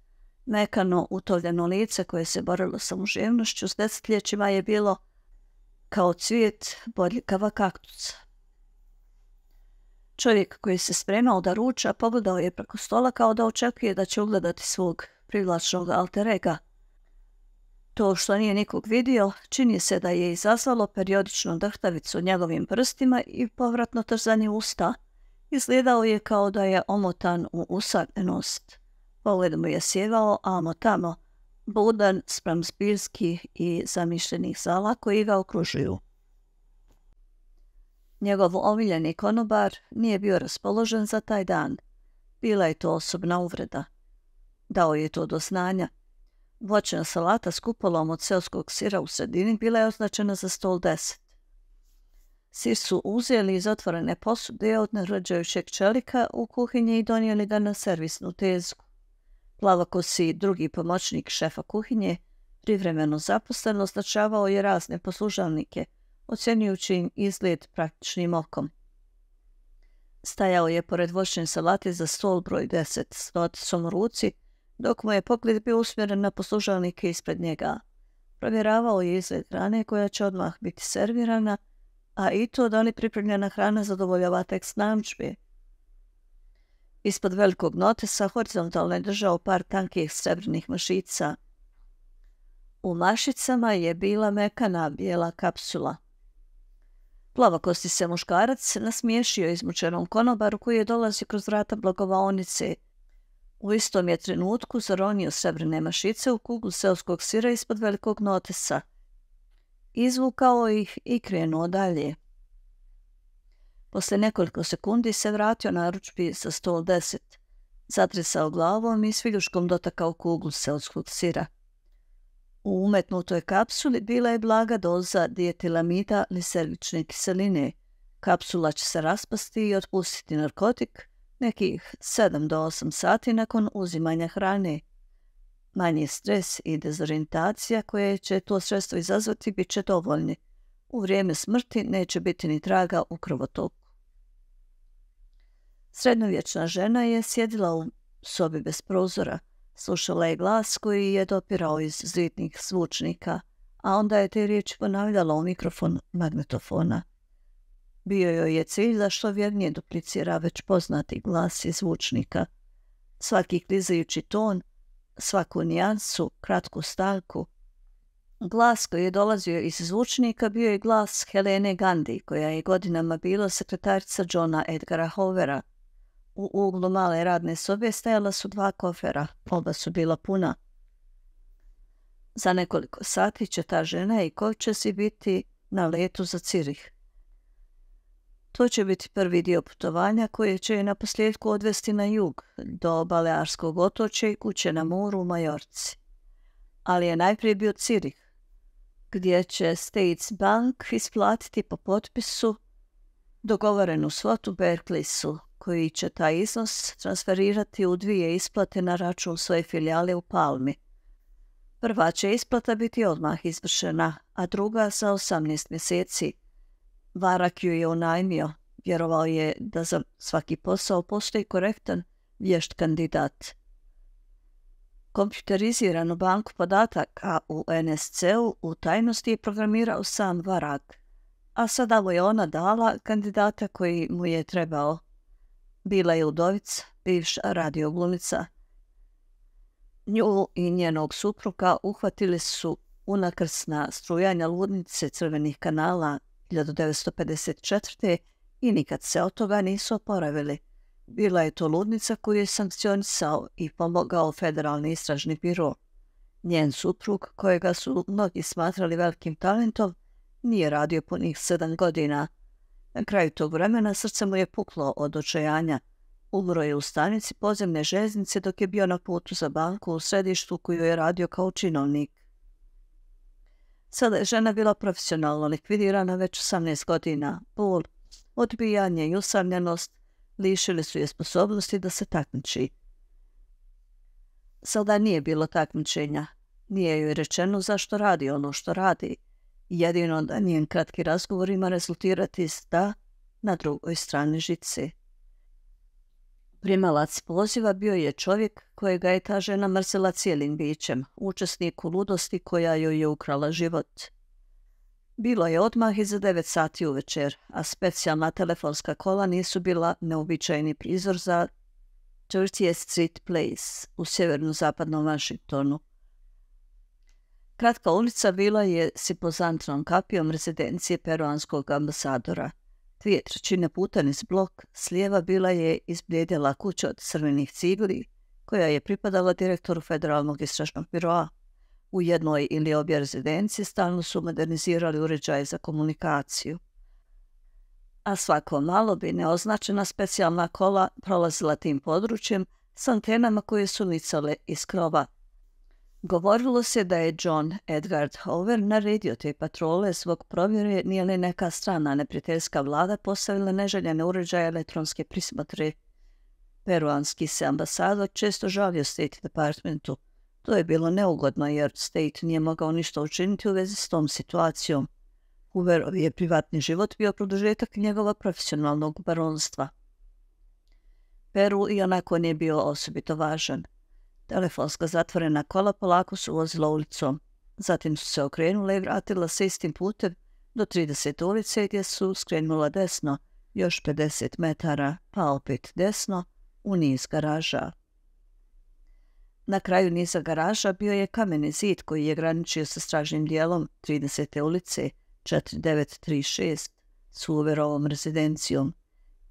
Mekano, utovljeno lice koje se borilo sa muževnošću s desetljećima je bilo kao cvijet bodljikava kaktusa. Čovjek koji se spremao da ruča pogledao je preko stola kao da očekuje da će ugledati svog privlačnog alterega – to što nije nikog vidio, čini se da je izazvalo periodičnu drhtavicu njegovim prstima i povratno trzanje usta. Izgledao je kao da je omotan u usadnost. Pogled mu je sjevao, amo tamo, budan sprem zbirskih i zamišljenih zala koji ga okružuju. Njegov omiljeni konobar nije bio raspoložen za taj dan. Bila je to osobna uvreda. Dao je to do znanja, Voćna salata s kupolom od selskog sira u sredini bila je označena za stol deset. Sir su uzeli iz otvorene posude od narođajućeg čelika u kuhinji i donijeli ga na servisnu tezgu. si drugi pomoćnik šefa kuhinje, privremeno zaposlen, označavao je razne poslužavnike, ocjenjujući im izgled praktičnim okom. Stajao je pored voćne salate za stol broj 10 s noticom u ruci, dok mu je pogled bio usmjeren na poslužalnike ispred njega. Provjeravao je izgled hrane koja će odmah biti servirana, a i to da li pripremljena hrana zadovoljava tekst namčbi. Ispod velikog notesa horizontalno je držao par tankih srebrnih mašica. U mašicama je bila mekana bijela kapsula. Plavakosti se muškarac nasmiješio izmučenom konobaru koji je dolazio kroz vrata blagovaonice – u istom je trenutku zaronio srebrne mašice u kuglu seoskog sira ispod velikog notesa. Izvukao ih i krenuo dalje. Posle nekoliko sekundi se vratio naručbi sa stol 110. Zatresao glavom i sviljuškom dotakao kuglu seoskog sira. U umetnutoj kapsuli bila je blaga doza dijetilamida liservične kiseline. Kapsula će se raspasti i otpustiti narkotik, nekih 7 do 8 sati nakon uzimanja hrane. Manji stres i dezorientacija koje će to sredstvo izazvati bit će dovoljni. U vrijeme smrti neće biti ni traga u krvotoku. Srednovječna žena je sjedila u sobi bez prozora. Slušala je glas koji je dopirao iz zvitnih zvučnika, a onda je te riječi ponavljala u mikrofon magnetofona – bio joj je cilj da što vjernije duplicira već poznati glas i zvučnika. Svaki klizajući ton, svaku nijansu, kratku stanku. Glas koji je dolazio iz zvučnika bio je glas Helene Gandhi, koja je godinama bila sekretarica Johna Edgara Hovera. U uglu male radne sobe stajala su dva kofera, oba su bila puna. Za nekoliko sati će ta žena i ko će si biti na letu za Cirih. To će biti prvi dio putovanja koje će je na odvesti na jug, do Balearskog otočja i kuće na moru u Majorci. Ali je najprije bio Cirih, gdje će States Bank isplatiti po potpisu dogovorenu svotu Berklisu, koji će taj iznos transferirati u dvije isplate na račun svoje filijale u Palmi. Prva će isplata biti odmah izvršena, a druga za 18 mjeseci – Varak ju je onajmio. Vjerovao je da za svaki posao postoji korektan vješt kandidat. Kompjuteriziranu banku podataka u NSC-u u tajnosti je programirao sam Varak, a sada mu je ona dala kandidata koji mu je trebao. Bila je Udovic, bivša radioglumica. Nju i njenog supruga uhvatili su unakrsna strujanja ludnice crvenih kanala 1954. i nikad se od toga nisu oporavili. Bila je to ludnica koju je sankcionisao i pomogao federalni istražni biro. Njen suprug, kojega su mnogi smatrali velikim talentom, nije radio punih sedam godina. Na kraju tog vremena srce mu je puklo od očajanja. Umro je u stanici pozemne željeznice dok je bio na putu za banku u središtu koju je radio kao činovnik. Sada je žena bila profesionalno likvidirana već 18 godina. Bol, odbijanje i usamljenost lišili su je sposobnosti da se takmiči. Sada nije bilo takmičenja. Nije joj rečeno zašto radi ono što radi. Jedino da njen kratki razgovor ima rezultirati sta da na drugoj strani žice. Primalac poziva bio je čovjek kojega je ta žena mrzila cijelim bićem, učesnik u ludosti koja joj je ukrala život. Bilo je odmah za 9 sati uvečer, a specijalna telefonska kola nisu bila neobičajni prizor za 30th Street Place u sjeverno-zapadnom Washingtonu. Kratka ulica bila je sipozantnom kapijom rezidencije peruanskog ambasadora – Dvije trećine puta niz blok slijeva bila je izblijedjela kuća od crvenih cigli, koja je pripadala direktoru Federalnog istražnog biroa. U jednoj ili obje rezidencije stalno su modernizirali uređaje za komunikaciju. A svako malo bi neoznačena specijalna kola prolazila tim područjem s antenama koje su nicale iz krova – Govorilo se da je John Edgard Hoover naredio te patrole zbog provjere nije li neka strana neprijateljska vlada postavila neželjene uređaje elektronske prismatre. Peruanski se ambasador često žalio State Departmentu. To je bilo neugodno jer State nije mogao ništa učiniti u vezi s tom situacijom. Hooverov je privatni život bio produžetak njegova profesionalnog baronstva. Peru i onako nije bio osobito važan – Telefonska zatvorena kola polako su vozila ulicom. Zatim su se okrenula i vratila se istim putem do 30. ulice gdje su skrenula desno, još 50 metara, pa opet desno, u niz garaža. Na kraju niza garaža bio je kameni zid koji je graničio sa stražnim dijelom 30. ulice 4936 s Uverovom rezidencijom.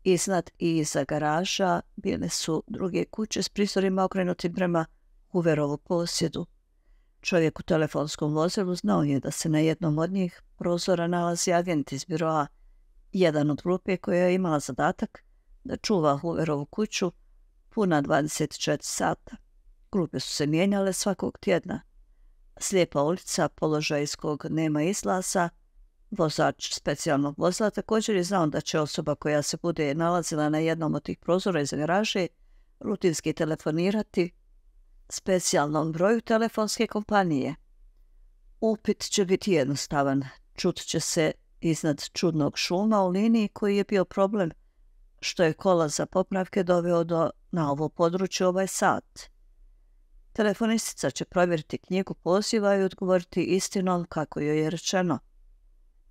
Iznad i iza garaža bile su druge kuće s prizorima okrenutim prema Huverovu posjedu. Čovjek u telefonskom vozilu znao je da se na jednom od njih prozora nalazi agent iz biroa, jedan od grupe koja je imala zadatak da čuva Huverovu kuću puna 24 sata. Grupe su se mijenjale svakog tjedna. Slijepa ulica, položaj iz kog nema izlaza, vozač specijalnog vozila također je znao da će osoba koja se bude nalazila na jednom od tih prozora iz garaže rutinski telefonirati specijalnom broju telefonske kompanije. Upit će biti jednostavan. Čut će se iznad čudnog šuma u liniji koji je bio problem što je kola za popravke doveo do, na ovo područje ovaj sat. Telefonistica će provjeriti knjigu poziva i odgovoriti istinom kako joj je rečeno.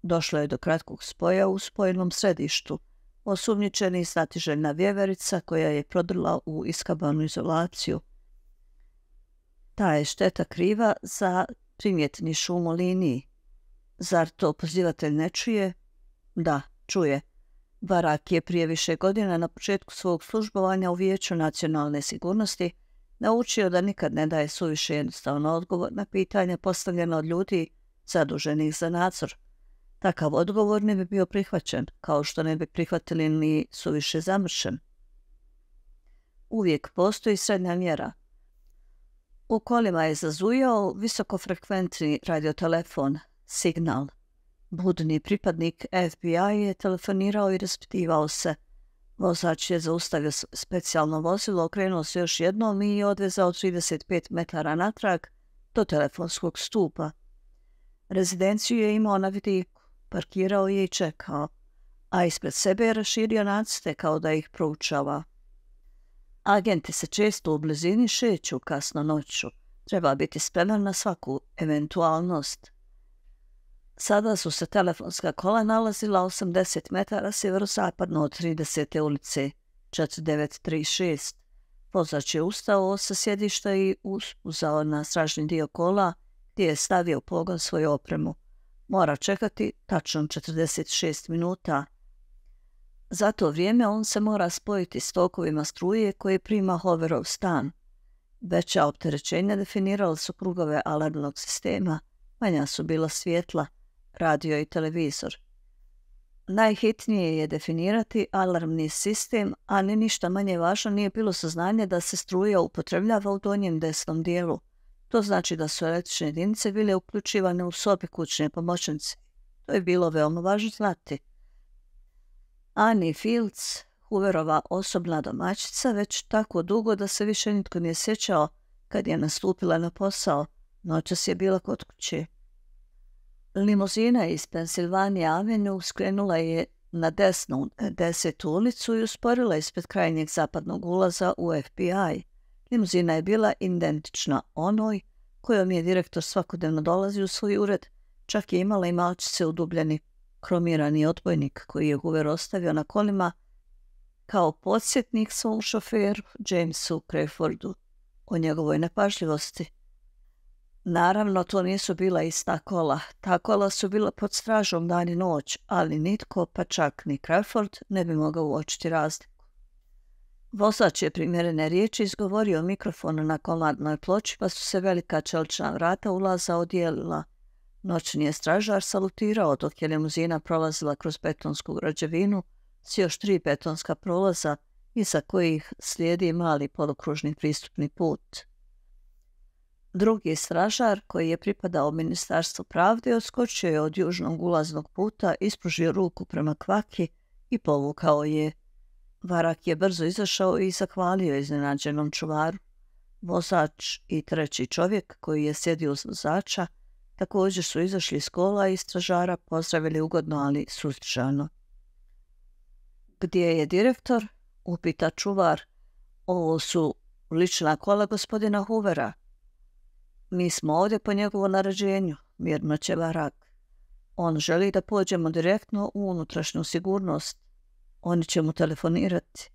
Došlo je do kratkog spoja u spojnom središtu. Osumnjičeni i vjeverica koja je prodrla u iskabanu izolaciju. Ta je šteta kriva za primjetni šum u liniji. Zar to pozivatelj ne čuje? Da, čuje. Barak je prije više godina na početku svog službovanja u Vijeću nacionalne sigurnosti naučio da nikad ne daje suviše jednostavno odgovor na pitanje postavljeno od ljudi zaduženih za nadzor. Takav odgovor ne bi bio prihvaćen, kao što ne bi prihvatili ni suviše zamršen. Uvijek postoji srednja mjera. U kolima je zazujao visokofrekventni radiotelefon, signal. Budni pripadnik FBI je telefonirao i raspitivao se. Vozač je zaustavio specijalno vozilo, okrenuo se još jednom i odvezao 35 metara natrag do telefonskog stupa. Rezidenciju je imao na vidi Parkirao je i čekao, a ispred sebe je raširio nacite kao da ih proučava. Agenti se često u blizini šeću kasno noću. Treba biti spreman na svaku eventualnost. Sada su se telefonska kola nalazila 80 metara sjeverozapadno od 30. ulice 4936. Vozač je ustao sa sjedišta i uzao na stražni dio kola gdje je stavio pogon svoju opremu mora čekati tačno 46 minuta. Za to vrijeme on se mora spojiti s tokovima struje koje prima hoverov stan. Veća opterećenja definirala su krugove alarmnog sistema, manja su bila svjetla, radio i televizor. Najhitnije je definirati alarmni sistem, a ni ništa manje važno nije bilo saznanje da se struja upotrebljava u donjem desnom dijelu – to znači da su električne jedinice bile uključivane u sobi kućne pomoćnice. To je bilo veoma važno znati. Annie Fields, Huverova osobna domaćica, već tako dugo da se više nitko nije sjećao kad je nastupila na posao. Noćas je bila kod kuće. Limuzina iz Pensilvanije Avenue skrenula je na desnu e, desetu ulicu i usporila ispred krajnjeg zapadnog ulaza u FBI. Limuzina je bila identična onoj kojom je direktor svakodnevno dolazio u svoj ured, čak je imala i malčice udubljeni kromirani odbojnik koji je guver ostavio na kolima kao podsjetnik svom šoferu Jamesu Crayfordu o njegovoj nepažljivosti. Naravno, to nisu bila ista kola. Ta kola su bila pod stražom dan i noć, ali nitko, pa čak ni Crawford, ne bi mogao uočiti razliku. Vozač je primjerene riječi izgovorio mikrofon na komadnoj ploči, pa su se velika čelčna vrata ulaza odijelila. Noćni je stražar salutirao dok je limuzina prolazila kroz betonsku građevinu s još tri betonska prolaza, iza kojih slijedi mali polukružni pristupni put. Drugi stražar, koji je pripadao Ministarstvu pravde, odskočio je od južnog ulaznog puta, ispružio ruku prema kvaki i povukao je. Varak je brzo izašao i zahvalio iznenađenom čuvaru. Vozač i treći čovjek koji je sjedio uz vozača također su izašli iz kola i stražara pozdravili ugodno, ali suzdržano. Gdje je direktor? upita čuvar. Ovo su lična kola gospodina Huvera. Mi smo ovdje po njegovom naređenju, mirno će varak. On želi da pođemo direktno u unutrašnju sigurnost. Oni će mu telefonirati.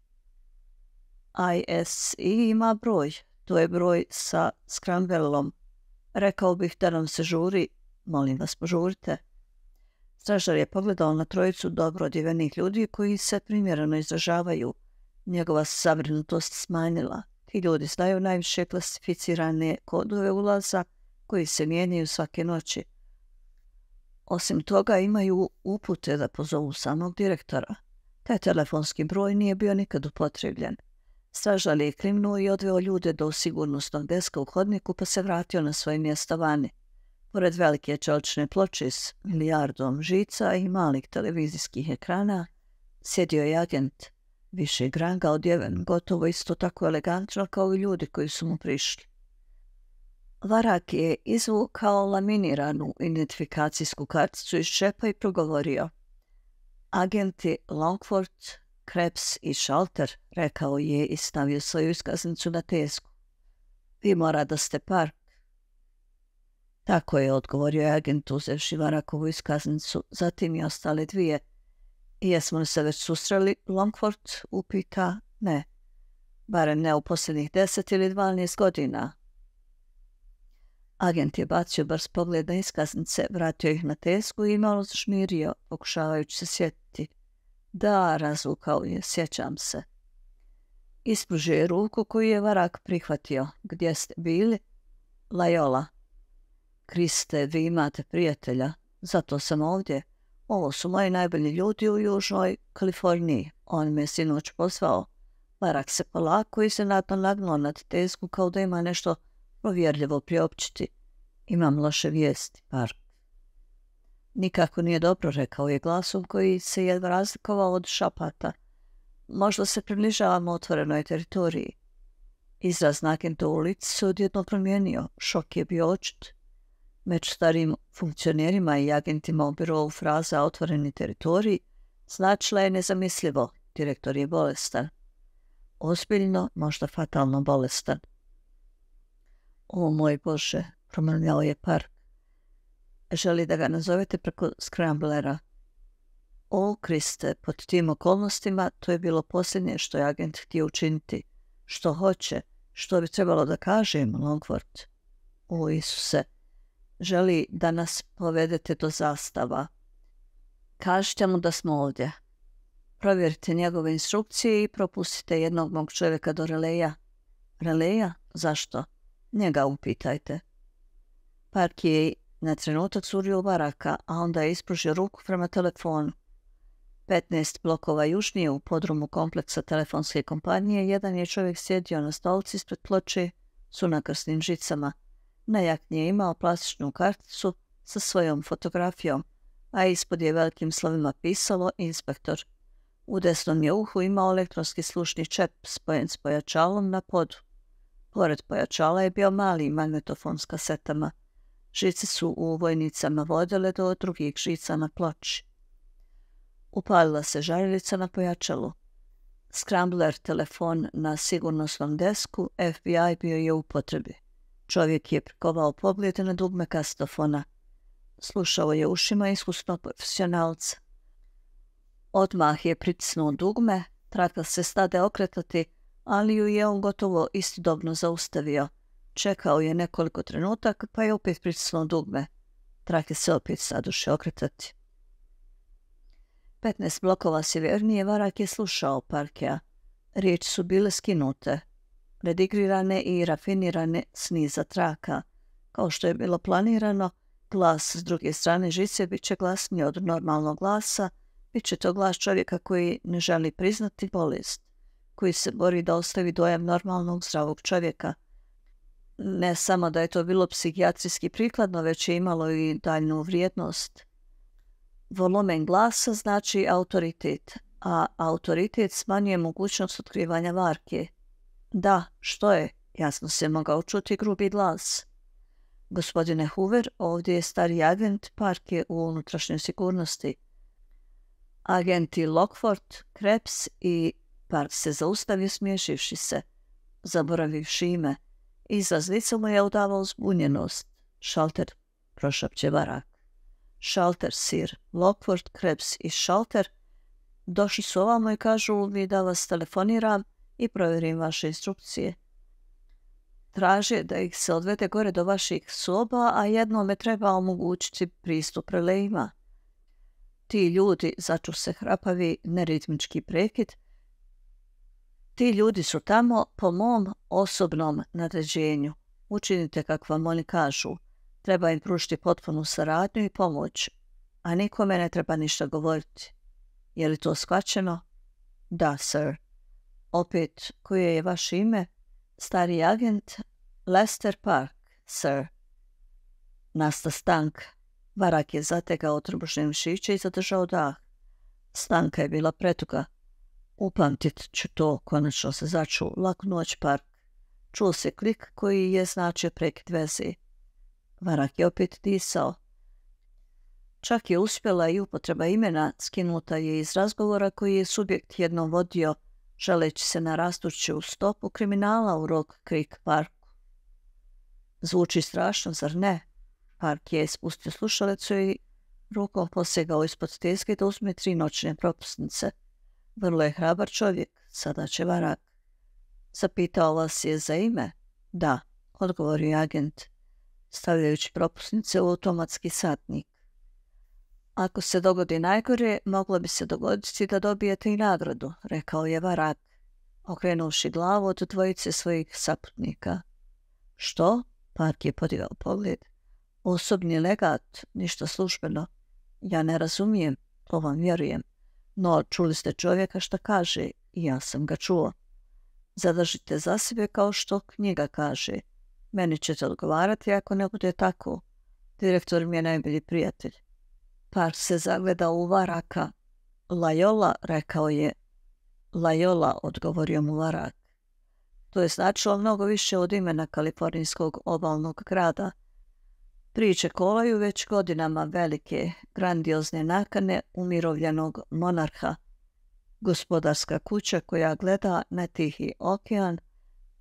ISI ima broj. To je broj sa skrambelom. Rekao bih da nam se žuri. Molim vas, požurite. Stražar je pogledao na trojicu dobro ljudi koji se primjereno izražavaju. Njegova se smanjila. Ti ljudi znaju najviše klasificirane kodove ulaza koji se mijenjaju svake noći. Osim toga imaju upute da pozovu samog direktora. Taj telefonski broj nije bio nikad upotrebljen. Stražar je krivnu i odveo ljude do sigurnosnog deska u hodniku pa se vratio na svoje mjesto vani. Pored velike čelčne ploče s milijardom žica i malih televizijskih ekrana sjedio je agent više granga odjeven, gotovo isto tako elegantno kao i ljudi koji su mu prišli. Varak je izvukao laminiranu identifikacijsku karticu iz šepa i progovorio agenti Longford, Krebs i Šalter, rekao je i stavio svoju iskaznicu na tesku. Vi mora da ste park. Tako je odgovorio je agent uzevši Varakovu iskaznicu, zatim i ostale dvije. jesmo li se već susreli? Longford upita ne. Barem ne u posljednjih deset ili dvanaest godina, Agent je bacio brz pogled na iskaznice, vratio ih na tesku i malo zašmirio, pokušavajući se sjetiti. Da, razvukao je, sjećam se. Ispružio je ruku koju je varak prihvatio. Gdje ste bili? Lajola. Kriste, vi imate prijatelja. Zato sam ovdje. Ovo su moji najbolji ljudi u Južnoj Kaliforniji. On me sinoć pozvao. Varak se polako i se nadno nagnuo nad tesku kao da ima nešto povjerljivo priopćiti. Imam loše vijesti, Park. Nikako nije dobro, rekao je glasom koji se jedva razlikovao od šapata. Možda se približavamo otvorenoj teritoriji. Izraz nagenta u ulici se odjedno promijenio. Šok je bio očit. Među starim funkcionerima i agentima u fraza otvoreni teritoriji. značila je nezamislivo. Direktor je bolestan. Ozbiljno, možda fatalno bolestan. O moj Bože, promrljao je par. Želi da ga nazovete preko Scramblera. O, Kriste, pod tim okolnostima to je bilo posljednje što je agent htio učiniti. Što hoće, što bi trebalo da kažem, Longworth? O, Isuse, želi da nas povedete do zastava. Kažite mu da smo ovdje. Provjerite njegove instrukcije i propustite jednog mog čovjeka do releja. Releja? Zašto? Njega upitajte. Park je na trenutak u baraka, a onda je ispružio ruku prema telefonu. 15 blokova južnije u podrumu kompleksa telefonske kompanije jedan je čovjek sjedio na stolci ispred ploče s unakrsnim žicama. Na je imao plastičnu karticu sa svojom fotografijom, a ispod je velikim slovima pisalo inspektor. U desnom je uhu imao elektronski slušni čep spojen s pojačalom na pod. Pored pojačala je bio mali magnetofon s kasetama. Žice su u vojnicama vodile do drugih žica na ploči. Upalila se žarilica na pojačalu. Scrambler telefon na sigurnosnom desku, FBI bio je u potrebi. Čovjek je prikovao poglede na dugme kastofona. Slušao je ušima iskusno profesionalca. Odmah je pritisnuo dugme, traka se stade okretati, ali ju je on gotovo istodobno zaustavio. Čekao je nekoliko trenutaka, pa je opet pritisnuo dugme. Trake se opet saduše okretati. 15 blokova sjevernije Varak je slušao Parkea. Riječi su bile skinute, redigrirane i rafinirane s niza traka. Kao što je bilo planirano, glas s druge strane žice bit će glasniji od normalnog glasa, bit će to glas čovjeka koji ne želi priznati bolest koji se bori da ostavi dojam normalnog zdravog čovjeka. Ne samo da je to bilo psihijatrijski prikladno, već je imalo i daljnu vrijednost. Volumen glasa znači autoritet, a autoritet smanjuje mogućnost otkrivanja varke. Da, što je? Jasno se mogao čuti grubi glas. Gospodine Hoover, ovdje je stari agent, parke u unutrašnjoj sigurnosti. Agenti Lockford, Krebs i Park se zaustavio smješivši se, zaboravivši ime, i za mu je udavao zbunjenost. Šalter, prošapće barak. Šalter, sir, Lockford, Krebs i Šalter došli su ovamo i kažu mi da vas telefoniram i provjerim vaše instrukcije. Traže da ih se odvede gore do vaših soba, a jednome treba omogućiti pristup relejima. Ti ljudi, začu se hrapavi, neritmički prekid, ti ljudi su tamo po mom osobnom nadređenju. Učinite kako vam oni kažu. Treba im pružiti potpunu saradnju i pomoć, a nikome ne treba ništa govoriti. Je li to shvaćeno? Da, sir. Opet, koje je vaše ime? Stari agent Lester Park, sir. Nasta stanka. Varak je zategao trbušne mišiće i zadržao dah. Stanka je bila pretuka. Upamtit ću to, konačno se začu, lak noć park. Čuo se klik koji je značio prekid veze. Varak je opet disao. Čak je uspjela i upotreba imena, skinuta je iz razgovora koji je subjekt jednom vodio, želeći se na rastuću stopu kriminala u Rock Creek parku. Zvuči strašno, zar ne? Park je spustio slušalicu i rukom posegao ispod steske da uzme tri noćne propusnice – vrlo je hrabar čovjek, sada će varak. Zapitao vas je za ime? Da, odgovorio agent, stavljajući propusnice u automatski satnik. Ako se dogodi najgore, moglo bi se dogoditi da dobijete i nagradu, rekao je varak, okrenuši glavu od dvojice svojih saputnika. Što? Park je podigao pogled. Osobni legat, ništa službeno. Ja ne razumijem, to vam vjerujem. No, čuli ste čovjeka što kaže i ja sam ga čuo. Zadržite za sebe kao što knjiga kaže. Meni ćete odgovarati ako ne bude tako. Direktor mi je najbolji prijatelj. Par se zagleda u varaka. Lajola, rekao je. Lajola, odgovorio mu varak. To je značilo mnogo više od imena kalifornijskog obalnog grada – Priče kolaju već godinama velike, grandiozne nakane umirovljenog monarha. Gospodarska kuća koja gleda na tihi okean,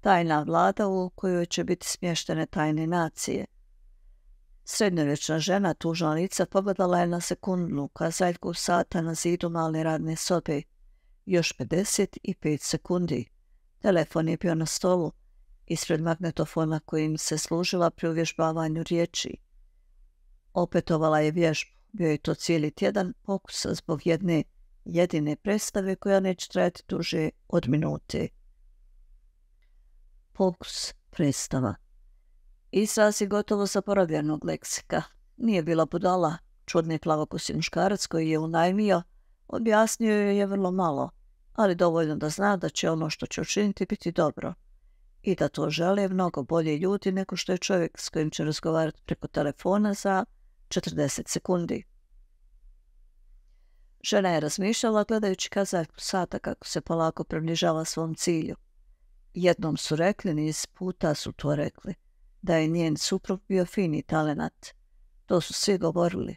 tajna vlada u kojoj će biti smještene tajne nacije. Srednjovječna žena tužna lica pogledala je na sekundnu kazaljku sata na zidu male radne sobe. Još 55 sekundi. Telefon je bio na stolu ispred magnetofona kojim se služila pri uvježbavanju riječi. Opetovala je vježbu, bio je to cijeli tjedan pokusa zbog jedne jedine predstave koja neće trajati duže od minute. Pokus predstava Izraz je gotovo zaboravljenog leksika. Nije bila budala, čudni plavokosi muškarac koji je unajmio, objasnio joj je vrlo malo, ali dovoljno da zna da će ono što će učiniti biti dobro i da to žele mnogo bolje ljudi nego što je čovjek s kojim će razgovarati preko telefona za 40 sekundi. Žena je razmišljala gledajući kazak sata kako se polako približava svom cilju. Jednom su rekli, niz puta su to rekli, da je njen suprug bio fini talenat. To su svi govorili.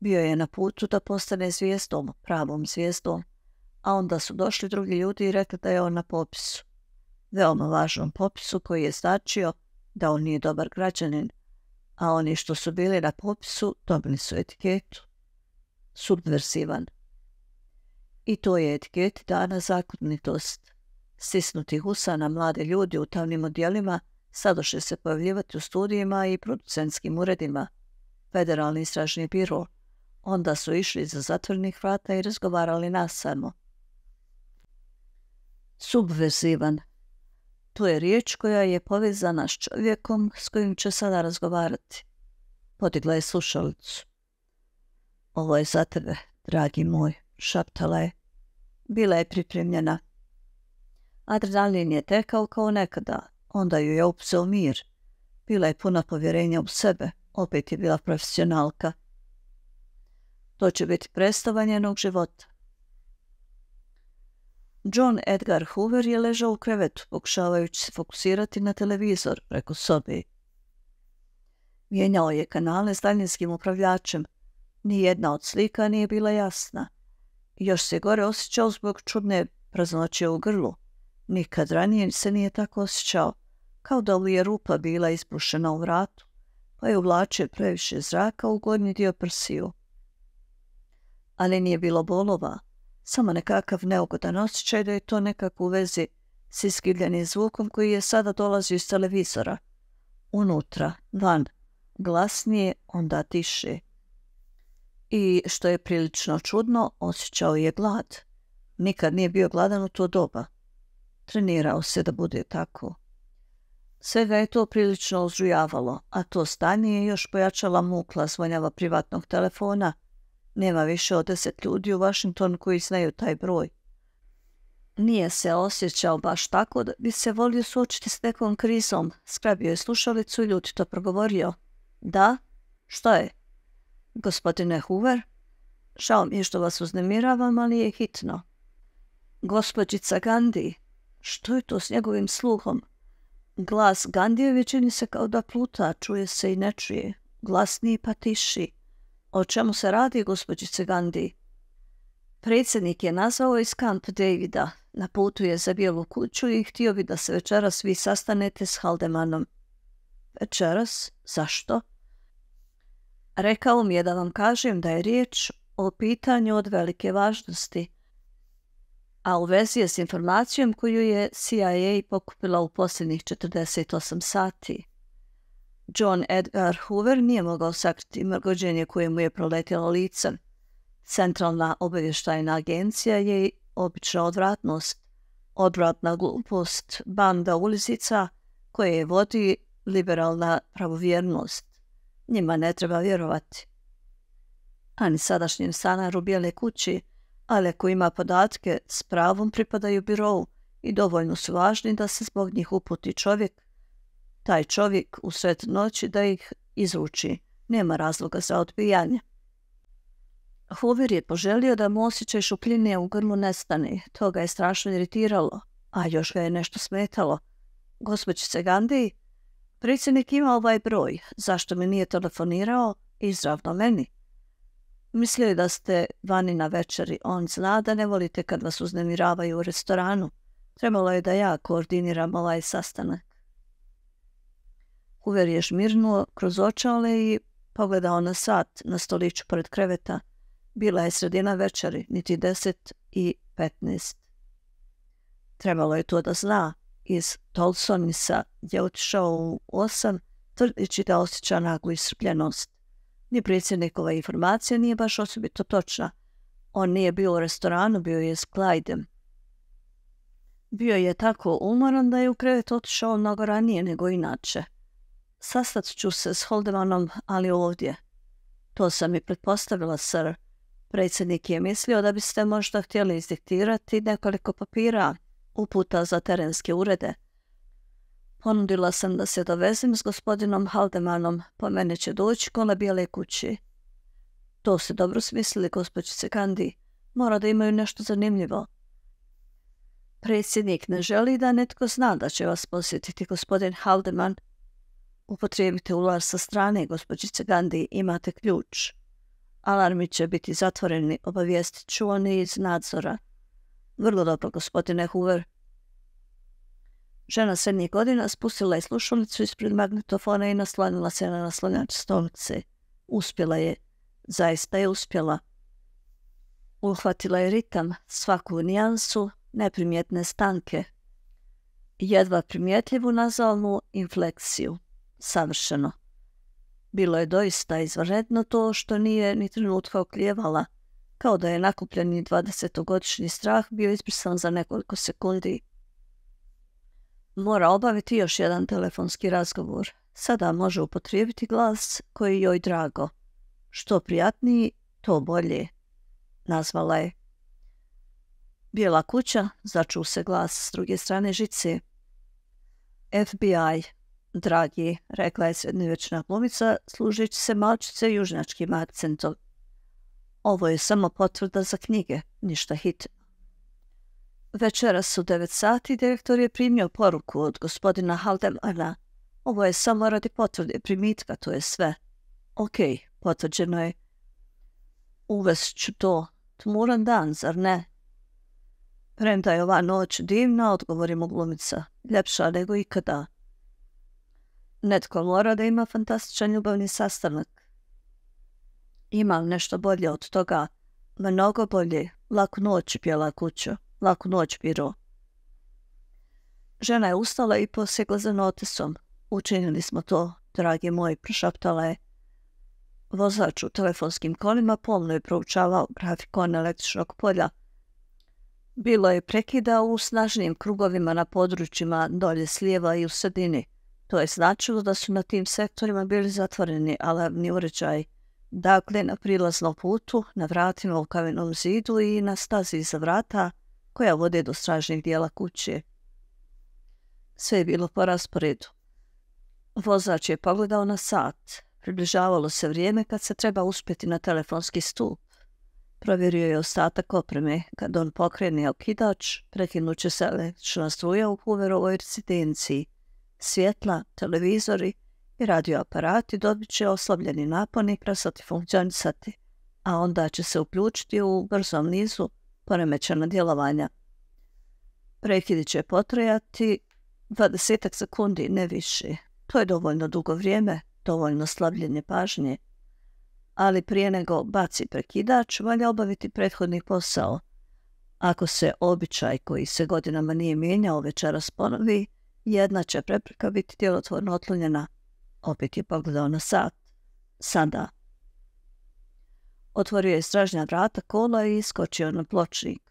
Bio je na putu da postane zvijezdom, pravom zvijezdom, a onda su došli drugi ljudi i rekli da je on na popisu veoma važnom popisu koji je značio da on nije dobar građanin, a oni što su bili na popisu dobili su etiketu. Subversivan. I to je etiket dana zakonitost. Sisnutih usana mlade ljudi u tamnim odjelima sadoše se pojavljivati u studijima i producentskim uredima. Federalni istražni biro. Onda su išli za zatvornih vrata i razgovarali nasamo. Subversivan to je riječ koja je povezana s čovjekom s kojim će sada razgovarati. Podigla je slušalicu. Ovo je za tebe, dragi moj, šaptala je. Bila je pripremljena. Adrenalin je tekao kao nekada, onda ju je opseo mir. Bila je puna povjerenja u sebe, opet je bila profesionalka. To će biti predstava njenog života. John Edgar Hoover je ležao u krevetu, pokušavajući se fokusirati na televizor preko sobi. Mijenjao je kanale s daljinskim upravljačem. Nijedna od slika nije bila jasna. Još se gore osjećao zbog čudne praznoće u grlu. Nikad ranije se nije tako osjećao, kao da li je rupa bila izbrušena u vratu, pa je uvlačio previše zraka u gornji dio prsiju. Ali nije bilo bolova, samo nekakav neugodan osjećaj da je to nekako u vezi s iskivljenim zvukom koji je sada dolazio iz televizora. Unutra, van, glasnije, onda tiše. I, što je prilično čudno, osjećao je glad. Nikad nije bio gladan u to doba. Trenirao se da bude tako. Sve ga je to prilično uzrujavalo, a to stanje je još pojačala mukla zvonjava privatnog telefona – nema više od deset ljudi u Washingtonu koji znaju taj broj. Nije se osjećao baš tako da bi se volio suočiti s nekom krizom. Skrabio je slušalicu i to progovorio. Da? Što je? Gospodine Hoover? Žao mi je što vas uznemiravam, ali je hitno. Gospođica Gandhi? Što je to s njegovim sluhom? Glas Gandijevi čini se kao da pluta, čuje se i ne čuje. Glasniji pa tiši. O čemu se radi, gospođice Gandhi? Predsjednik je nazvao iz kamp Davida. Na putu za bijelu kuću i htio bi da se večeras vi sastanete s Haldemanom. Večeras? Zašto? Rekao mi je da vam kažem da je riječ o pitanju od velike važnosti, a u vezi je s informacijom koju je CIA pokupila u posljednjih 48 sati. John Edgar Hoover nije mogao sakriti mrgođenje koje mu je proletjelo licem. Centralna obavještajna agencija je obična odvratnost, odvratna glupost, banda ulizica koje je vodi liberalna pravovjernost. Njima ne treba vjerovati. Ani sadašnjem stanaru bijele kući, ali ako ima podatke, s pravom pripadaju birovu i dovoljno su važni da se zbog njih uputi čovjek taj čovjek u svet noći da ih izuči. Nema razloga za odbijanje. Hoover je poželio da mu osjećaj šupljine u grmu nestane. To ga je strašno iritiralo, a još ga je nešto smetalo. se Gandhi, predsjednik ima ovaj broj. Zašto mi nije telefonirao? Izravno meni. Mislio je da ste vani na večeri. On zna da ne volite kad vas uznemiravaju u restoranu. Trebalo je da ja koordiniram ovaj sastanak. Uver je žmirnuo kroz očale i pogledao na sat na stoliću pored kreveta. Bila je sredina večeri, niti deset i 15. Trebalo je to da zna. Iz Tolsonisa je otišao u osam, tvrdići da osjeća naglu isrpljenost. Ni predsjednikova informacija nije baš osobito točna. On nije bio u restoranu, bio je s Bio je tako umoran da je u krevet otišao mnogo ranije nego inače. Sastat ću se s Holdemanom, ali ovdje. To sam i pretpostavila, sir. Predsjednik je mislio da biste možda htjeli izdiktirati nekoliko papira, uputa za terenske urede. Ponudila sam da se dovezem s gospodinom Haldemanom, po mene će doći kola bijele kući. To ste dobro smislili, gospođice Kandi. Mora da imaju nešto zanimljivo. Predsjednik ne želi da netko zna da će vas posjetiti gospodin Haldeman, upotrijebite ulaz sa strane gospođice Gandhi, imate ključ. Alarmi će biti zatvoreni, obavijestit ću oni iz nadzora. Vrlo dobro, gospodine Hoover. Žena srednjih godina spustila je slušalicu ispred magnetofona i naslanila se na naslonjač stolice. Uspjela je. Zaista je uspjela. Uhvatila je ritam, svaku nijansu, neprimjetne stanke. Jedva primjetljivu nazalnu infleksiju savršeno. Bilo je doista izvanredno to što nije ni trenutka oklijevala kao da je nakupljeni 20-godišnji strah bio izbrisan za nekoliko sekundi. Mora obaviti još jedan telefonski razgovor. Sada može upotrijebiti glas koji joj drago. Što prijatniji, to bolje, nazvala je. Bijela kuća, začu se glas s druge strane žice. FBI, dragi, rekla je srednjevečna glumica, služeći se malčice južnjačkim akcentom. Ovo je samo potvrda za knjige, ništa hit. Večeras u 9 sati direktor je primio poruku od gospodina Haldemana. Ovo je samo radi potvrde primitka, to je sve. Ok, potvrđeno je. Uvest ću to. Tmuran dan, zar ne? Premda je ova noć divna, odgovori mu glumica. Ljepša nego ikada. Netko mora da ima fantastičan ljubavni sastanak. Imam nešto bolje od toga. Mnogo bolje. Laku noć, pjela kuća. Laku noć, biro. Žena je ustala i posjegla za notisom. Učinili smo to, dragi moji, prošaptala je. Vozač u telefonskim kolima pomno je proučavao grafikon električnog polja. Bilo je prekida u snažnim krugovima na područjima dolje slijeva i u sredini – to je značilo da su na tim sektorima bili zatvoreni alarmni uređaj, dakle na prilaznom putu, na vratima u kavenom zidu i na stazi iza vrata koja vode do stražnih dijela kuće. Sve je bilo po rasporedu. Vozač je pogledao na sat. Približavalo se vrijeme kad se treba uspjeti na telefonski stup. Provjerio je ostatak opreme. Kad on pokrene okidač, prekinut će se električna struja u puverovoj recidenciji – svjetla, televizori i radioaparati dobit će oslabljeni napon i prestati funkcionisati, a onda će se uključiti u brzom nizu poremećena djelovanja. Prekidi će potrajati 20 sekundi, ne više. To je dovoljno dugo vrijeme, dovoljno slabljenje pažnje. Ali prije nego baci prekidač, valja obaviti prethodni posao. Ako se običaj koji se godinama nije mijenjao večeras ponovi, jedna će prepreka biti djelotvorno otklonjena, opet je pogledao na sat. Sada. Otvorio je stražnja vrata kola i iskočio na pločnik.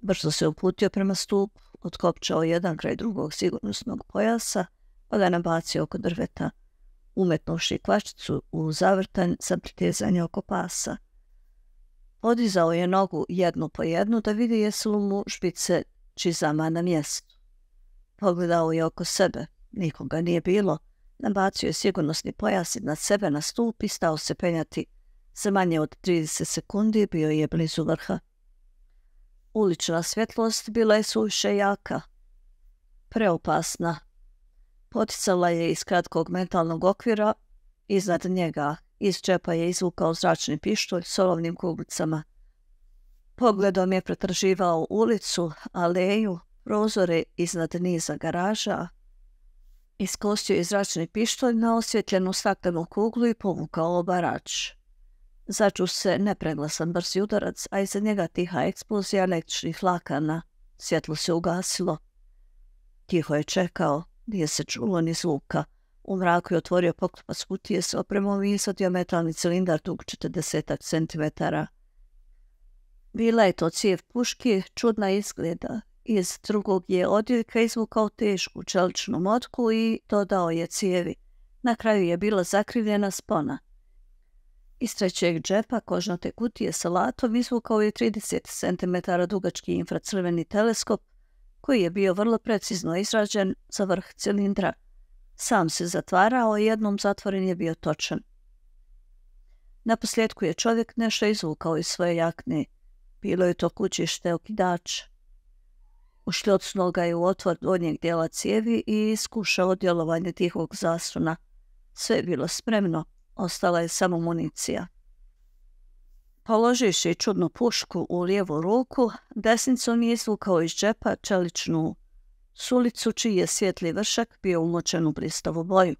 Brzo se uputio prema stupu, otkopčao jedan kraj drugog sigurnosnog pojasa, pa ga nabacio oko drveta, umetnuši kvačicu u zavrtanj za pritezanje oko pasa. Podizao je nogu jednu po jednu da vidi jesu mu špice čizama na mjestu. Pogledao je oko sebe. Nikoga nije bilo. Nabacio je sigurnosni pojas nad sebe na stup i stao se penjati. Za manje od 30 sekundi bio je blizu vrha. Ulična svjetlost bila je suviše jaka. Preopasna. Poticala je iz kratkog mentalnog okvira. Iznad njega iz čepa je izvukao zračni pištolj s olovnim kuglicama. Pogledom je pretraživao ulicu, aleju, prozore iznad niza garaža, Iskostio je zračni pištolj na osvjetljenu staklenu kuglu i povukao obarač. Začu se nepreglasan brzi udarac, a iza njega tiha eksplozija električnih lakana. Svjetlo se ugasilo. Tiho je čekao, nije se čulo ni zvuka. U mraku je otvorio poklopac kutije s opremom i izvadio metalni cilindar dug 40 cm. Bila je to cijev puški, čudna izgleda, iz drugog je odjeljka izvukao tešku čeličnu motku i dodao je cijevi. Na kraju je bila zakrivljena spona. Iz trećeg džepa kožnate kutije sa latom izvukao je 30 cm dugački infracrveni teleskop koji je bio vrlo precizno izrađen za vrh cilindra. Sam se zatvarao i jednom zatvoren je bio točan. Na je čovjek nešto izvukao iz svoje jakne. Bilo je to kućište okidača. Ušljocnuo ga je u otvor donjeg dijela cijevi i iskušao djelovanje tihog zasuna. Sve je bilo spremno, ostala je samo municija. Položivši čudnu pušku u lijevu ruku, desnicom je izvukao iz džepa čeličnu sulicu čiji je svjetli vršak bio umočen u blistavu boju.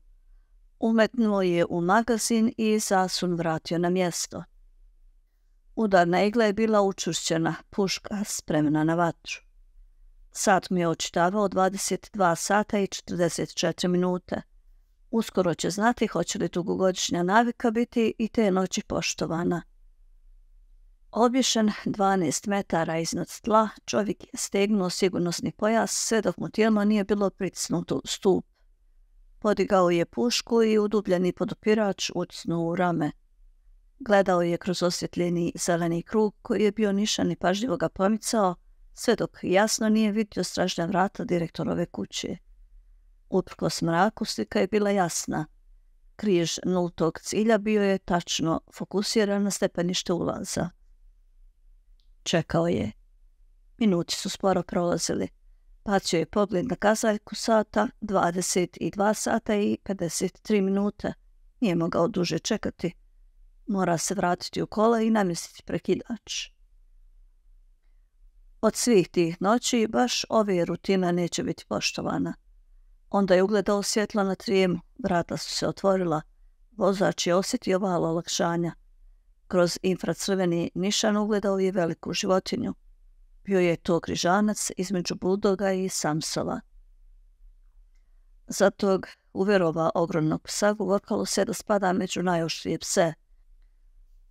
Umetnuo je u magazin i zasun vratio na mjesto. Udarna igla je bila učušćena, puška spremna na vatru. Sat mu je očitavao 22 sata i 44 minute. Uskoro će znati hoće li dugogodišnja navika biti i te noći poštovana. Obješen 12 metara iznad tla, čovjek je stegnuo sigurnosni pojas sve dok mu tijelo nije bilo pritisnuto u stup. Podigao je pušku i udubljeni podupirač ucnuo u rame. Gledao je kroz osvjetljeni zeleni krug koji je bio nišan i pažljivo ga pomicao, sve dok jasno nije vidio stražnja vrata direktorove kuće. Uprkos mraku slika je bila jasna. Križ nultog cilja bio je tačno fokusiran na stepenište ulaza. Čekao je. Minuti su sporo prolazili. Pacio je pogled na kazaljku sata, 22 sata i 53 minute. Nije mogao duže čekati. Mora se vratiti u kola i namjestiti prekidač. Od svih tih noći baš ove rutina neće biti poštovana. Onda je ugledao svjetlo na trijemu, vrata su se otvorila. Vozač je osjetio val olakšanja. Kroz infracrveni nišan ugledao je veliku životinju. Bio je to križanac između buldoga i samsova. Zatog uverova ogromnog psa govorkalo se da spada među najoštrije pse –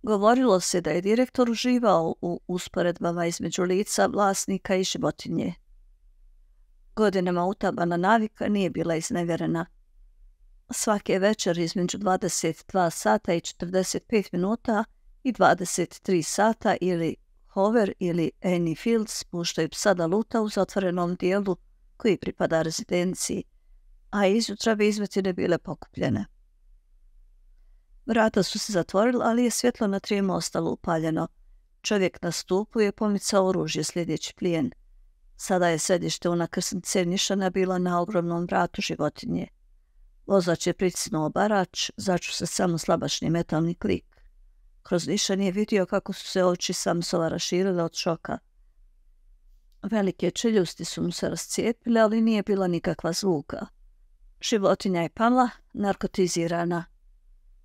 Govorilo se da je direktor uživao u usporedbama između lica vlasnika i životinje. Godinama utabana navika nije bila iznevjerena. Svake večer između 22 sata i 45 minuta i 23 sata ili Hover ili Annie Fields puštaju psa da luta u zatvorenom dijelu koji pripada rezidenciji, a izjutra bi ne bile pokupljene. Vrata su se zatvorila, ali je svjetlo na tremu ostalo upaljeno. Čovjek na stupu je pomicao oružje sljedeći plijen. Sada je sedište una krsnice nišana bila na ogromnom vratu životinje. Vozač je pritisnuo barač, začu se samo slabašni metalni klik. Kroz nišan je vidio kako su se oči Samsova raširile od šoka. Velike čeljusti su mu se rascijepile, ali nije bila nikakva zvuka. Životinja je pala, narkotizirana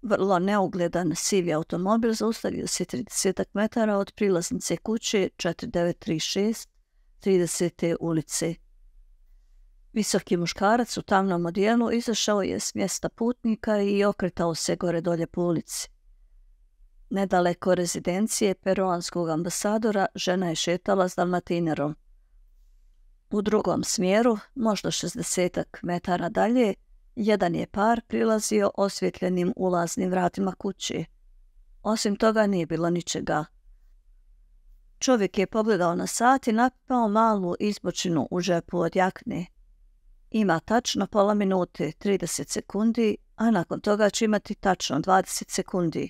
vrlo neugledan sivi automobil zaustavio se 30 metara od prilaznice kuće 4936 30. ulice. Visoki muškarac u tamnom odijelu izašao je s mjesta putnika i okretao se gore dolje po ulici. Nedaleko rezidencije peruanskog ambasadora žena je šetala s dalmatinerom. U drugom smjeru, možda 60 metara dalje, jedan je par prilazio osvjetljenim ulaznim vratima kući. Osim toga nije bilo ničega. Čovjek je pogledao na sat i napao malu izbočinu u žepu od jakne. Ima tačno pola minute, 30 sekundi, a nakon toga će imati tačno 20 sekundi.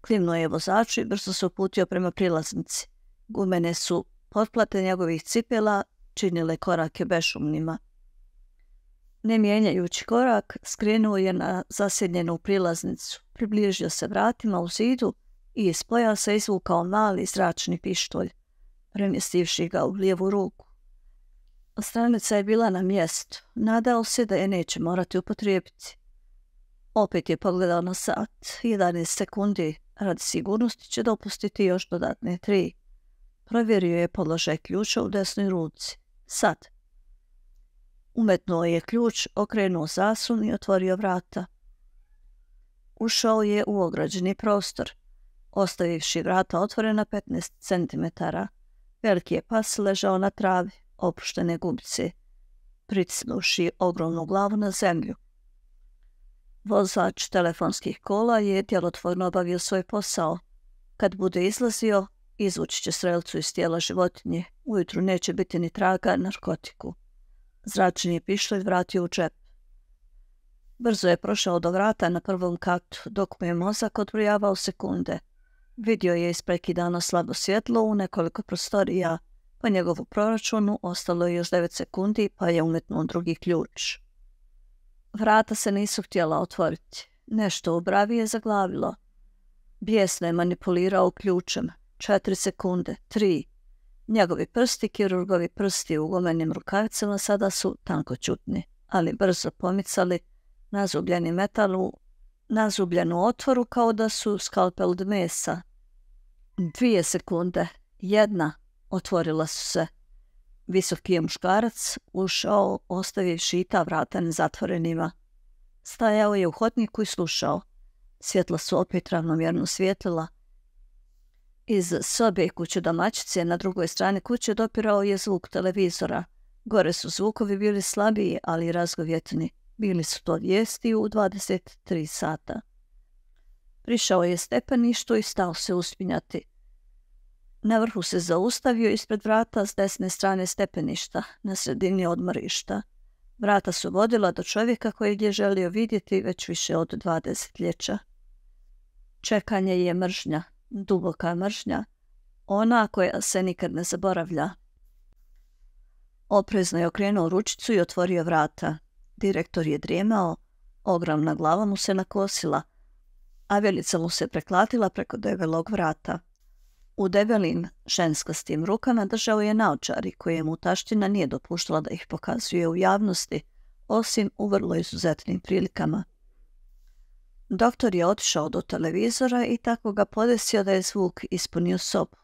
Klimno je vozač i brzo se uputio prema prilaznici. Gumene su potplate njegovih cipela činile korake bešumnima. Ne mijenjajući korak, skrenuo je na zasjednjenu prilaznicu, približio se vratima u zidu i iz se izvukao mali zračni pištolj, premjestivši ga u lijevu ruku. Stranica je bila na mjestu, nadao se da je neće morati upotrijebiti. Opet je pogledao na sat, 11 sekundi, radi sigurnosti će dopustiti još dodatne tri. Provjerio je položaj ključa u desnoj ruci. Sad, Umetnuo je ključ, okrenuo zasun i otvorio vrata. Ušao je u ograđeni prostor, ostavivši vrata otvorena 15 cm. Veliki je pas ležao na travi, opuštene gubce, pricnuši ogromnu glavu na zemlju. Vozač telefonskih kola je djelotvorno obavio svoj posao. Kad bude izlazio, izvući će srelcu iz tijela životinje. Ujutru neće biti ni traga narkotiku. Zračni je pištolj vratio u džep. Brzo je prošao do vrata na prvom katu, dok mu je mozak odbrojavao sekunde. Vidio je isprekidano slabo svjetlo u nekoliko prostorija. Po njegovu proračunu ostalo je još 9 sekundi, pa je umetnuo drugi ključ. Vrata se nisu htjela otvoriti. Nešto u bravi je zaglavilo. Bijesno je manipulirao ključem. Četiri sekunde, tri. Njegovi prsti, kirurgovi prsti u gomenim rukavicama sada su tanko čutni, ali brzo pomicali nazubljeni metal u nazubljenu otvoru kao da su skalpel od mesa. Dvije sekunde, jedna, otvorila su se. Visoki je muškarac ušao, ostavio šita vrata nezatvorenima. Stajao je u hodniku i slušao. Svjetla su opet ravnomjerno svjetlila – iz sobe kuće domaćice na drugoj strani kuće dopirao je zvuk televizora. Gore su zvukovi bili slabiji, ali razgovjetni. Bili su to vijesti u 23 sata. Prišao je stepeništu i stao se uspinjati. Na vrhu se zaustavio ispred vrata s desne strane stepeništa, na sredini odmorišta. Vrata su vodila do čovjeka kojeg je želio vidjeti već više od 20 ljeća. Čekanje je mržnja, duboka mržnja, ona koja se nikad ne zaboravlja. Oprezno je okrenuo ručicu i otvorio vrata. Direktor je drijemao, ogromna glava mu se nakosila, a velica mu se preklatila preko debelog vrata. U debelim, ženskastim rukama držao je naočari koje mu taština nije dopuštala da ih pokazuje u javnosti, osim u vrlo izuzetnim prilikama – Doktor je otišao do televizora i tako ga podesio da je zvuk ispunio sobu.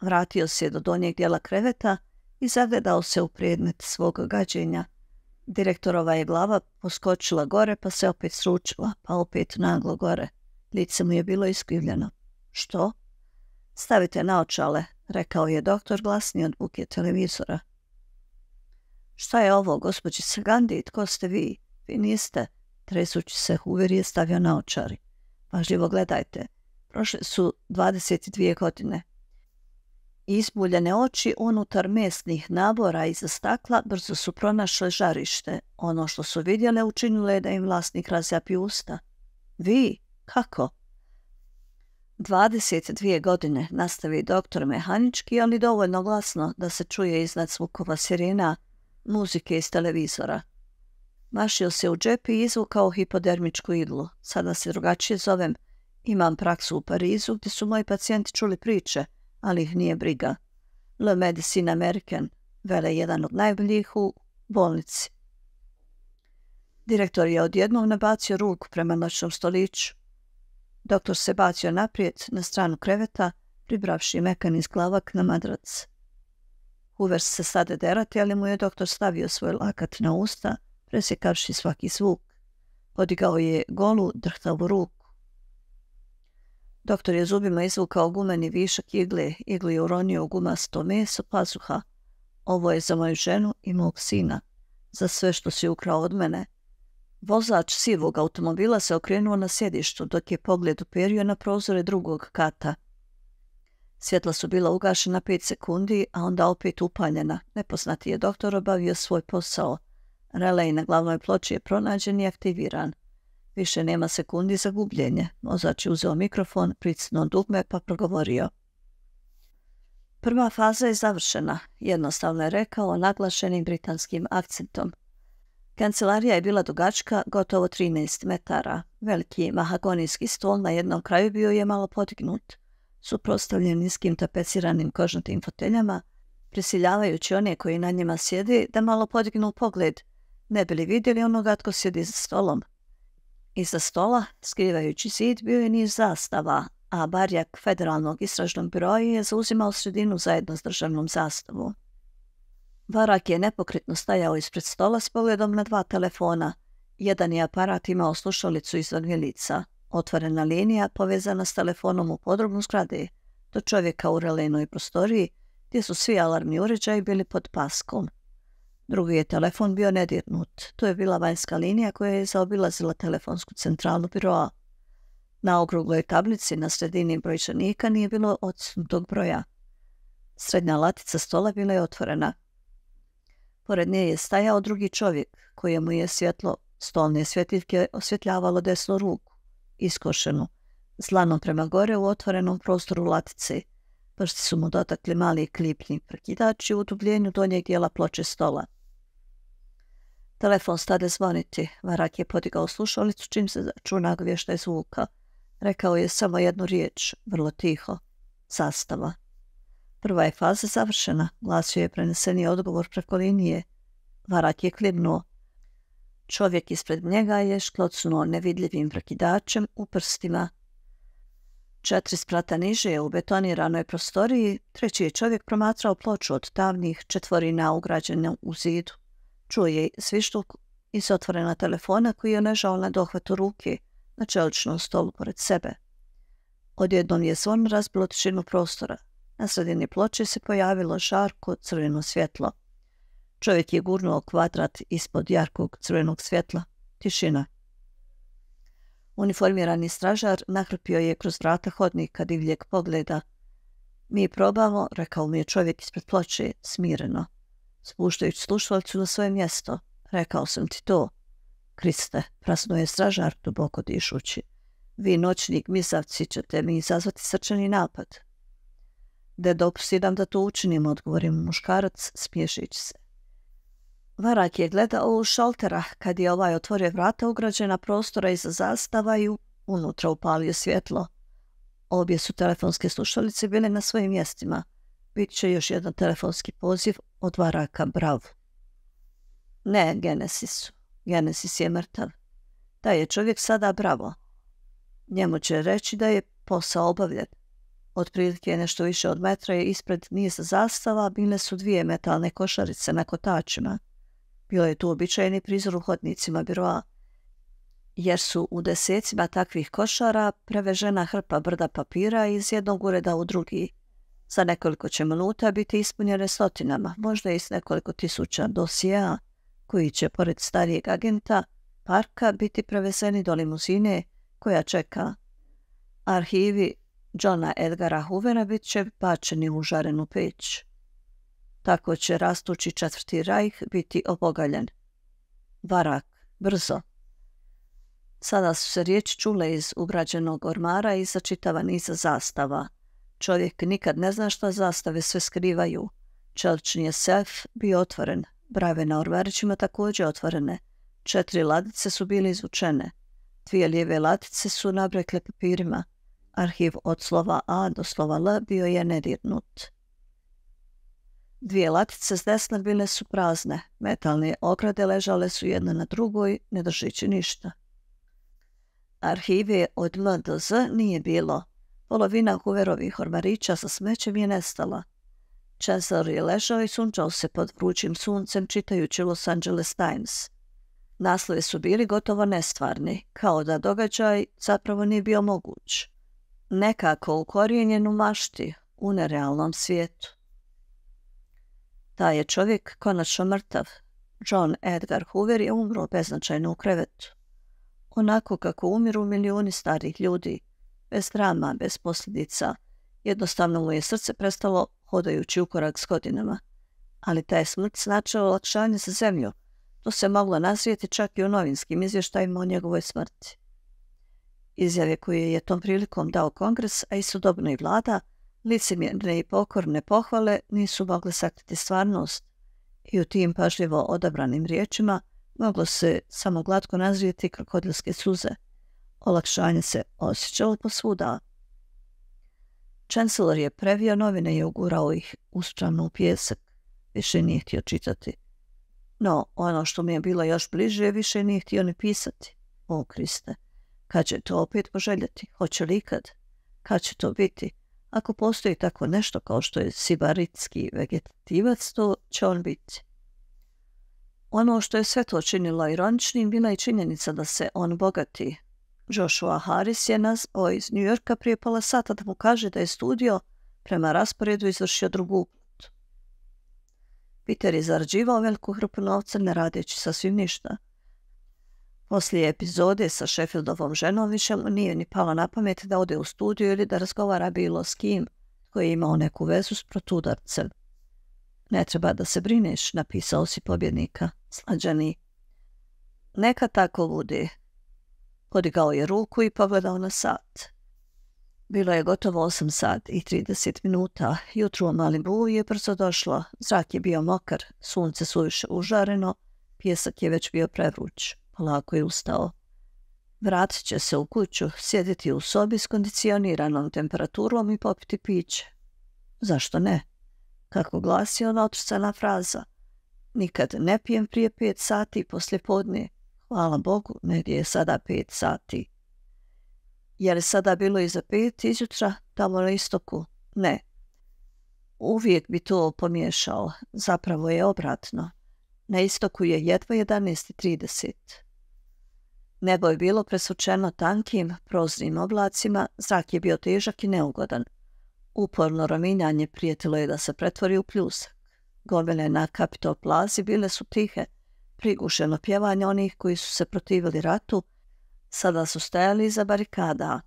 Vratio se do donjeg dijela kreveta i zagledao se u predmet svog gađenja. Direktorova je glava poskočila gore, pa se opet sručila, pa opet naglo gore. Lice mu je bilo iskrivljeno. Što? Stavite naočale, rekao je doktor glasnije od buke televizora. Šta je ovo, gospođi Gandhi, tko ste vi? Vi niste. Tresući se, Hoover je stavio na očari. Pažljivo gledajte. Prošle su 22 godine. Izbuljene oči unutar mesnih nabora iza stakla brzo su pronašle žarište. Ono što su vidjele učinile je da im vlasnik razjapi usta. Vi? Kako? 22 godine nastavi doktor mehanički, ali dovoljno glasno da se čuje iznad zvukova sirena, muzike iz televizora. Mašio se u džep i izvukao hipodermičku idlu. Sada se drugačije zovem. Imam praksu u Parizu gdje su moji pacijenti čuli priče, ali ih nije briga. Le Medicine American, vele jedan od najboljih u bolnici. Direktor je odjednom nabacio ruku prema noćnom stoliću. Doktor se bacio naprijed na stranu kreveta, pribravši mekani glavak na madrac. Huvers se sade derati, ali mu je doktor stavio svoj lakat na usta – presjekavši svaki zvuk. Podigao je golu, drhtavu ruku. Doktor je zubima izvukao gumeni višak igle, igli je uronio u gumasto meso pazuha. Ovo je za moju ženu i mog sina, za sve što si ukrao od mene. Vozač sivog automobila se okrenuo na sjedištu, dok je pogled uperio na prozore drugog kata. Svjetla su bila ugašena pet sekundi, a onda opet upaljena. Nepoznati je doktor obavio svoj posao – Relej na glavnoj ploči je pronađen i aktiviran. Više nema sekundi za gubljenje. Mozač je uzeo mikrofon, pricnuo dugme pa progovorio. Prva faza je završena, jednostavno je rekao naglašenim britanskim akcentom. Kancelarija je bila dugačka, gotovo 13 metara. Veliki mahagonijski stol na jednom kraju bio je malo podignut, suprostavljen niskim tapeciranim kožnatim foteljama, prisiljavajući one koji na njima sjede da malo podignu pogled ne bili vidjeli onoga tko sjedi za stolom. Iza stola, skrivajući zid, bio je niz zastava, a barjak federalnog istražnog broja je zauzimao sredinu zajedno s državnom zastavu. Varak je nepokretno stajao ispred stola s pogledom na dva telefona. Jedan je aparat imao slušalicu izvan vjelica. Otvorena linija povezana s telefonom u podrobnu zgradi, do čovjeka u relenoj prostoriji, gdje su svi alarmni uređaji bili pod paskom. Drugi je telefon bio nedirnut. To je bila vanjska linija koja je zaobilazila telefonsku centralnu biroa. Na okrugloj tablici na sredini brojčanika nije bilo odsutnog broja. Srednja latica stola bila je otvorena. Pored nje je stajao drugi čovjek, kojemu je svjetlo stolne svjetiljke osvjetljavalo desnu ruku, iskošenu, zlanom prema gore u otvorenom prostoru latice. Prsti su mu dotakli mali klipni prekidači u udubljenju donjeg dijela ploče stola. Telefon stade zvoniti. Varak je podigao slušalicu čim se začu nagovještaj zvuka. Rekao je samo jednu riječ, vrlo tiho. Sastava. Prva je faza završena, glasio je preneseni odgovor preko linije. Varak je klimnuo. Čovjek ispred njega je šklocnuo nevidljivim prekidačem u prstima. Četiri sprata niže je u betoniranoj prostoriji, treći je čovjek promatrao ploču od tavnih četvorina ugrađena u zidu. Čuje svištuk iz otvorena telefona koji je nežao na dohvatu ruke na čeličnom stolu pored sebe. Odjednom je zvon razbilo tišinu prostora. Na sredini ploče se pojavilo žarko crveno svjetlo. Čovjek je gurnuo kvadrat ispod jarkog crvenog svjetla. Tišina. Uniformirani stražar nakrpio je kroz vrata hodnika divljeg pogleda. Mi probamo, rekao mi je čovjek ispred ploče, smireno spuštajući slušalicu na svoje mjesto. Rekao sam ti to. Kriste, prasno je stražar, duboko dišući. Vi, noćnik, misavci, ćete mi izazvati srčani napad. Da dopusti da to učinim, odgovorim muškarac, smiješići se. Varak je gledao u šaltera kad je ovaj otvorio vrata ugrađena prostora iza zastava i unutra upalio svjetlo. Obje su telefonske slušalice bile na svojim mjestima. Bit će još jedan telefonski poziv od varaka brav. Ne, Genesisu. Genesis je mrtav. Da je čovjek sada bravo. Njemu će reći da je posao obavljen. Otprilike nešto više od metra je ispred niz zastava, bile su dvije metalne košarice na kotačima. Bio je tu običajni prizor u hodnicima biroa, jer su u desecima takvih košara prevežena hrpa brda papira iz jednog ureda u drugi, za nekoliko će minuta biti ispunjene stotinama, možda i s nekoliko tisuća dosija, koji će pored starijeg agenta parka biti preveseni do limuzine koja čeka. Arhivi Johna Edgara Hoovera bit će pačeni u žarenu peć. Tako će rastući četvrti rajh biti obogaljen. Varak, brzo. Sada su se riječi čule iz ugrađenog ormara i začitava niza zastava – Čovjek nikad ne zna šta zastave sve skrivaju. Čelični je sef bio otvoren. Brave na ormarićima također otvorene. Četiri ladice su bile izvučene. Dvije lijeve latice su nabrekle papirima. Arhiv od slova A do slova L bio je nedirnut. Dvije latice s desna bile su prazne, metalne okrade ležale su jedna na drugoj, ne držići ništa. Arhive od M do Z nije bilo. Polovina Hooverovih ormarića sa smećem je nestala. Čezar je ležao i sunčao se pod vrućim suncem čitajući Los Angeles Times. Naslovi su bili gotovo nestvarni, kao da događaj zapravo nije bio moguć. Nekako ukorijenjen u mašti, u nerealnom svijetu. Taj je čovjek konačno mrtav. John Edgar Hoover je umro beznačajno u krevetu. Onako kako umiru milijuni starih ljudi, bez drama, bez posljedica. Jednostavno mu je srce prestalo hodajući u korak s godinama. Ali ta je smrt značila olakšanje za zemlju. To se moglo nazvijeti čak i u novinskim izvještajima o njegovoj smrti. Izjave koje je tom prilikom dao kongres, a istodobno i vlada, licemjerne i pokorne pohvale nisu mogle sakriti stvarnost i u tim pažljivo odabranim riječima moglo se samo glatko nazvijeti krokodilske suze – Olakšanje se osjećalo posvuda. Chancellor je previo novine i ugurao ih uspravno u pjesak. Više nije htio čitati. No, ono što mi je bilo još bliže, više nije htio ni pisati. O, Kriste, kad će to opet poželjeti? Hoće li ikad? Kad će to biti? Ako postoji tako nešto kao što je sibaritski vegetativac, to će on biti. Ono što je sve to činilo ironičnim bila je činjenica da se on bogati, Joshua Harris je nazvao ovaj, iz New Yorka prije pola sata da mu kaže da je studio prema rasporedu izvršio drugu put. Peter je zarađivao veliku hrpu novca ne radeći sasvim ništa. Poslije epizode sa Sheffieldovom ženom više nije ni pala na pamet da ode u studio ili da razgovara bilo s kim koji je imao neku vezu s protudarcem. Ne treba da se brineš, napisao si pobjednika, slađani. Neka tako bude, Podigao je ruku i pogledao na sat. Bilo je gotovo 8 sat i 30 minuta. Jutro u malim buju je brzo došlo. Zrak je bio mokar, sunce suviše užareno, pjesak je već bio prevruć. Polako je ustao. Vratit će se u kuću, sjediti u sobi s kondicioniranom temperaturom i popiti piće. Zašto ne? Kako glasi ona otrcana fraza. Nikad ne pijem prije pet sati i poslije podne hvala Bogu, negdje je sada pet sati. Jer sada bilo iza pet izjutra, tamo na istoku? Ne. Uvijek bi to pomiješao, zapravo je obratno. Na istoku je jedva 11.30. Nebo je bilo presučeno tankim, proznim oblacima, zrak je bio težak i neugodan. Uporno rominjanje prijetilo je da se pretvori u pljusak. Gomile na kapitol plazi bile su tihe, prigušeno pjevanje onih koji su se protivili ratu, sada su stajali iza barikada.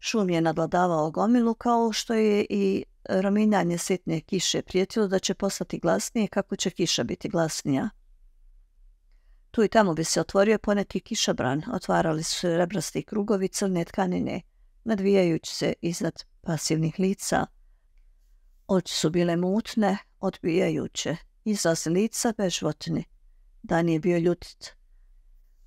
Šum je nadladavao gomilu kao što je i rominjanje sitne kiše prijetilo da će postati glasnije kako će kiša biti glasnija. Tu i tamo bi se otvorio poneki kišabran, otvarali su rebrasti krugovi crne tkanine, nadvijajući se iznad pasivnih lica. Oči su bile mutne, odbijajuće, izraz lica bežvotni, Dan je bio ljutit.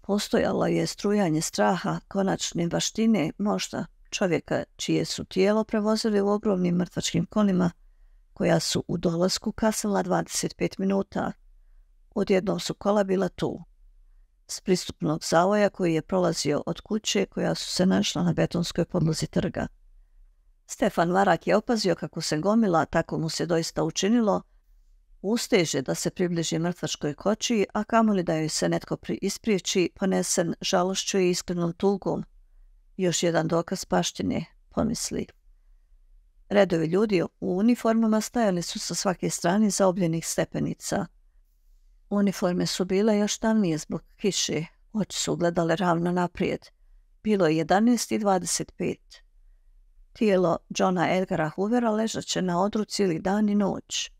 Postojalo je strujanje straha, konačne baštine, možda čovjeka čije su tijelo prevozili u ogromnim mrtvačkim kolima, koja su u dolasku kasala 25 minuta. Odjednom su kola bila tu. S pristupnog zavoja koji je prolazio od kuće koja su se našla na betonskoj podlozi trga. Stefan Varak je opazio kako se gomila, tako mu se doista učinilo, usteže da se približi mrtvačkoj koči, a kamoli da joj se netko ispriječi, ponesen žalošću i iskrenom tugom. Još jedan dokaz paštine, pomisli. Redovi ljudi u uniformama stajali su sa svake strane zaobljenih stepenica. Uniforme su bile još tamnije zbog kiše, oči su gledale ravno naprijed. Bilo je 11.25. Tijelo Johna Edgara Hoovera će na odru cijeli dan i noć.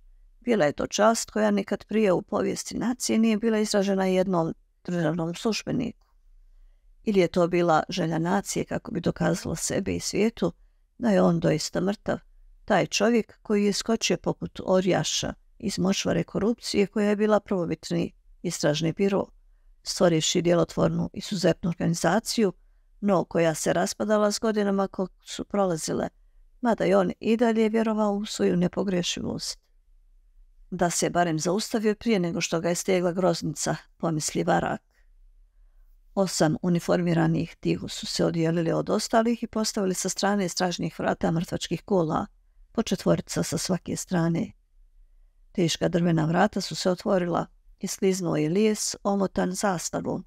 Bila je to čast koja nikad prije u povijesti nacije nije bila izražena jednom državnom službeniku. Ili je to bila želja nacije kako bi dokazala sebe i svijetu da je on doista mrtav, taj čovjek koji je skočio poput orjaša iz močvare korupcije koja je bila prvobitni istražni piro, stvorivši djelotvornu i suzetnu organizaciju, no koja se raspadala s godinama kako su prolazile, mada je on i dalje vjerovao u svoju nepogrešivost da se je barem zaustavio prije nego što ga je stegla groznica, pomisli varak. Osam uniformiranih tihu su se odijelili od ostalih i postavili sa strane stražnjih vrata mrtvačkih kola, po četvorica sa svake strane. Teška drvena vrata su se otvorila i sliznuo je lijes omotan zastavom,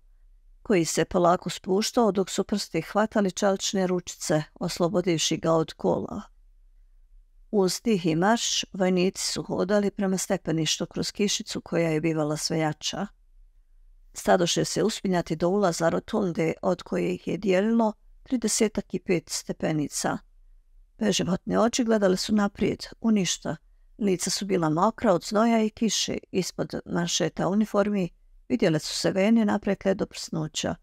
koji se polako spuštao dok su prsti hvatali čelične ručice, oslobodivši ga od kola. Uz tih i marš, vojnici su hodali prema stepeništu kroz kišicu koja je bivala sve jača. Stadoše se uspinjati do ulaza rotunde od koje ih je dijelilo tridesetak i pet stepenica. Beživotne oči gledale su naprijed, u ništa. Lica su bila mokra od znoja i kiše. Ispod manšeta uniformi vidjele su se vene naprekle do prsnuća.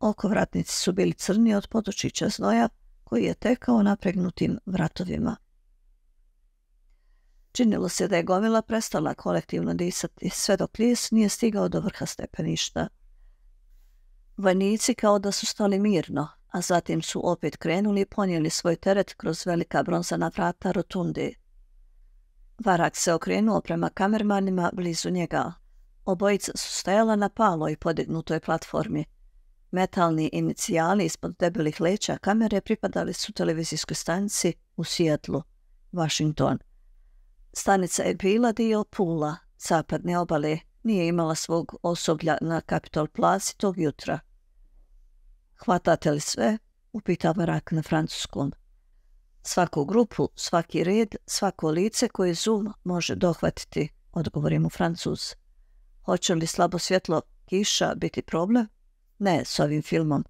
Oko vratnici su bili crni od potočića znoja koji je tekao napregnutim vratovima. Činilo se da je gomila prestala kolektivno disati, sve dok lis nije stigao do vrha stepeništa. Vojnici kao da su stali mirno, a zatim su opet krenuli i ponijeli svoj teret kroz velika bronzana vrata rotundi. Varak se okrenuo prema kamermanima blizu njega. Obojica su stajala na paloj podignutoj platformi. Metalni inicijali ispod debelih leća kamere pripadali su televizijskoj stanici u Sijetlu, Washington – Stanica je bila dio Pula, zapadne obale, nije imala svog osoblja na Kapitol plasi tog jutra. Hvatate li sve? upita rak na francuskom. Svaku grupu, svaki red, svako lice koje Zoom može dohvatiti, odgovori mu Francuz. Hoće li slabo svjetlo kiša biti problem? Ne, s ovim filmom.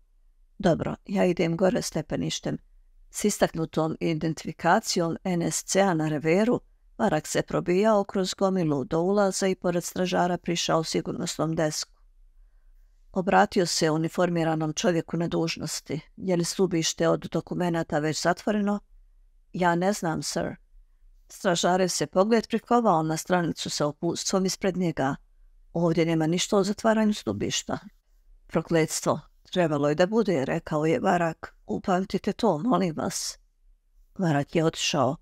Dobro, ja idem gore stepeništem. S istaknutom identifikacijom nsc na reveru, Varak se probijao kroz gomilu do ulaza i pored stražara prišao sigurnosnom desku. Obratio se uniformiranom čovjeku na dužnosti. Je li slubište od dokumenata već zatvoreno? Ja ne znam, sir. Stražare se pogled prikovao na stranicu sa opustvom ispred njega. Ovdje nema ništa o zatvaranju slubišta. Prokledstvo. Trebalo je da bude, rekao je Varak. Upamtite to, molim vas. Varak je otišao.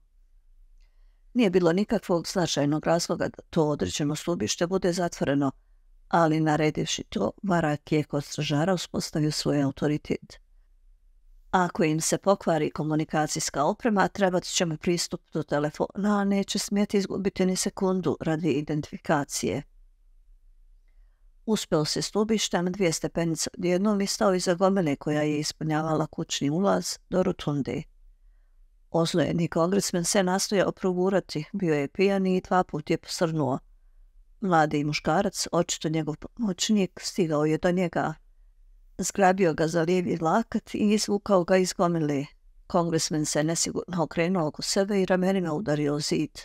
Nije bilo nikakvog značajnog razloga da to određeno slubište bude zatvoreno, ali naredivši to, Varak je kod stražara uspostavio svoj autoritet. Ako im se pokvari komunikacijska oprema, trebat će pristup do telefona, a neće smjeti izgubiti ni sekundu radi identifikacije. Uspeo se stubištem dvije stepenice odjednom i stao iza gomene koja je ispunjavala kućni ulaz do rotunde. Ozlojeni kongresmen se nastojao progurati, bio je pijan i dva put je posrnuo. Mladi muškarac, očito njegov pomoćnik, stigao je do njega. Zgrabio ga za lijevi lakat i izvukao ga iz gomile. Kongresmen se nesigurno okrenuo oko sebe i ramenima udario zid.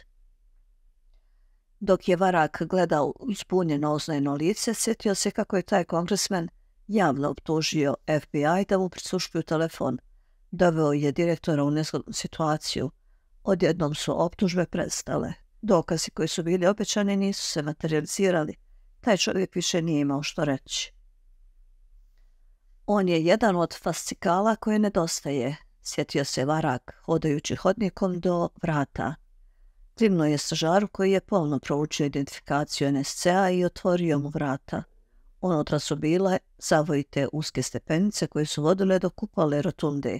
Dok je varak gledao uzbunjeno oznojeno lice, sjetio se kako je taj kongresmen javno optužio FBI da mu prisušpju telefon – doveo je direktora u nezgodnu situaciju. Odjednom su optužbe prestale. Dokazi koji su bili obećani nisu se materializirali. Taj čovjek više nije imao što reći. On je jedan od fascikala koje nedostaje, sjetio se varak, hodajući hodnikom do vrata. Klimno je sažaru koji je polno proučio identifikaciju nsc i otvorio mu vrata. Unutra su bile zavojite uske stepenice koje su vodile do kupale rotunde.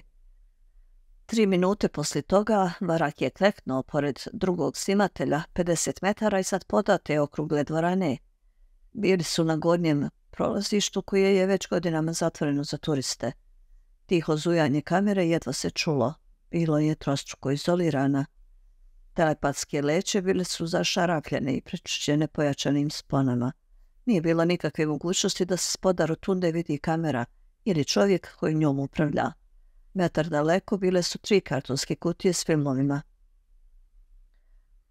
Tri minute poslije toga Varak je kleknuo pored drugog snimatelja 50 metara i sad podate okrugle dvorane. Bili su na gornjem prolazištu koje je već godinama zatvoreno za turiste. Tiho zujanje kamere jedva se čulo. Bilo je trostruko izolirana. Telepatske leće bile su zašarapljene i prečišćene pojačanim sponama. Nije bilo nikakve mogućnosti da se spodar tunde vidi kamera ili čovjek koji njom upravlja. Metar daleko bile su tri kartonske kutije s filmovima.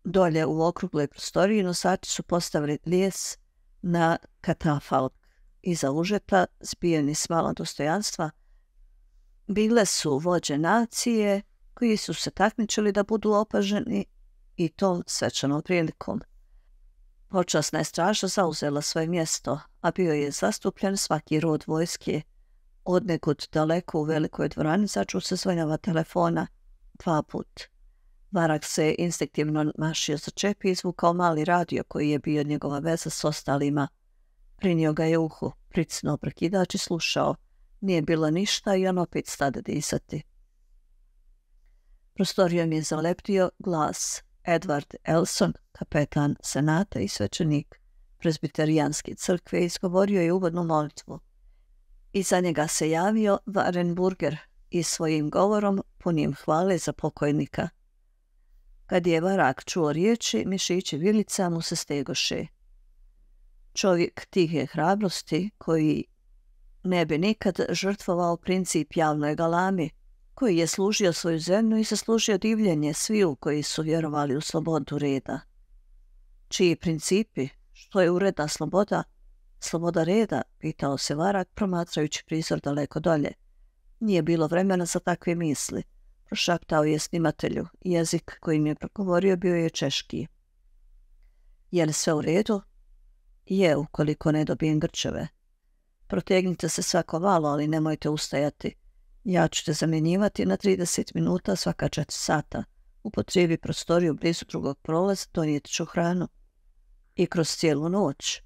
Dolje u okrugloj prostoriji nosači su postavili lijes na katafalk. Iza užeta, zbijeni s mala dostojanstva, bile su vođe nacije koji su se takmičili da budu opaženi i to svečano prilikom. Počasna je straža zauzela svoje mjesto, a bio je zastupljen svaki rod vojske – nekud daleko u velikoj dvorani začu zvonjava telefona dva put. Varak se instinktivno mašio za čep i izvukao mali radio koji je bio njegova veza s ostalima. Prinio ga je uhu, pricno prekidač i slušao. Nije bilo ništa i on opet stade disati. Prostorijom je zaleptio glas Edward Elson, kapetan senata i svećenik prezbiterijanske crkve, izgovorio je uvodnu molitvu. Iza njega se javio Varenburger i svojim govorom punim hvale za pokojnika. Kad je varak čuo riječi, mišići vilica mu se stegoše. Čovjek tihe hrabrosti, koji ne bi nikad žrtvovao princip javnoj galami, koji je služio svoju zemlju i zaslužio divljenje sviju koji su vjerovali u slobodu reda. Čiji principi, što je uredna sloboda, Sloboda reda, pitao se Varak, promatrajući prizor daleko dolje. Nije bilo vremena za takve misli. Prošaptao je snimatelju. Jezik kojim je progovorio bio je češki. Je li sve u redu? Je, ukoliko ne dobijem grčeve. Protegnite se svako valo, ali nemojte ustajati. Ja ću te zamjenjivati na 30 minuta svaka četiri sata. potrebi prostoriju blizu drugog prolaza, donijet ću hranu. I kroz cijelu noć.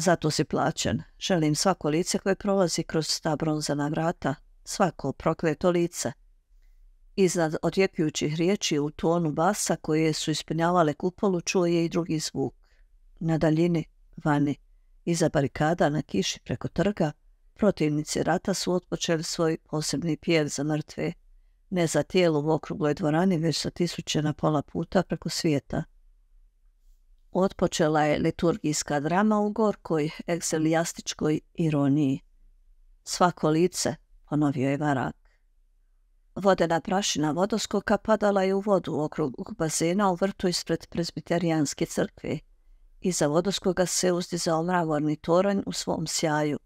Zato si plaćen. Želim svako lice koje prolazi kroz ta bronzana vrata, svako prokleto lice. Iznad odjekujućih riječi u tonu basa koje su ispunjavale kupolu čuo je i drugi zvuk. Na daljini, vani, iza barikada na kiši preko trga, protivnici rata su otpočeli svoj posebni pjev za mrtve. Ne za tijelu u okrugloj dvorani, već sa tisuće na pola puta preko svijeta – Otpočela je liturgijska drama u gorkoj, egzelijastičkoj ironiji. Svako lice, ponovio je varak. Vodena prašina vodoskoka padala je u vodu okrug bazena u vrtu ispred prezbiterijanske crkve. Iza vodoskoga se uzdizao mravorni toranj u svom sjaju.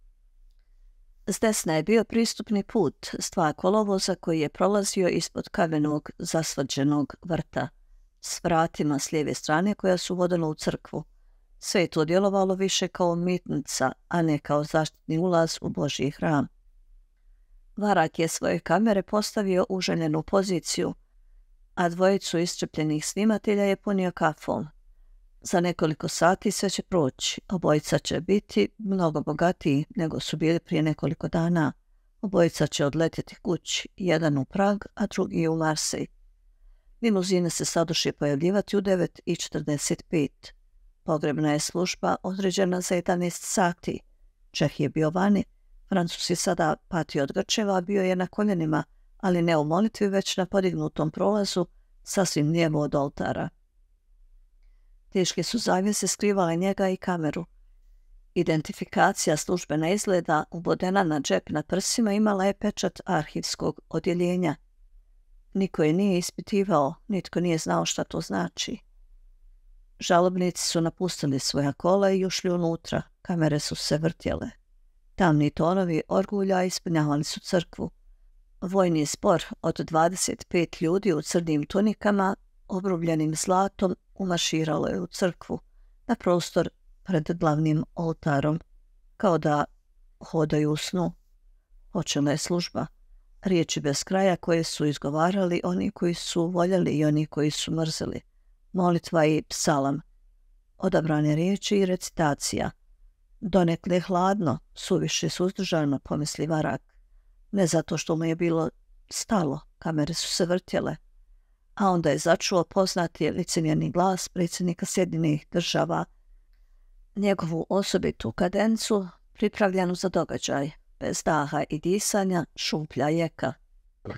S desna je bio pristupni put s dva kolovoza koji je prolazio ispod kamenog zasvrđenog vrta s vratima s lijeve strane koja su vodila u crkvu. Sve je to djelovalo više kao mitnica, a ne kao zaštitni ulaz u Božji hram. Varak je svoje kamere postavio u željenu poziciju, a dvojicu iscrpljenih snimatelja je punio kafom. Za nekoliko sati sve će proći. Obojica će biti mnogo bogatiji nego su bili prije nekoliko dana. Obojica će odletjeti kući, jedan u Prag, a drugi u Marsej. Limuzine se sadrši pojavljivati u 9.45. Pogrebna je služba određena za 11 sati. Čeh je bio vani, Francus je sada patio od grčeva, bio je na koljenima, ali ne u molitvi, već na podignutom prolazu, sasvim lijevo od oltara. Teške su zavjese skrivale njega i kameru. Identifikacija službena izgleda, ubodena na džep na prsima, imala je pečat arhivskog odjeljenja – Niko je nije ispitivao, nitko nije znao šta to znači. Žalobnici su napustili svoja kola i ušli unutra. Kamere su se vrtjele. Tamni tonovi orgulja ispunjavali su crkvu. Vojni spor od 25 ljudi u crnim tunikama, obrubljenim zlatom, umaširalo je u crkvu, na prostor pred glavnim oltarom, kao da hodaju u snu. Počela je služba riječi bez kraja koje su izgovarali oni koji su voljeli i oni koji su mrzili, molitva i psalam, odabrane riječi i recitacija, donekle hladno, suviše suzdržano, pomisli Varak, ne zato što mu je bilo stalo, kamere su se vrtjele, a onda je začuo poznati licenjeni glas predsjednika Sjedinih država, njegovu osobitu kadencu pripravljenu za događaj – bez daha i disanja, šuplja jeka.